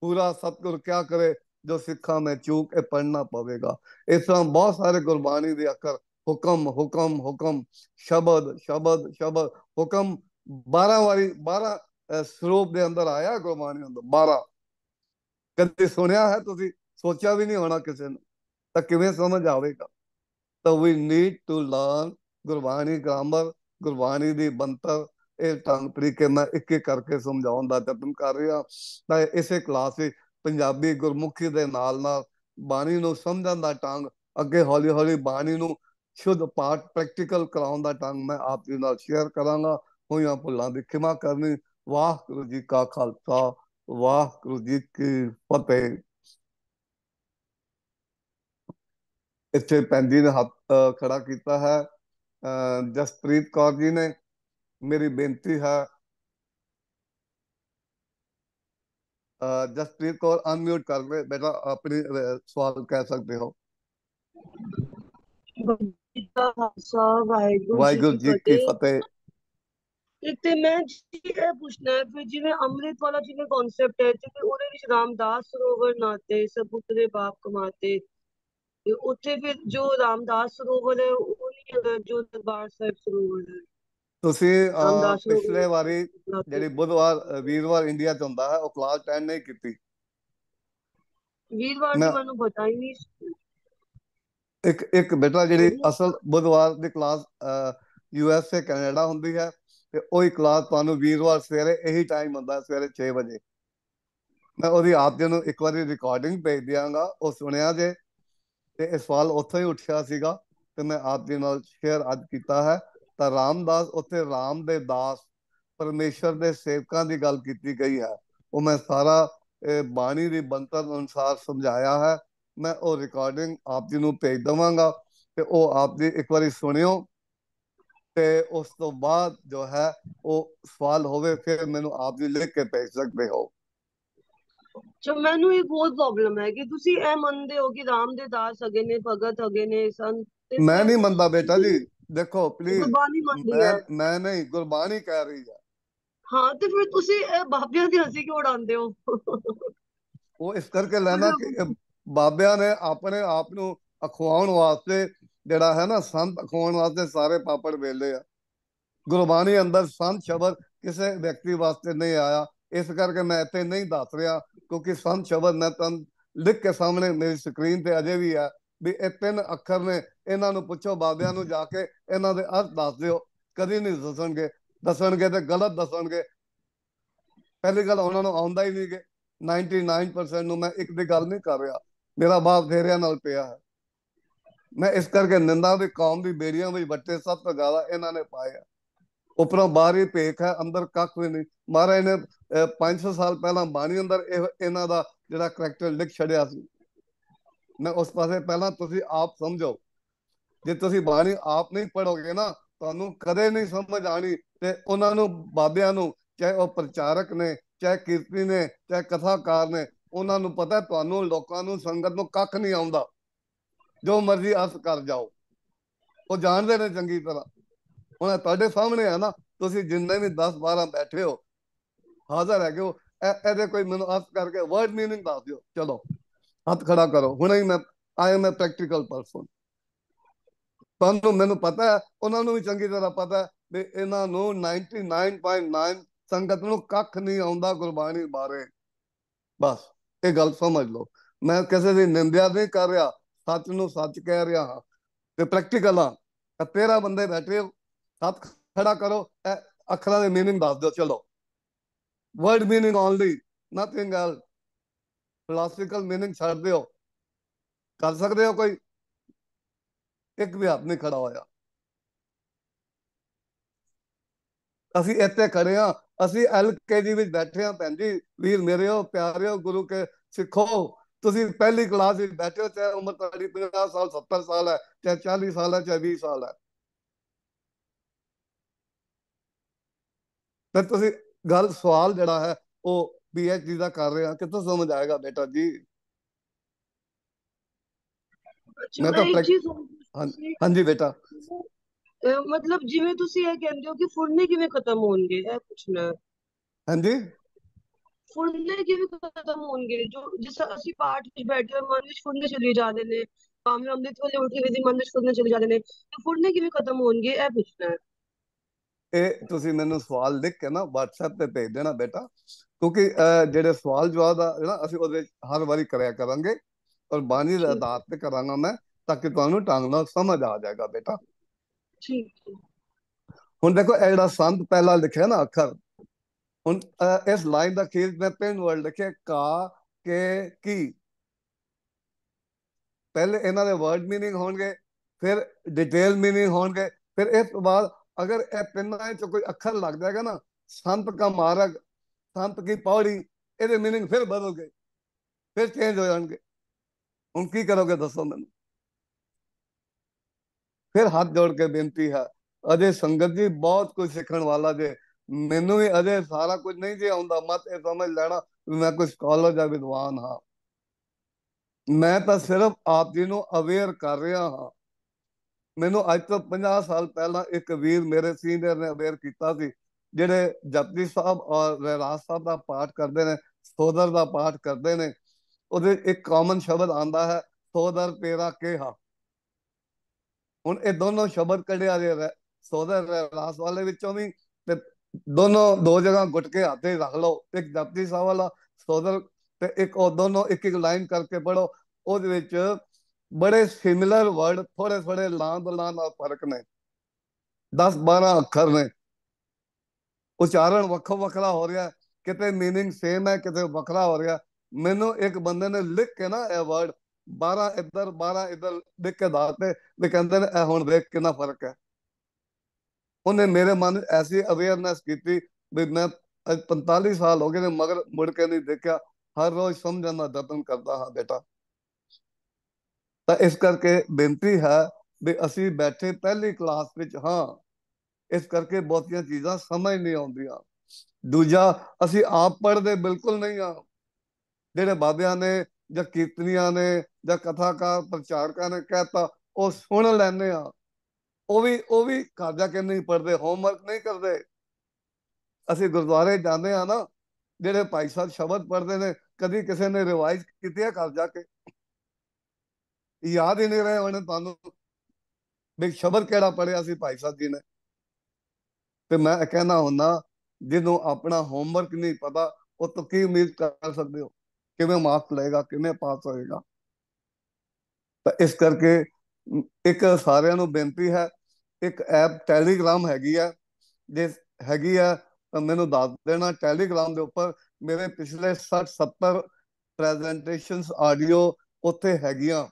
ਪੂਰਾ ਸਤਗੁਰ ਕਿਆ ਕਰੇ ਜੋ ਸਿੱਖਾਂ ਮੈਂ ਚੂਕ ਇਹ ਪੜਨਾ ਪਵੇਗਾ ਇਸ ਤਰ੍ਹਾਂ ਬਹੁਤ ਸਾਰੇ ਗੁਰਬਾਣੀ ਦੇ ਅਕਰ ਹੁਕਮ ਹੁਕਮ ਹੁਕਮ ਸ਼ਬਦ ਸ਼ਬਦ ਸ਼ਬਦ ਹੁਕਮ 12 ਵਾਰੀ 12 ਸਰੂਪ ਦੇ ਅੰਦਰ ਆਇਆ ਗੁਰਬਾਣੀ ਅੰਦਰ 12 ਕਦੇ ਸੁਣਿਆ ਹੈ ਤੁਸੀਂ ਸੋਚਿਆ ਵੀ ਨਹੀਂ ਹੋਣਾ ਕਿਸੇ ਨੇ ਤਾਂ ਕਿਵੇਂ ਸਮਝ ਆਵੇਗਾ ਤਾਂ we need to learn Gurbani grammar Gurbani ਦੀ ਬੰਤਰ ਇਹ ਤਾਂ ਤਰੀਕੇ ਨਾਲ ਇੱਕ ਇੱਕ ਕਰਕੇ ਸਮਝਾਉਣ ਦਾ ਯਤਨ ਕਰ ਰਿਹਾ ਤਾਂ ਇਸੇ ਕਲਾਸ ਵਿੱਚ ਪੰਜਾਬੀ ਗੁਰਮੁਖੀ ਦੇ ਨਾਲ ਨਾਲ ਬਾਣੀ ਨੂੰ ਸਮਝਣ ਦਾ ਟੰਗ ਅੱਗੇ ਹੌਲੀ ਹੌਲੀ ਬਾਣੀ ਨੂੰ ਸ਼ੁੱਧ ਪਾਠ ਪ੍ਰੈਕਟੀਕਲ ਕਰਾਉਣ ਦਾ ਟੰਗ ਮੈਂ ਆਪ ਜੀ ਨਾਲ ਸ਼ੇਅਰ ਕਰਾਂਗਾ ਹੋਈਆਂ ਭੁੱਲਾਂ ਦੀ ਖਿਮਾ ਕਰਨੀ ਵਾਹ ਜੀ ਕਾ ਖਾਲਸਾ ਵਾਹ ਜੀ ਕੀ ਫਤਿਹ ਇੱਥੇ ਪੈਂਦੀ ਨੇ ਹੱਥ ਖੜਾ ਕੀਤਾ ਹੈ ਜਸਪ੍ਰੀਤ ਕੌਰ ਜੀ ਨੇ ਮੇਰੀ ਬੇਨਤੀ ਹੈ जसप्रीत कौर अनम्यूट कर ले बेटा अपनी सवाल कह सकते हो वाहगुरु जी की फतेह ਇੱਕ ਤੇ ਮੈਂ ਜੀ ਇਹ ਪੁੱਛਣਾ ਹੈ ਕਿ ਜਿਵੇਂ ਅੰਮ੍ਰਿਤ ਵਾਲਾ ਜਿਵੇਂ ਕਨਸੈਪਟ ਹੈ ਤੇ ਉਹਦੇ ਵਿੱਚ ਰਾਮਦਾਸ ਸਰੋਵਰ ਨਾਤੇ ਸਬੂਤ ਦੇ ਬਾਪ ਕਮਾਤੇ ਤੇ ਉੱਥੇ ਫਿਰ ਜੋ ਰਾਮਦਾਸ ਸਰੋਵਰ ਹੈ ਉਹ ਨਹੀਂ ਜੋ ਦਰਬਾਰ ਸਾਹਿਬ ਸਰੋਵਰ ਹੈ ਤੁਸੀਂ ਪਿਛਲੇ ਵਾਰੀ ਜਿਹੜੀ ਬੁੱਧਵਾਰ ਵੀਰਵਾਰ ਇੰਡੀਆ ਚ ਹੁੰਦਾ ਹੈ ਉਹ ਕਲਾਸ ਅਟੈਂਡ ਨਹੀਂ ਕੀਤੀ ਵੀਰਵਾਰ ਨੂੰ ਮੈਨੂੰ ਪਤਾ ਹੀ ਨਹੀਂ ਇੱਕ ਇੱਕ ਬੇਟਾ ਜਿਹੜੀ ਅਸਲ ਬੁੱਧਵਾਰ ਦੀ class U S A Canada ਹੁੰਦੀ ਹੈ ਤੇ ਉਹੀ ਕਲਾਸ ਤੁਹਾਨੂੰ ਵੀਰਵਾਰ ਸਵੇਰੇ ਇਹੀ ਟਾਈਮ ਹੁੰਦਾ ਸਵੇਰੇ 6 ਵਜੇ ਮੈਂ ਉਹਦੀ ਆਪ ਜੀ ਨੂੰ ਇੱਕ ਵਾਰੀ ਰਿਕਾਰਡਿੰਗ ਭੇਜ ਦਿਆਂਗਾ ਉਹ ਸੁਣਿਆ ਜੇ ਤੇ ਇਹ ਸਵਾਲ ਉੱਥੇ ਹੀ ਉੱਠਿਆ ਸੀਗਾ ਤੇ ਮੈਂ ਆਪ ਜੀ ਨਾਲ ਸ਼ੇਅਰ ਅੱਜ ਕੀਤਾ ਹੈ ਤਾਂ ਰਾਮਦਾਸ ਉੱਥੇ ਰਾਮ ਦੇ ਦਾਸ ਪਰਮੇਸ਼ਰ ਦੇ ਸੇਵਕਾਂ ਦੀ ਗੱਲ ਕੀਤੀ ਗਈ ਹੈ ਉਹ ਮੈਂ ਸਾਰਾ ਬਾਣੀ ਦੇ ਬੰਤਰ ਅਨੁਸਾਰ ਸਮਝਾਇਆ ਹੈ ਮੈਂ ਉਹ ਰਿਕਾਰਡਿੰਗ ਆਪ ਜੀ ਨੂੰ ਭੇਜ ਦਵਾਂਗਾ ਤੇ ਉਹ ਆਪ ਜੀ ਇੱਕ ਵਾਰੀ ਸੁਣਿਓ ਤੇ ਉਸ ਤੋਂ ਬਾਅਦ ਜੋ ਹੈ ਉਹ ਸਵਾਲ ਹੋਵੇ ਫਿਰ ਮੈਨੂੰ ਆਪ ਜੀ ਲਿਖ ਕੇ ਭੇਜ ਸਕਦੇ ਹੋ ਜੋ ਮੈਨੂੰ ਇੱਕ ਬਹੁਤ ਪ੍ਰੋਬਲਮ ਹੈ ਕਿ ਤੁਸੀਂ ਇਹ ਮੰਨਦੇ ਹੋ ਕਿ ਰਾਮ ਦੇ ਦਾਸ ਅਗੇ ਨੇ ਭਗਤ ਅਗੇ ਨੇ ਸੰਤ ਮੈਂ ਨਹੀਂ ਮੰਨਦਾ ਬੇਟਾ ਜੀ ਦੇਖੋ ਪਲੀਜ਼ ਗੁਰਬਾਣੀ ਮੰਨ ਹੈ ਮੈਂ ਨਹੀਂ ਗੁਰਬਾਣੀ ਕਹਿ ਰਹੀ ਹੈ ਹਾਂ ਤੇ ਫਿਰ ਤੁਸੀਂ ਬਾਬਿਆਂ ਦੀ ਹਸੀ ਕਿਉਂ ਉਡਾਉਂਦੇ ਹੋ ਉਹ ਇਸ ਕਰਕੇ ਲੈਣਾ ਕਿ ਬਾਬਿਆਂ ਨੇ ਆਪਣੇ ਆਪ ਨੂੰ ਅਖਵਾਉਣ ਵਾਸਤੇ ਜਿਹੜਾ ਹੈ ਨਾ ਸੰਤ ਅਖਵਾਉਣ ਵਾਸਤੇ ਸਾਰੇ ਪਾਪੜ ਵੇਲੇ ਆ ਗੁਰਬਾਣੀ ਅੰਦਰ ਸੰਤ ਸ਼ਬਦ ਕਿਸੇ ਵਿਅਕਤੀ ਵਾਸਤੇ ਨਹੀਂ ਆਇਆ ਇਸ ਕਰਕੇ ਮੈਂ ਇੱਥੇ ਨਹੀਂ ਦੱਸ ਰਿਹਾ ਕਿਉਂਕਿ ਸੰਤ ਸ਼ਬਦ ਮੈਂ ਤਾਂ ਲਿਖ ਕੇ ਸਾਹਮਣੇ ਮੇਰੀ ਸਕਰੀਨ ਤੇ ਅਜੇ ਵੀ ਆ ਵੀ ਇਹ ਤਿੰਨ ਅੱਖਰ ਨੇ ਇਹਨਾਂ ਨੂੰ ਪੁੱਛੋ ਬਾਬਿਆਂ ਨੂੰ ਜਾ ਕੇ ਇਹਨਾਂ ਦੇ ਅਰਥ ਦੱਸ ਦਿਓ ਕਦੀ ਨਹੀਂ ਦੱਸਣਗੇ ਦੱਸਣਗੇ ਤੇ ਗਲਤ ਦੱਸਣਗੇ ਪਹਿਲੀ ਗੱਲ ਉਹਨਾਂ ਨੂੰ ਆਉਂਦਾ ਹੀ ਨਹੀਂ ਕਿ 99% ਨੂੰ ਮੈਂ ਇੱਕ ਦੀ ਗੱਲ ਨਹੀਂ ਕਰ ਰਿਹਾ ਮੇਰਾ ਬਾਪ ਫੇਰਿਆਂ ਨਾਲ ਪਿਆ ਹੈ ਮੈਂ ਇਸ ਕਰਕੇ ਨਿੰਦਾ ਵੀ ਕੌਮ ਦੀ ਬੇੜੀਆਂ ਵਿੱਚ ਵੱਟੇ ਸਭ ਤੋਂ ਗਾਵਾ ਇਹਨਾਂ ਨੇ ਪਾਇਆ ਉਪਰੋਂ ਬਾਹਰੀ ਭੇਖ ਹੈ ਅੰਦਰ ਕੱਖ ਵੀ ਨਹੀਂ ਮਹਾਰਾਜ ਨੇ 500 ਸਾਲ ਪਹਿਲਾਂ ਬਾਣੀ ਅੰਦਰ ਇਹਨਾਂ ਦਾ ਜਿਹੜਾ ਕਰੈਕਟਰ ਲਿਖ ਛੜਿਆ ਸੀ ਮੈਂ ਉਸ ਪਾਸੇ ਪਹਿਲਾਂ ਤੁਸੀਂ ਆਪ ਸਮਝੋ ਜੇ ਤੁਸੀਂ ਬਾਣੀ ਆਪ ਨਹੀਂ ਪੜੋਗੇ ਨਾ ਤੁਹਾਨੂੰ ਕਦੇ ਨਹੀਂ ਸਮਝ ਆਣੀ ਤੇ ਉਹਨਾਂ ਨੂੰ ਬਾਬਿਆਂ ਨੂੰ ਚਾਹੇ ਉਹ ਪ੍ਰਚਾਰਕ ਨੇ ਚਾਹੇ ਕੀਰਤਨੀ ਨੇ ਚਾਹੇ ਕਥਾਕਾਰ ਨੇ ਉਹਨਾਂ ਨੂੰ ਪਤਾ ਤੁਹਾਨੂੰ ਲੋਕਾਂ ਨੂੰ ਸੰਗਤ ਨੂੰ ਕੱਖ ਨਹੀਂ ਆਉਂਦਾ ਜੋ ਮਰਜ਼ੀ ਅਸ ਕਰ ਜਾਓ ਉਹ ਜਾਣਦੇ ਨੇ ਚੰਗੀ ਤਰ੍ਹਾਂ ਹੁਣ ਤੁਹਾਡੇ ਸਾਹਮਣੇ ਆ ਨਾ ਤੁਸੀਂ ਜਿੰਨੇ ਵੀ 10 12 ਬੈਠੇ ਹੋ ਹਾਜ਼ਰ ਹੈਗੇ ਹੋ ਇਹਦੇ ਕੋਈ ਮੈਨੂੰ ਅਸ ਕਰਕੇ ਵਰਡ ਮੀਨਿੰਗ ਦੱਸ ਦਿਓ ਚਲੋ ਹੱਥ ਖੜਾ ਕਰੋ ਹੁਣੇ ਹੀ ਮੈਂ I am a practical person ਤੁਹਾਨੂੰ ਮੈਨੂੰ ਪਤਾ ਹੈ ਉਹਨਾਂ ਨੂੰ ਵੀ ਚੰਗੀ ਤਰ੍ਹਾਂ ਪਤਾ ਹੈ ਵੀ ਇਹਨਾਂ ਨੂੰ 99.9 ਸੰਗਤ ਨੂੰ ਕੱਖ ਨਹੀਂ ਆਉਂਦਾ ਗੁਰਬਾਣੀ ਬਾਰੇ ਬਸ ਇਹ ਗੱਲ ਸਮਝ ਲਓ ਮੈਂ ਕਿਸੇ ਦੀ ਨਿੰਦਿਆ ਨਹੀਂ ਕਰ ਰਿਹਾ ਸੱਚ ਨੂੰ ਸੱਚ ਕਹਿ ਰਿਹਾ ਹਾਂ ਤੇ ਪ੍ਰੈਕਟੀਕਲ ਆ ਤੇਰਾ ਬੰਦੇ ਬੈਠੇ ਹੱਥ ਖੜਾ ਕਰੋ ਅੱਖਰਾਂ ਦੇ ਮੀਨਿੰਗ ਦੱਸ ਦਿਓ ਚਲੋ word meaning only nothing else philosophical meaning ਛੱਡਦੇ ਹੋ ਕਰ ਸਕਦੇ ਹੋ ਕੋਈ ਇੱਕ ਵੀ ਆਦਮੀ ਖੜਾ ਹੋਇਆ ਅਸੀਂ ਇੱਥੇ ਖੜੇ ਆ ਅਸੀਂ ਐਲਕੇਜੀ ਵਿੱਚ ਬੈਠੇ ਆ ਭੈਣ ਜੀ ਵੀਰ ਮੇਰੇ ਪਿਆਰਿਓ ਗੁਰੂ ਕੇ ਸਿੱਖੋ ਤੁਸੀਂ ਪਹਿਲੀ ਕਲਾਸ ਵਿੱਚ ਬੈਠੇ ਹੋ ਚਾਹੇ ਉਮਰ ਤੁਹਾਡੀ 50 ਸਾਲ 70 ਸਾਲ ਹੈ ਚਾਹੇ 40 ਸਾਲ ਹੈ ਚਾਹੇ 20 ਸਾਲ ਹੈ ਤਾਂ ਤੁਸੀਂ ਗੱਲ ਸਵਾਲ ਜਿਹੜਾ ਹੈ ਉਹ पीएचडी ਦਾ ਕਰ ਰਿਹਾ ਕਿੱਥੋਂ ਸਮਝ ਆਏਗਾ ਬੇਟਾ ਜੀ ਮੈਂ ਤਾਂ ਹਾਂਜੀ ਬੇਟਾ ਮਤਲਬ ਜਿਵੇਂ ਤੁਸੀਂ ਇਹ ਕਹਿੰਦੇ ਹੋ ਕਿ ਫੁਰਨੇ ਕਿਵੇਂ ਖਤਮ ਹੋਣਗੇ ਇਹ ਪੁੱਛਣਾ ਹਾਂਜੀ ਫੁਰਨੇ ਕਿਵੇਂ ਖਤਮ ਹੋਣਗੇ ਜੋ ਜਿਸ ਅਸੀਂ ਪਾਠ ਵਿੱਚ ਬੈਠੇ ਮਨ ਵਿੱਚ ਫੁਰਨੇ ਚਲੇ ਜਾਂਦੇ ਨੇ ਭਾਵੇਂ ਅੰਮ੍ਰਿਤ ਵੇਲੇ ਉੱਠੇ ਵੀ ਮਨ ਵਿੱਚ ਫੁਰਨੇ ਚਲੇ ਜਾਂਦੇ ਨੇ ਤੇ ਫੁਰਨੇ ਕਿਵੇਂ ਖਤਮ ਹੋਣਗੇ ਇਹ ਪੁੱਛਣਾ ਹੈ ਇਹ ਤੁਸੀਂ ਮੈਨੂੰ ਸਵਾਲ ਲਿਖ ਕੇ ਨਾ WhatsApp ਤੇ ਭੇਜ ਦੇਣਾ ਬੇਟਾ ਕਿਉਂਕਿ ਜਿਹੜੇ ਸਵਾਲ ਜਵਾਬ ਦਾ ਨਾ ਅਸੀਂ ਉਹਦੇ ਹਰ ਵਾਰੀ ਕਰਿਆ ਕਰਾਂਗੇ ਔਰ ਬਾਣੀ ਦਾ ਆਧਾਰ ਤੇ ਕਰਾਂਗਾ ਮੈਂ ਤਾਂ ਕਿ ਤੁਹਾਨੂੰ ਟਾਂਗ ਨਾਲ ਸਮਝ ਆ ਜਾਏਗਾ ਬੇਟਾ ਠੀਕ ਹੁਣ ਦੇਖੋ ਇਹ ਜਿਹੜਾ ਸੰਤ ਪਹਿਲਾ ਲਿਖਿਆ ਨਾ ਅੱਖਰ ਹੁਣ ਇਸ ਲਾਈਨ ਦਾ ਖੇਤ ਮੈਂ ਪੈਨ ਵਰਡ ਲਿਖਿਆ ਕਾ ਕੇ ਕੀ ਪਹਿਲੇ ਇਹਨਾਂ ਦੇ ਵਰਡ ਮੀਨਿੰਗ ਹੋਣਗੇ ਫਿਰ ਡਿਟੇਲ ਮੀਨਿੰਗ ਹੋਣਗੇ ਫਿਰ ਇਸ ਤੋਂ ਬਾਅਦ ਅਗਰ ਇਹ ਤਿੰਨਾਂ ਚ ਕੋਈ ਅੱਖਰ ਲੱਗਦਾ ਹੈਗਾ ਨਾ ਸੰਤ ਕਾ ਮਾਰਗ ਸੰਤ ਕੀ ਪੌੜੀ ਇਹਦੇ मीनिंग ਫਿਰ ਬਦਲ ਗਏ ਫਿਰ ਚੇਂਜ ਹੋ ਜਾਣਗੇ ਹੁਣ ਕੀ ਕਰੋਗੇ ਦੱਸੋ ਮੈਨੂੰ ਫਿਰ ਹੱਥ ਜੋੜ ਕੇ ਬੇਨਤੀ ਹੈ ਅਜੇ ਸੰਗਤ ਜੀ ਬਹੁਤ ਕੁਝ ਸਿੱਖਣ ਵਾਲਾ ਜੇ ਮੈਨੂੰ ਵੀ ਅਜੇ ਸਾਰਾ ਕੁਝ ਨਹੀਂ ਜੇ ਆਉਂਦਾ ਮਤ ਇਹ ਸਮਝ ਲੈਣਾ ਮੈਂ ਕੋਈ ਸਕਾਲਰ ਜਾਂ ਵਿਦਵਾਨ ਹਾਂ ਮੈਂ ਤਾਂ ਸਿਰਫ ਆਪ ਜੀ ਨੂੰ ਅਵੇਅਰ ਕਰ ਰਿਹਾ ਹਾਂ ਮੈਨੂੰ ਅੱਜ ਤੋਂ 50 ਸਾਲ ਪਹਿਲਾਂ ਇੱਕ ਵੀਰ ਮੇਰੇ ਸੀਨੀਅਰ ਨੇ ਅਵੇਅਰ ਕੀਤਾ ਸੀ ਜਿਹੜੇ ਜਪਜੀ ਸਾਹਿਬ ਔਰ ਰਹਿਰਾਸ ਸਾਹਿਬ ਦਾ ਪਾਠ ਕਰਦੇ ਨੇ ਸੋਦਰ ਦਾ ਪਾਠ ਕਰਦੇ ਨੇ ਉਹਦੇ ਇੱਕ ਕਾਮਨ ਸ਼ਬਦ ਆਂਦਾ ਹੈ ਸੋਦਰ ਤੇਰਾ ਕਿਹਾ ਹੁਣ ਇਹ ਦੋਨੋਂ ਸ਼ਬਦ ਕੱਢਿਆ ਜੇ ਸੋਦਰ ਰਹਿਰਾਸ ਵਾਲੇ ਵਿੱਚੋਂ ਵੀ ਤੇ ਦੋਨੋਂ ਦੋ ਜਗ੍ਹਾ ਗੁੱਟ ਕੇ ਹੱਥੇ ਰੱਖ ਲਓ ਇੱਕ ਜਪਜੀ ਸਾਹਿਬ ਵਾਲਾ ਸੋਦਰ ਤੇ ਇੱਕ ਉਹ ਦੋਨੋਂ ਇੱਕ ਇੱਕ ਲਾਈਨ ਕਰਕੇ ਪੜੋ ਉਹਦੇ ਵਿੱਚ ਬੜੇ ਸਿਮਿਲਰ ਵਰਡ ਥੋੜੇ ਥੋੜੇ ਲਾਂ ਬਲਾਂ ਨਾਲ ਫਰਕ ਨੇ 10 12 ਅੱਖਰ ਨੇ ਉਚਾਰਨ ਵੱਖੋ ਵੱਖਰਾ ਹੋ ਰਿਹਾ ਕਿਤੇ मीनिंग ਸੇਮ ਹੈ ਕਿਤੇ ਵੱਖਰਾ ਹੋ ਰਿਹਾ ਮੈਨੂੰ ਇੱਕ ਬੰਦੇ ਨੇ ਲਿਖ ਕੇ ਨਾ ਇਹ ਵਰਡ 12 ਇੱਧਰ 12 ਇੱਧਰ ਲਿਖ ਕੇ ਦਾਤੇ ਤੇ ਕਹਿੰਦੇ ਨੇ ਇਹ ਹੁਣ ਦੇਖ ਕਿੰਨਾ ਫਰਕ ਹੈ ਉਹਨੇ ਮੇਰੇ ਮਨ ਐਸੀ ਅਵੇਅਰਨੈਸ ਕੀਤੀ ਵੀ ਮੈਂ 45 ਸਾਲ ਹੋ ਗਏ ਨੇ ਮਗਰ ਮੁੜ ਕੇ ਨਹੀਂ ਦੇਖਿਆ ਹਰ ਰੋਜ਼ ਸਮਝਣ ਦਾ ਯਤਨ ਕਰਦਾ ਹਾਂ ਬੇਟਾ ਤਾਂ ਇਸ ਕਰਕੇ ਬੇਨਤੀ ਹੈ ਵੀ ਅਸੀਂ ਬੈਠੇ ਪਹਿਲੀ ਕਲਾਸ ਵਿੱਚ ਹਾਂ ਇਸ ਕਰਕੇ ਬਹੁਤੀਆਂ ਚੀਜ਼ਾਂ ਸਮਝ ਨਹੀਂ ਆਉਂਦੀਆਂ ਦੂਜਾ ਅਸੀਂ ਆਪ ਪੜਦੇ ਬਿਲਕੁਲ ਨਹੀਂ ਆ ਜਿਹੜੇ ਬਾਬਿਆਂ ਨੇ ਜਾਂ ਕੀਰਤਨੀਆਂ ਨੇ ਜਾਂ ਕਥਾਕਾਰ ਪ੍ਰਚਾਰਕਾਂ ਨੇ ਕਹਿਤਾ ਉਹ ਸੁਣ ਲੈਨੇ ਆ ਉਹ ਵੀ ਉਹ ਵੀ ਕਾਜਾ ਕਿ ਕੇ ਨਹੀਂ ਪੜਦੇ ਹੋਮਵਰਕ ਨਹੀਂ ਕਰਦੇ ਅਸੀਂ ਗੁਰਦੁਆਰੇ ਜਾਂਦੇ ਆ ਨਾ ਜਿਹੜੇ ਭਾਈ ਸਾਹਿਬ ਸ਼ਬਦ ਪੜਦੇ ਨੇ ਕਦੀ ਕਿਸੇ ਨੇ ਰਿਵਾਈਜ਼ ਕੀਤੇ ਆ ਕਾਜਾ ਜਾ ਕੇ ਯਾਦ ਹੀ ਨਹੀਂ ਰਹੇ ਹੁਣ ਤੁਹਾਨੂੰ ਵੀ ਸ਼ਬਦ ਕਿਹੜਾ ਪੜਿਆ ਸੀ ਭਾਈ ਸਾਹਿਬ ਜੀ ਨੇ ਤੇ ਮੈਂ ਕਹਿਣਾ ਹੁੰਦਾ ਜਦੋਂ ਆਪਣਾ ਹੋਮਵਰਕ ਨਹੀਂ ਪਤਾ ਉਹ ਤੋਂ ਕੀ ਉਮੀਦ ਕਰ ਸਕਦੇ ਹੋ ਕਿਵੇਂ ਮਾਰਕ ਲਏਗਾ ਕਿਵੇਂ ਪਾਸ ਹੋਏਗਾ ਤਾਂ ਇਸ ਕਰਕੇ ਇੱਕ ਸਾਰਿਆਂ ਨੂੰ ਬੇਨਤੀ ਹੈ ਇੱਕ ਐਪ ਟੈਲੀਗ੍ਰਾਮ ਹੈਗੀ ਆ ਜੇ ਹੈਗੀ ਆ ਤਾਂ ਮੈਨੂੰ ਦੱਸ ਦੇਣਾ ਟੈਲੀਗ੍ਰਾਮ ਦੇ ਉੱਪਰ ਮੇਰੇ ਪਿਛਲੇ 60 70 ਪ੍ਰੈਜੈਂਟੇਸ਼ਨਸ ਆਡੀਓ ਉੱਥੇ ਹੈਗੀਆਂ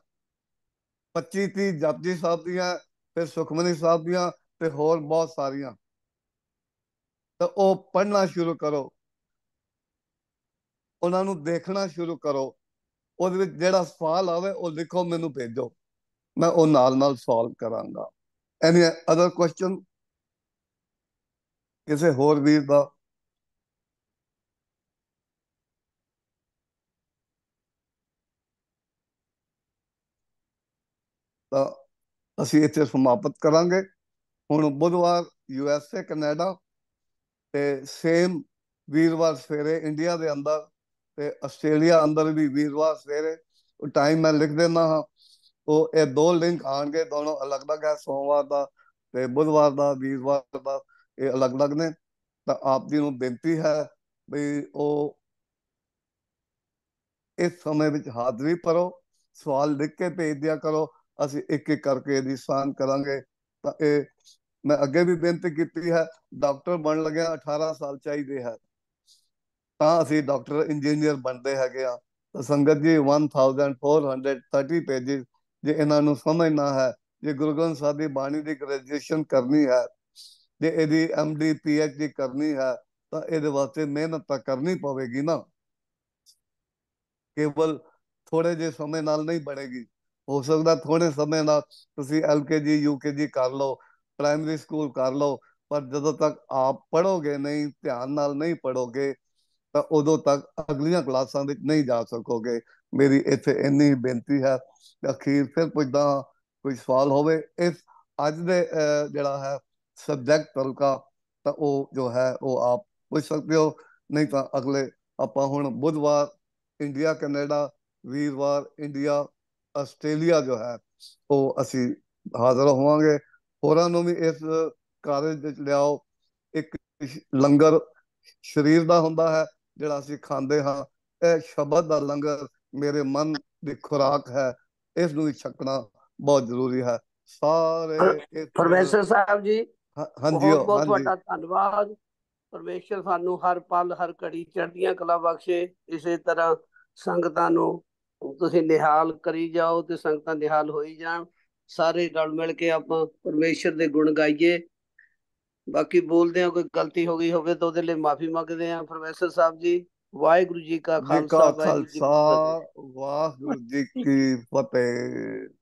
25 ਜਪਜੀ ਸਾਹਿਬ ਦੀਆਂ ਫਿਰ ਸੁਖਮਨੀ ਸਾਹਿਬ ਦੀਆਂ ਤੇ ਹੋਰ ਬਹੁਤ ਸਾਰੀਆਂ ਤਾਂ ਉਹ ਪੜਨਾ ਸ਼ੁਰੂ ਕਰੋ ਉਹਨਾਂ ਨੂੰ ਦੇਖਣਾ ਸ਼ੁਰੂ ਕਰੋ ਉਹਦੇ ਵਿੱਚ ਜਿਹੜਾ ਸਵਾਲ ਆਵੇ ਉਹ ਲਿਖੋ ਮੈਨੂੰ ਭੇਜੋ ਮੈਂ ਉਹ ਨਾਲ ਨਾਲ ਸੋਲਵ ਕਰਾਂਗਾ ਐਨੀ ਅਦਰ ਕੁਐਸਚਨ ਕਿਸੇ ਹੋਰ ਵੀਰ ਦਾ ਤਾਂ ਅਸੀਂ ਇੱਥੇ ਸਮਾਪਤ ਕਰਾਂਗੇ ਹੁਣ ਬੁੱਧਵਾਰ ਯੂ ਐਸ ਏ ਕੈਨੇਡਾ ਤੇ ਸੇਮ ਵੀਰਵਾਰ ਸਵੇਰੇ ਇੰਡੀਆ ਦੇ ਅੰਦਰ ਤੇ ਆਸਟ੍ਰੇਲੀਆ ਅੰਦਰ ਵੀ ਵੀਰਵਾਰ ਸਵੇਰੇ ਉਹ ਟਾਈਮ ਮੈਂ ਲਿਖ ਦਿੰਦਾ ਹਾਂ ਉਹ ਇਹ ਦੋ ਲਿੰਕ ਆਣਗੇ ਦੋਨੋਂ ਅਲੱਗ-ਅਲੱਗ ਹੈ ਸੋਮਵਾਰ ਦਾ ਤੇ ਬੁੱਧਵਾਰ ਦਾ ਵੀਰਵਾਰ ਦਾ ਇਹ ਅਲੱਗ-ਅਲੱਗ ਨੇ ਤਾਂ ਆਪ ਜੀ ਨੂੰ ਬੇਨਤੀ ਹੈ ਵੀ ਉਹ ਇਸ ਸਮੇਂ ਵਿੱਚ ਹਾਜ਼ਰੀ ਭਰੋ ਸਵਾਲ ਲਿਖ ਕੇ ਭੇਜ ਦਿਆ ਕਰੋ ਅਸੀਂ ਇੱਕ ਇੱਕ ਕਰਕੇ ਇਹਦੀ ਸਾਨ ਕਰਾਂਗੇ ਤਾਂ ਇਹ ਮੈਂ ਅੱਗੇ ਵੀ ਬੇਨਤੀ ਕੀਤੀ ਹੈ ਡਾਕਟਰ ਬਣ ਲੱਗਿਆ 18 ਸਾਲ ਚਾਹੀਦੇ ਹੈ ਤਾਂ ਅਸੀਂ ਡਾਕਟਰ ਇੰਜੀਨੀਅਰ ਬਣਦੇ ਹੈਗੇ ਆ ਤਾਂ ਸੰਗਤ ਜੀ 1430 ਪੇजेस ਜੇ ਇਹਨਾਂ ਨੂੰ ਸਮਝਣਾ ਹੈ ਜੇ ਗੁਰੂ ਗ੍ਰੰਥ ਸਾਹਿਬ ਦੀ ਬਾਣੀ ਦੀ ਗ੍ਰੈਜੂਏਸ਼ਨ ਕਰਨੀ ਹੈ ਜੇ ਇਹਦੀ ਐਮਡੀ ਪੀਐਚਡੀ ਕਰਨੀ ਹੈ ਤਾਂ ਇਹਦੇ ਵਾਸਤੇ ਮਿਹਨਤ ਤਾਂ ਕਰਨੀ ਪਵੇਗੀ ਨਾ ਕੇਵਲ ਥੋੜੇ ਜੇ ਸਮੇਂ ਨਾਲ ਨਹੀਂ ਬਣੇਗੀ ਹੋ ਸਕਦਾ ਥੋੜੇ ਸਮੇਂ ਦਾ ਤੁਸੀਂ ਐਲਕੇਜੀ ਯੂਕੇਜੀ ਕਰ ਲਓ ਪ੍ਰਾਇਮਰੀ ਸਕੂਲ ਕਰ ਲਓ ਪਰ ਜਦੋਂ ਤੱਕ ਆਪ ਪੜੋਗੇ ਨਹੀਂ ਧਿਆਨ ਨਾਲ ਨਹੀਂ ਪੜੋਗੇ ਤਾਂ ਉਦੋਂ ਤੱਕ ਅਗਲੀਆਂ ਕਲਾਸਾਂ ਵਿੱਚ ਨਹੀਂ ਜਾ ਸਕੋਗੇ ਮੇਰੀ ਇੱਥੇ ਇੰਨੀ ਬੇਨਤੀ ਹੈ ਅਖੀਰ ਫਿਰ ਪੁੱਛਦਾ ਕੋਈ ਸਵਾਲ ਹੋਵੇ ਇਸ ਅੱਜ ਦੇ ਜਿਹੜਾ ਹੈ ਸਬਜੈਕਟ ਤਲਕਾ ਤਾਂ ਉਹ ਜੋ ਹੈ ਉਹ ਆਪ ਪੁੱਛ ਸਕਦੇ ਹੋ ਨਹੀਂ ਤਾਂ ਅਗਲੇ ਆਪਾਂ ਹੁਣ ਬੁੱਧਵਾਰ ਇੰਡੀਆ ਕੈਨੇਡਾ ਵੀਰਵਾਰ ਇੰਡੀਆ ਆਸਟ੍ਰੇਲੀਆ ਜੋ ਹੈ ਉਹ ਅਸੀਂ ਹਾਜ਼ਰ ਹੋਵਾਂਗੇ ਹੋਰਾਂ ਨੂੰ ਵੀ ਇਸ ਕਾਰਜ ਵਿੱਚ ਲਿਆਓ ਇੱਕ ਲੰਗਰ ਸਰੀਰ ਦਾ ਹੁੰਦਾ ਹੈ ਜਿਹੜਾ ਅਸੀਂ ਖਾਂਦੇ ਹਾਂ ਇਹ ਸ਼ਬਦ ਦਾ ਲੰਗਰ ਮੇਰੇ ਮਨ ਦੀ ਖੁਰਾਕ ਹੈ ਇਸ ਨੂੰ ਛਕਣਾ ਬਹੁਤ ਜ਼ਰੂਰੀ ਹੈ ਸਾਰੇ ਪ੍ਰੋਫੈਸਰ ਸਾਹਿਬ ਜੀ ਹਾਂਜੀ ਬਹੁਤ ਬਹੁਤ ਤੁਹਾਡਾ ਧੰਨਵਾਦ ਪਰਮੇਸ਼ਰ ਸਾਨੂੰ ਹਰ ਪਲ ਹਰ ਘੜੀ ਚੜ੍ਹਦੀਆਂ ਕਲਾ ਬਖਸ਼ੇ ਇਸੇ ਤਰ੍ਹਾਂ ਸੰਗਤਾਂ ਨੂੰ ਤੁਸੀਂ ਨਿਹਾਲ ਕਰੀ ਜਾਓ ਤੇ ਸੰਗਤਾਂ ਨਿਹਾਲ ਹੋਈ ਜਾਣ ਸਾਰੇ ਰਲ ਮਿਲ ਕੇ ਆਪਾਂ ਪਰਮੇਸ਼ਰ ਦੇ ਗੁਣ ਗਾਈਏ ਬਾਕੀ ਬੋਲਦੇ ਆ ਕੋਈ ਗਲਤੀ ਹੋ ਗਈ ਹੋਵੇ ਤਾਂ ਉਹਦੇ ਲਈ ਮਾਫੀ ਮੰਗਦੇ ਆ ਪ੍ਰੋਫੈਸਰ ਸਾਹਿਬ ਜੀ ਵਾਹਿਗੁਰੂ ਜੀ ਕਾ ਖਾਲਸਾ ਵਾਹਿਗੁਰੂ ਜੀ ਕੀ ਫਤਿਹ